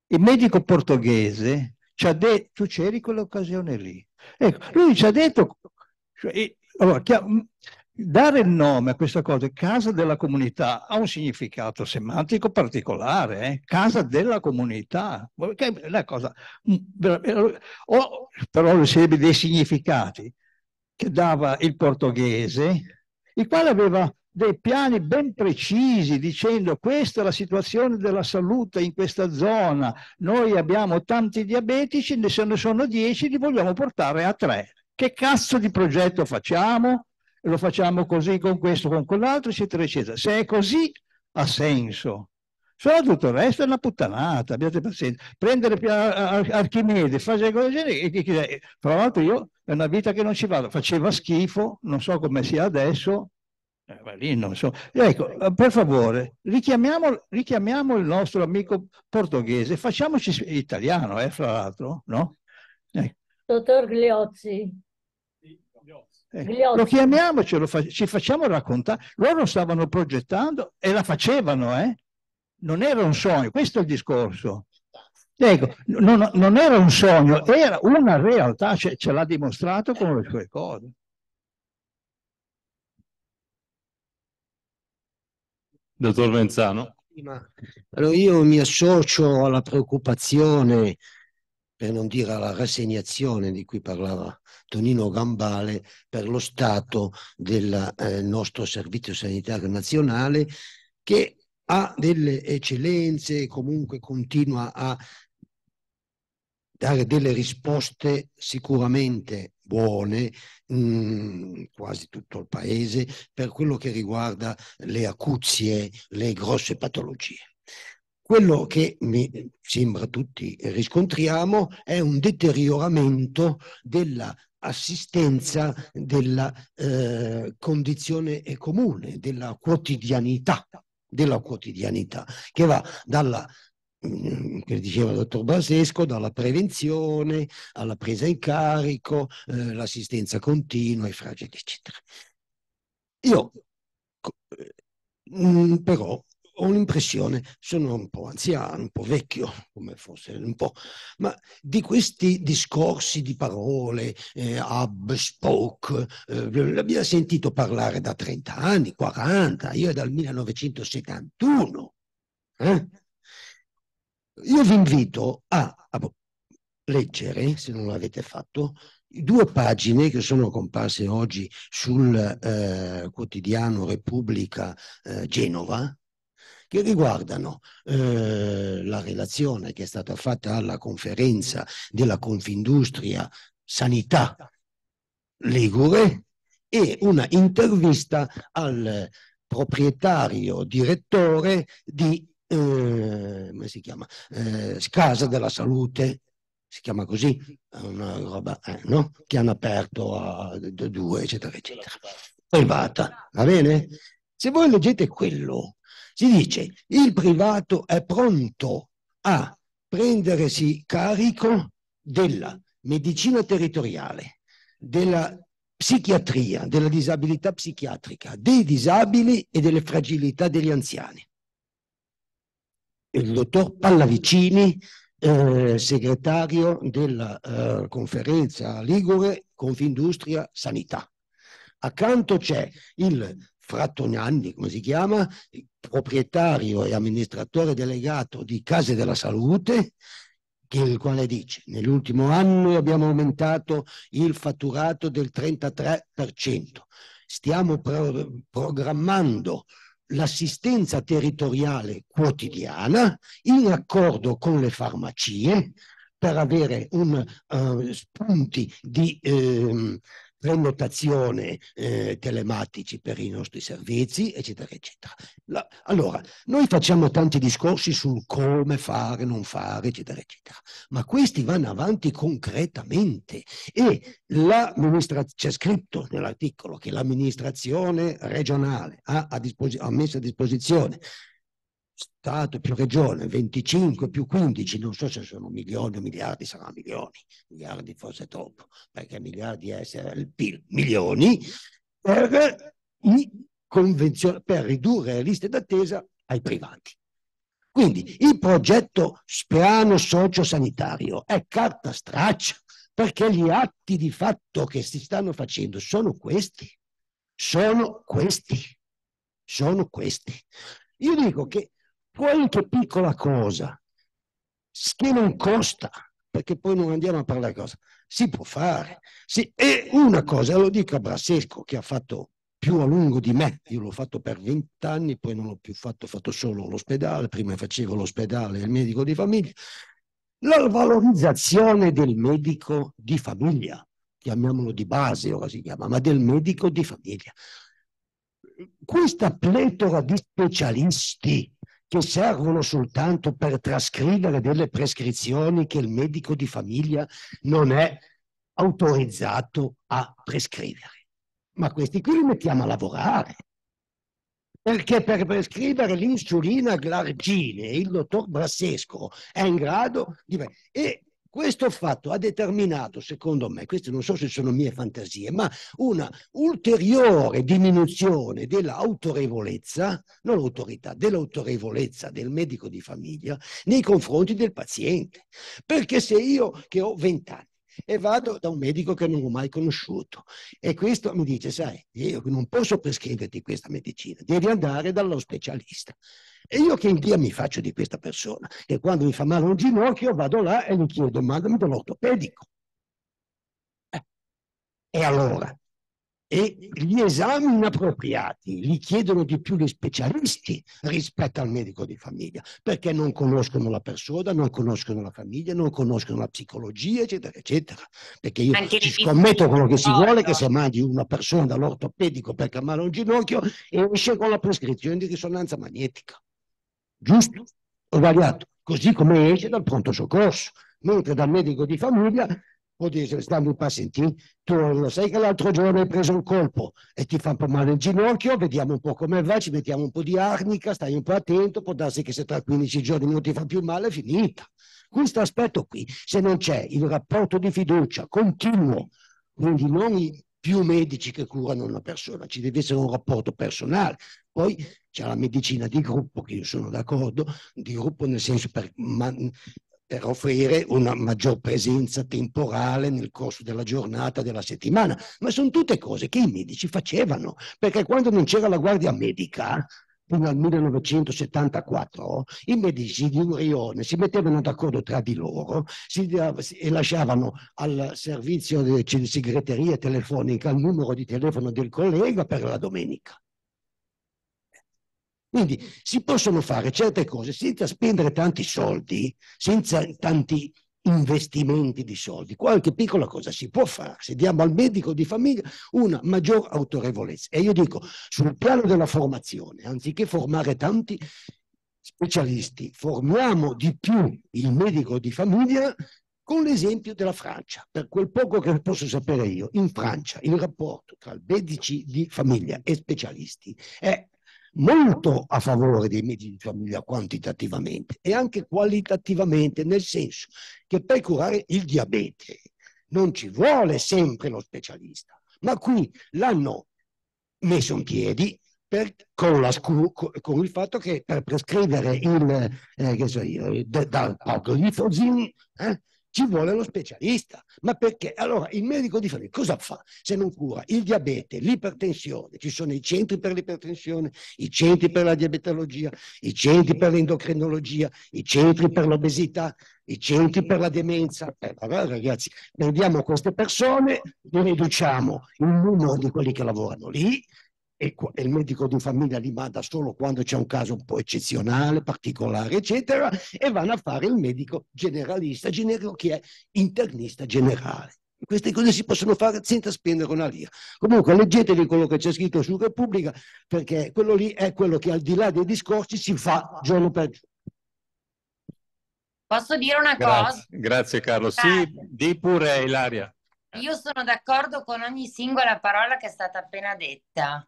Il medico portoghese ci ha detto, tu c'eri quell'occasione lì. Ecco, lui ci ha detto, cioè, allora, dare il nome a questa cosa, casa della comunità, ha un significato semantico particolare, eh? casa della comunità, che è una cosa, o, però sarebbe dei significati che dava il portoghese, il quale aveva dei piani ben precisi dicendo questa è la situazione della salute in questa zona, noi abbiamo tanti diabetici, se ne sono 10, li vogliamo portare a 3. Che cazzo di progetto facciamo? Lo facciamo così, con questo, con quell'altro, eccetera, eccetera. Se è così, ha senso. Solo tutto il resto è una puttanata, abbiate pazienza. Prendere Archimede, fare cose del genere, e, tra eh, l'altro io è una vita che non ci vado, faceva schifo, non so come sia adesso, eh, lì non so. Ecco, eh, per favore, richiamiamo, richiamiamo, il nostro amico portoghese, facciamoci italiano, eh, fra l'altro, no? Ecco. Dottor Gliozzi. Eh, lo chiamiamocelo, fa ci facciamo raccontare. Loro stavano progettando e la facevano, eh? Non era un sogno, questo è il discorso. Ecco, non, non era un sogno, era una realtà, ce, cioè ce l'ha dimostrato con le sue cose. Dottor Venzano. Allora io mi associo alla preoccupazione, per non dire alla rassegnazione di cui parlava Tonino Gambale, per lo stato del eh, nostro Servizio Sanitario Nazionale che ha delle eccellenze e comunque continua a dare delle risposte sicuramente buone, mh, quasi tutto il paese, per quello che riguarda le acuzie, le grosse patologie. Quello che mi sembra tutti riscontriamo è un deterioramento della assistenza della eh, condizione comune, della quotidianità della quotidianità, che va dalla Mm, che diceva il dottor Basesco, dalla prevenzione alla presa in carico, eh, l'assistenza continua i fragili, eccetera. Io eh, mm, però ho l'impressione, sono un po' anziano, un po' vecchio, come fosse un po', ma di questi discorsi di parole, eh, hub, spoke, eh, l'abbiamo sentito parlare da 30 anni, 40, io è dal 1971. Eh? Io vi invito a, a leggere, se non l'avete fatto, due pagine che sono comparse oggi sul eh, quotidiano Repubblica eh, Genova, che riguardano eh, la relazione che è stata fatta alla conferenza della Confindustria Sanità Ligure e una intervista al eh, proprietario direttore di eh, come si chiama? Eh, Casa della Salute, si chiama così, una roba, eh, no? Che hanno aperto a due, eccetera, eccetera. Privata, va bene? Se voi leggete quello, si dice il privato è pronto a prendersi carico della medicina territoriale, della psichiatria, della disabilità psichiatrica, dei disabili e delle fragilità degli anziani il dottor Pallavicini, eh, segretario della eh, conferenza Ligure Confindustria Sanità. Accanto c'è il Frattonianni, come si chiama, proprietario e amministratore delegato di Case della Salute, il quale dice nell'ultimo anno abbiamo aumentato il fatturato del 33%, stiamo pro programmando l'assistenza territoriale quotidiana in accordo con le farmacie per avere un, uh, spunti di, eh, prenotazione eh, telematici per i nostri servizi, eccetera, eccetera. La, allora, noi facciamo tanti discorsi sul come fare, non fare, eccetera, eccetera, ma questi vanno avanti concretamente e c'è scritto nell'articolo che l'amministrazione regionale ha, ha, ha messo a disposizione Stato più regione, 25 più 15, non so se sono milioni o miliardi, saranno milioni, miliardi forse troppo, perché miliardi è il PIL, milioni, per, per ridurre le liste d'attesa ai privati. Quindi il progetto Spiano socio-sanitario è carta straccia, perché gli atti di fatto che si stanno facendo sono questi, sono questi, sono questi. Io dico che qualche piccola cosa che non costa, perché poi non andiamo a parlare di cosa, si può fare. Si, e una cosa, lo dico a Brasesco che ha fatto più a lungo di me, io l'ho fatto per vent'anni, poi non l'ho più fatto, ho fatto solo l'ospedale, prima facevo l'ospedale e il medico di famiglia, la valorizzazione del medico di famiglia, chiamiamolo di base, ora si chiama, ma del medico di famiglia. Questa pletora di specialisti che servono soltanto per trascrivere delle prescrizioni che il medico di famiglia non è autorizzato a prescrivere. Ma questi qui li mettiamo a lavorare. Perché per prescrivere l'insulina glargine il dottor Brassesco è in grado di... E questo fatto ha determinato, secondo me, queste non so se sono mie fantasie, ma una ulteriore diminuzione dell'autorevolezza, non l'autorità, dell'autorevolezza del medico di famiglia nei confronti del paziente. Perché se io che ho 20 anni e vado da un medico che non ho mai conosciuto. E questo mi dice, sai, io non posso prescriverti questa medicina, devi andare dallo specialista. E io che in mi faccio di questa persona? E quando mi fa male un ginocchio vado là e gli chiedo, mandami dall'ortopedico. Eh. E allora? e gli esami inappropriati li chiedono di più gli specialisti rispetto al medico di famiglia, perché non conoscono la persona, non conoscono la famiglia, non conoscono la psicologia, eccetera, eccetera. Perché io Anche ci scommetto quello che si vuole, che se mandi una persona dall'ortopedico per calmare un ginocchio, esce con la prescrizione di risonanza magnetica. Giusto? Ho sbagliato. Così come esce dal pronto soccorso mentre dal medico di famiglia ho detto stiamo pas sentì, tu lo sai che l'altro giorno hai preso un colpo e ti fa un po' male il ginocchio, vediamo un po' come va, ci mettiamo un po' di arnica, stai un po' attento, può darsi che se tra 15 giorni non ti fa più male è finita. Questo aspetto qui, se non c'è il rapporto di fiducia continuo, quindi non i più medici che curano una persona, ci deve essere un rapporto personale. Poi c'è la medicina di gruppo, che io sono d'accordo, di gruppo nel senso per per offrire una maggior presenza temporale nel corso della giornata, della settimana. Ma sono tutte cose che i medici facevano, perché quando non c'era la guardia medica, fino al 1974, i medici di Urione si mettevano d'accordo tra di loro si, e lasciavano al servizio di segreteria telefonica il numero di telefono del collega per la domenica. Quindi si possono fare certe cose senza spendere tanti soldi, senza tanti investimenti di soldi. Qualche piccola cosa si può fare se diamo al medico di famiglia una maggior autorevolezza. E io dico, sul piano della formazione, anziché formare tanti specialisti, formiamo di più il medico di famiglia con l'esempio della Francia. Per quel poco che posso sapere io, in Francia il rapporto tra medici di famiglia e specialisti è molto a favore dei medici di famiglia quantitativamente e anche qualitativamente, nel senso che per curare il diabete non ci vuole sempre lo specialista, ma qui l'hanno messo in piedi per, con, la, con, il fatto che per prescrivere il, eh, che so io, dal da, da, ci vuole lo specialista. Ma perché? Allora il medico di famiglia cosa fa se non cura il diabete, l'ipertensione? Ci sono i centri per l'ipertensione, i centri per la diabetologia, i centri per l'endocrinologia, i centri per l'obesità, i centri per la demenza. Eh, allora, ragazzi, prendiamo queste persone, le riduciamo il numero di quelli che lavorano lì, e, e il medico di famiglia li manda solo quando c'è un caso un po' eccezionale, particolare, eccetera, e vanno a fare il medico generalista, generico che è internista generale. Queste cose si possono fare senza spendere una lira. Comunque leggetevi quello che c'è scritto su Repubblica perché quello lì è quello che al di là dei discorsi si fa giorno per giorno. Posso dire una Grazie. cosa? Grazie Carlo. Sì, di pure Ilaria. Io sono d'accordo con ogni singola parola che è stata appena detta.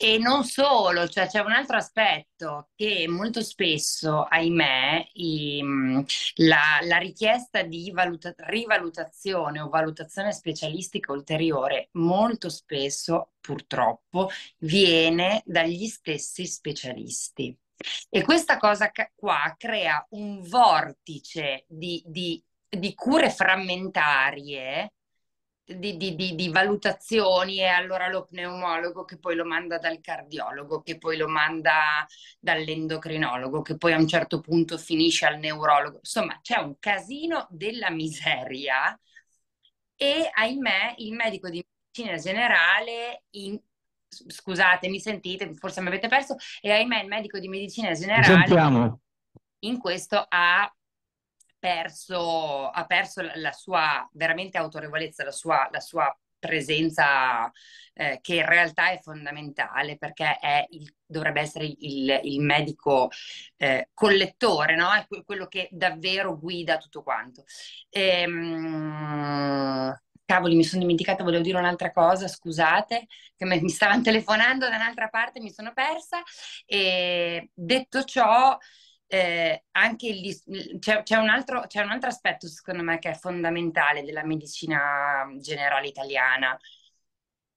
E non solo, cioè c'è un altro aspetto che molto spesso, ahimè, i, mm, la, la, richiesta di valuta, rivalutazione o valutazione specialistica ulteriore molto spesso, purtroppo, viene dagli stessi specialisti. E questa cosa qua crea un vortice di, di, di cure frammentarie di, di, di, di valutazioni e allora lo pneumologo che poi lo manda dal cardiologo, che poi lo manda dall'endocrinologo, che poi a un certo punto finisce al neurologo. Insomma, c'è un casino della miseria e ahimè il medico di medicina generale in, scusate, mi sentite, forse mi avete perso, e ahimè il medico di medicina generale in questo ha perso, ha perso la sua veramente autorevolezza, la sua, la sua presenza eh, che in realtà è fondamentale perché è il, dovrebbe essere il, il medico eh, collettore, no? è quello che davvero guida tutto quanto. Ehm, cavoli, mi sono dimenticata, volevo dire un'altra cosa, scusate, che mi stavano telefonando da un'altra parte, mi sono persa. E detto ciò, eh, anche gli, c'è, c'è, un altro, c'è, un altro, aspetto secondo me che è fondamentale della medicina mm, generale italiana,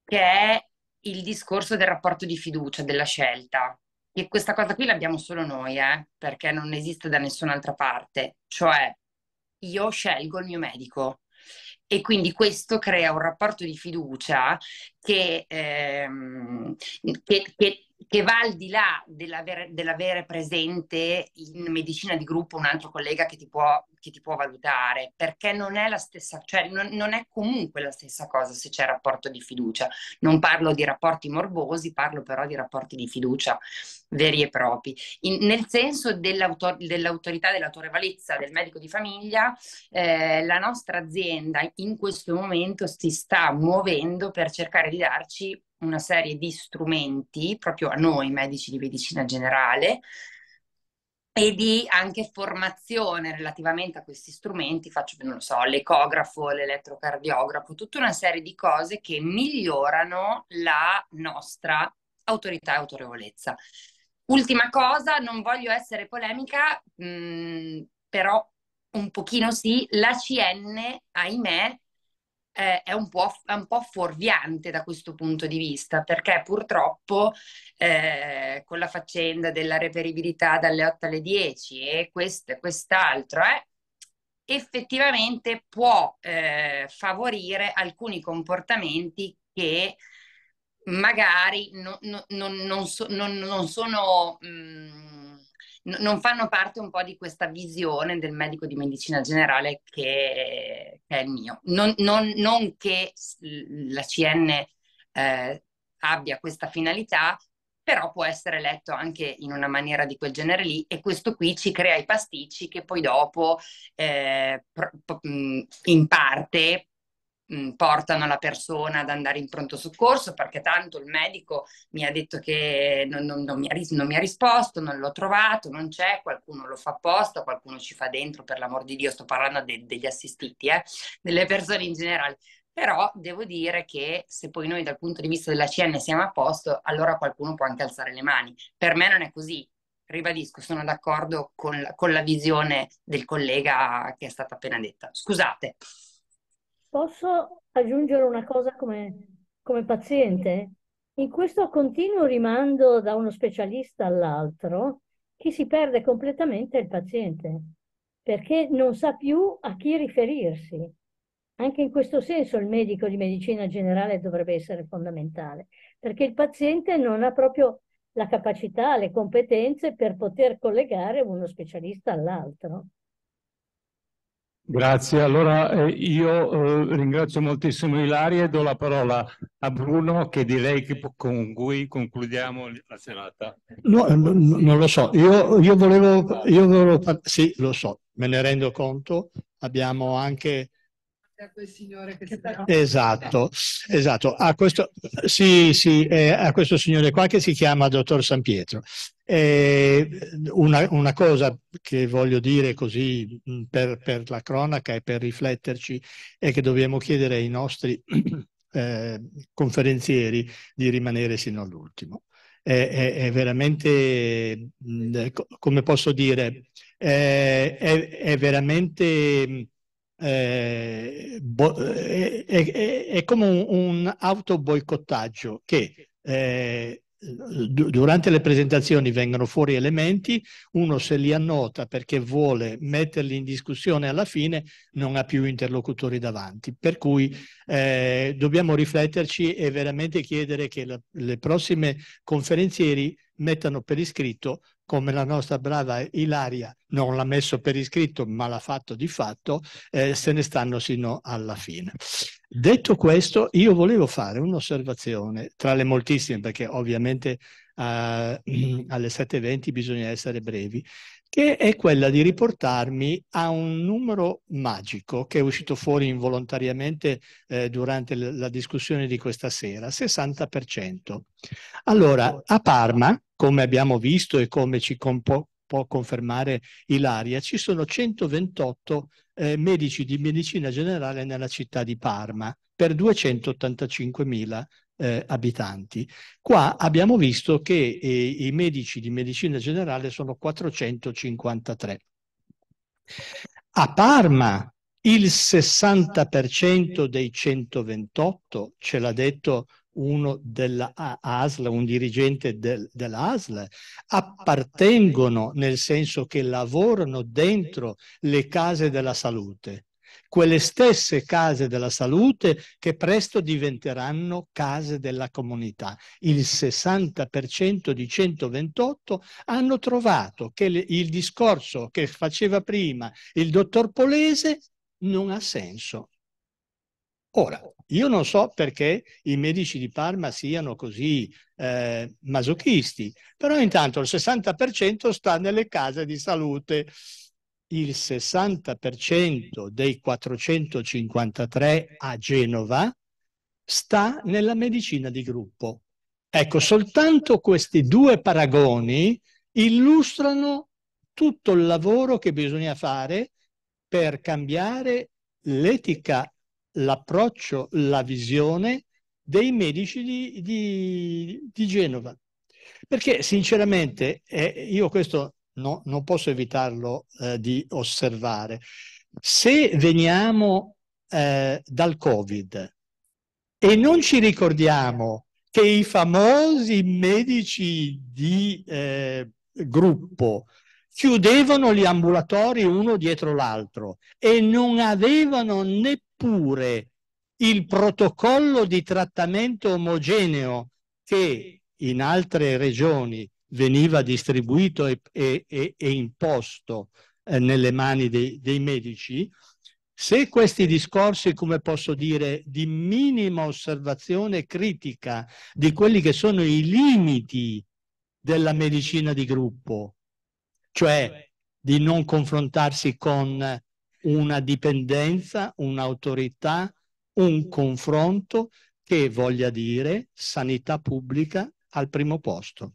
che è il discorso del rapporto di fiducia, della scelta. E questa cosa qui l'abbiamo solo noi, eh, perché non esiste da nessun'altra parte. Cioè, io scelgo il mio medico. E quindi questo crea un rapporto di fiducia che, ehm, che, che che va al di là dell'avere, dell'avere presente in medicina di gruppo un altro collega che ti può che ti può valutare, perché non è la stessa, cioè non, non è comunque la stessa cosa se c'è rapporto di fiducia. Non parlo di rapporti morbosi, parlo però di rapporti di fiducia veri e propri. In, nel senso dell'autor, dell'autorità, dell'autorevolezza del medico di famiglia, eh, la nostra azienda in questo momento si sta muovendo per cercare di darci una serie di strumenti proprio a noi medici di medicina generale e di anche formazione relativamente a questi strumenti, faccio, non lo so, l'ecografo, l'elettrocardiografo, tutta una serie di cose che migliorano la nostra autorità e autorevolezza. Ultima cosa, non voglio essere polemica, mh, mm, però un pochino sì, la CN, ahimè, eh, è, un è, un po', fuorviante da questo punto di vista, perché purtroppo eh, con la faccenda della reperibilità dalle 8 alle 10 e questo e quest'altro, eh, effettivamente può eh, favorire alcuni comportamenti che magari non, non, non, so, non sono... Mh, mm, non fanno parte un po' di questa visione del medico di medicina generale che, che è il mio. Non, non, non, che la CN eh, abbia questa finalità, però può essere letto anche in una maniera di quel genere lì e questo qui ci crea i pasticci che poi dopo eh, in parte mh, mm, portano la persona ad andare in pronto soccorso perché tanto il medico mi ha detto che non, non, non, mi, ha, non mi, ha, risposto, non l'ho trovato, non c'è, qualcuno lo fa apposta, qualcuno ci fa dentro, per l'amor di Dio, sto parlando de, degli assistiti, eh, delle persone in generale. Però devo dire che se poi noi dal punto di vista della CN siamo a posto, allora qualcuno può anche alzare le mani. Per me non è così, ribadisco, sono d'accordo con, con, la visione del collega che è stata appena detta. Scusate. Posso aggiungere una cosa come, come paziente? In questo continuo rimando da uno specialista all'altro, chi si perde completamente è il paziente, perché non sa più a chi riferirsi. Anche in questo senso il medico di medicina generale dovrebbe essere fondamentale, perché il paziente non ha proprio la capacità, le competenze per poter collegare uno specialista all'altro. Grazie, allora eh, io eh, ringrazio moltissimo Ilaria e do la parola a Bruno che direi che con cui concludiamo la serata. Eh, no, no, non lo so, io, io volevo, io volevo, sì lo so, me ne rendo conto, abbiamo anche a quel signore che sta... Esatto, esatto. A questo, sì, sì, eh, a questo signore qua che si chiama dottor San Pietro. Eh, una, una, cosa che voglio dire così mm, per, per, la cronaca e per rifletterci è che dobbiamo chiedere ai nostri eh, conferenzieri di rimanere sino all'ultimo. È, è, è, veramente, mm, come posso dire, è, è veramente mm, eh, bo- eh, è, è, è, come un, un autoboicottaggio che eh, d- durante le presentazioni vengono fuori elementi, uno se li annota perché vuole metterli in discussione alla fine, non ha più interlocutori davanti. Per cui eh, dobbiamo rifletterci e veramente chiedere che la- le prossime conferenzieri mettano per iscritto, come la nostra brava Ilaria non l'ha messo per iscritto, ma l'ha fatto di fatto, eh, se ne stanno sino alla fine. Detto questo, io volevo fare un'osservazione, tra le moltissime, perché ovviamente eh, alle 7.20 bisogna essere brevi, che è quella di riportarmi a un numero magico che è uscito fuori involontariamente eh, durante la discussione di questa sera, 60%. Allora, a Parma, come abbiamo visto e come ci compo- può confermare Ilaria, ci sono 128 eh, medici di medicina generale nella città di Parma per 285.000 eh, abitanti. Qua abbiamo visto che eh, i medici di medicina generale sono 453. A Parma il 60% dei 128, ce l'ha detto uno della ASL, un dirigente del, ASL, appartengono nel senso che lavorano dentro le case della salute, quelle stesse case della salute che presto diventeranno case della comunità. Il 60% di 128 hanno trovato che il discorso che faceva prima il dottor Polese non ha senso, Ora, io non so perché i medici di Parma siano così eh, masochisti, però intanto il 60% sta nelle case di salute. Il 60% dei 453 a Genova sta nella medicina di gruppo. Ecco, soltanto questi due paragoni illustrano tutto il lavoro che bisogna fare per cambiare l'etica l'approccio, la visione dei medici di, di, di Genova. Perché sinceramente eh, io questo no, non posso evitarlo eh, di osservare. Se veniamo eh, dal Covid e non ci ricordiamo che i famosi medici di eh, gruppo chiudevano gli ambulatori uno dietro l'altro e non avevano né oppure il protocollo di trattamento omogeneo che in altre regioni veniva distribuito e, e, e, e imposto eh, nelle mani dei, dei medici, se questi discorsi, come posso dire, di minima osservazione critica di quelli che sono i limiti della medicina di gruppo, cioè, cioè? di non confrontarsi con una dipendenza, un'autorità, un confronto che voglia dire sanità pubblica al primo posto.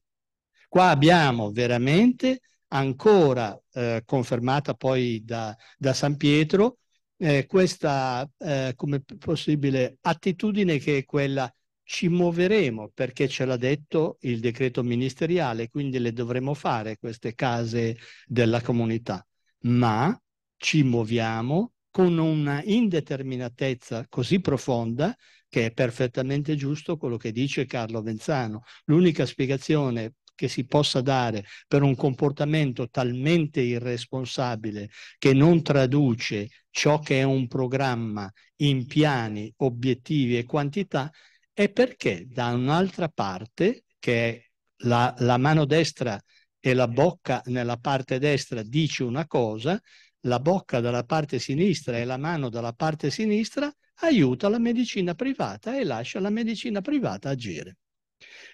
Qua abbiamo veramente ancora eh, confermata poi da, da San Pietro eh, questa eh, come possibile attitudine che è quella ci muoveremo perché ce l'ha detto il decreto ministeriale, quindi le dovremo fare queste case della comunità, ma ci muoviamo con una indeterminatezza così profonda che è perfettamente giusto quello che dice Carlo Venzano. L'unica spiegazione che si possa dare per un comportamento talmente irresponsabile che non traduce ciò che è un programma in piani, obiettivi e quantità è perché da un'altra parte, che è la, la mano destra e la bocca nella parte destra dice una cosa, la bocca dalla parte sinistra e la mano dalla parte sinistra, aiuta la medicina privata e lascia la medicina privata agire.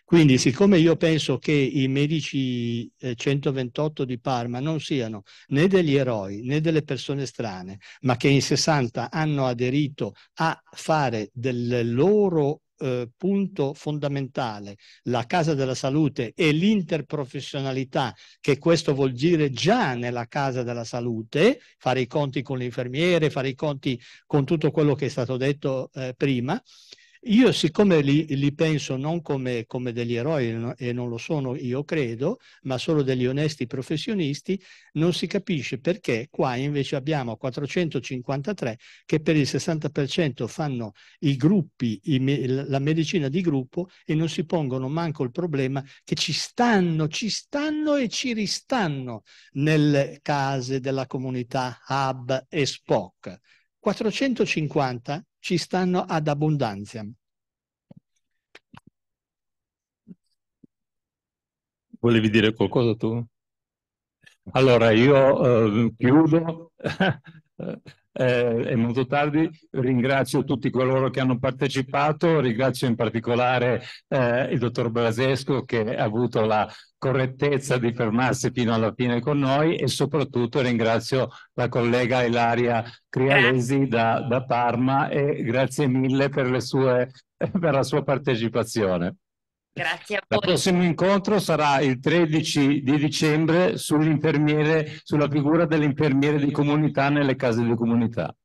Quindi, siccome io penso che i medici 128 eh, di Parma non siano né degli eroi né delle persone strane, ma che in 60 hanno aderito a fare del loro eh, punto fondamentale la Casa della Salute e l'interprofessionalità che questo vuol dire già nella Casa della Salute, fare i conti con l'infermiere, fare i conti con tutto quello che è stato detto eh, prima, io siccome li, li penso non come, come, degli eroi e non lo sono io credo, ma solo degli onesti professionisti, non si capisce perché qua invece abbiamo 453 che per il 60% fanno i gruppi, i, la medicina di gruppo e non si pongono manco il problema che ci stanno, ci stanno e ci ristanno nelle case della comunità hub e Spock. 450 ci stanno ad abbondanza. Volevi dire qualcosa tu? Allora, io eh, chiudo. Eh, eh, è molto tardi. Ringrazio tutti coloro che hanno partecipato, ringrazio in particolare eh, il dottor Brasesco che ha avuto la correttezza di fermarsi fino alla fine con noi e soprattutto ringrazio la collega Ilaria Crialesi da, da Parma e grazie mille per, sue, per la sua partecipazione. Grazie a voi. Il prossimo incontro sarà il 13 di dicembre sulla figura dell'infermiere di comunità nelle case di comunità.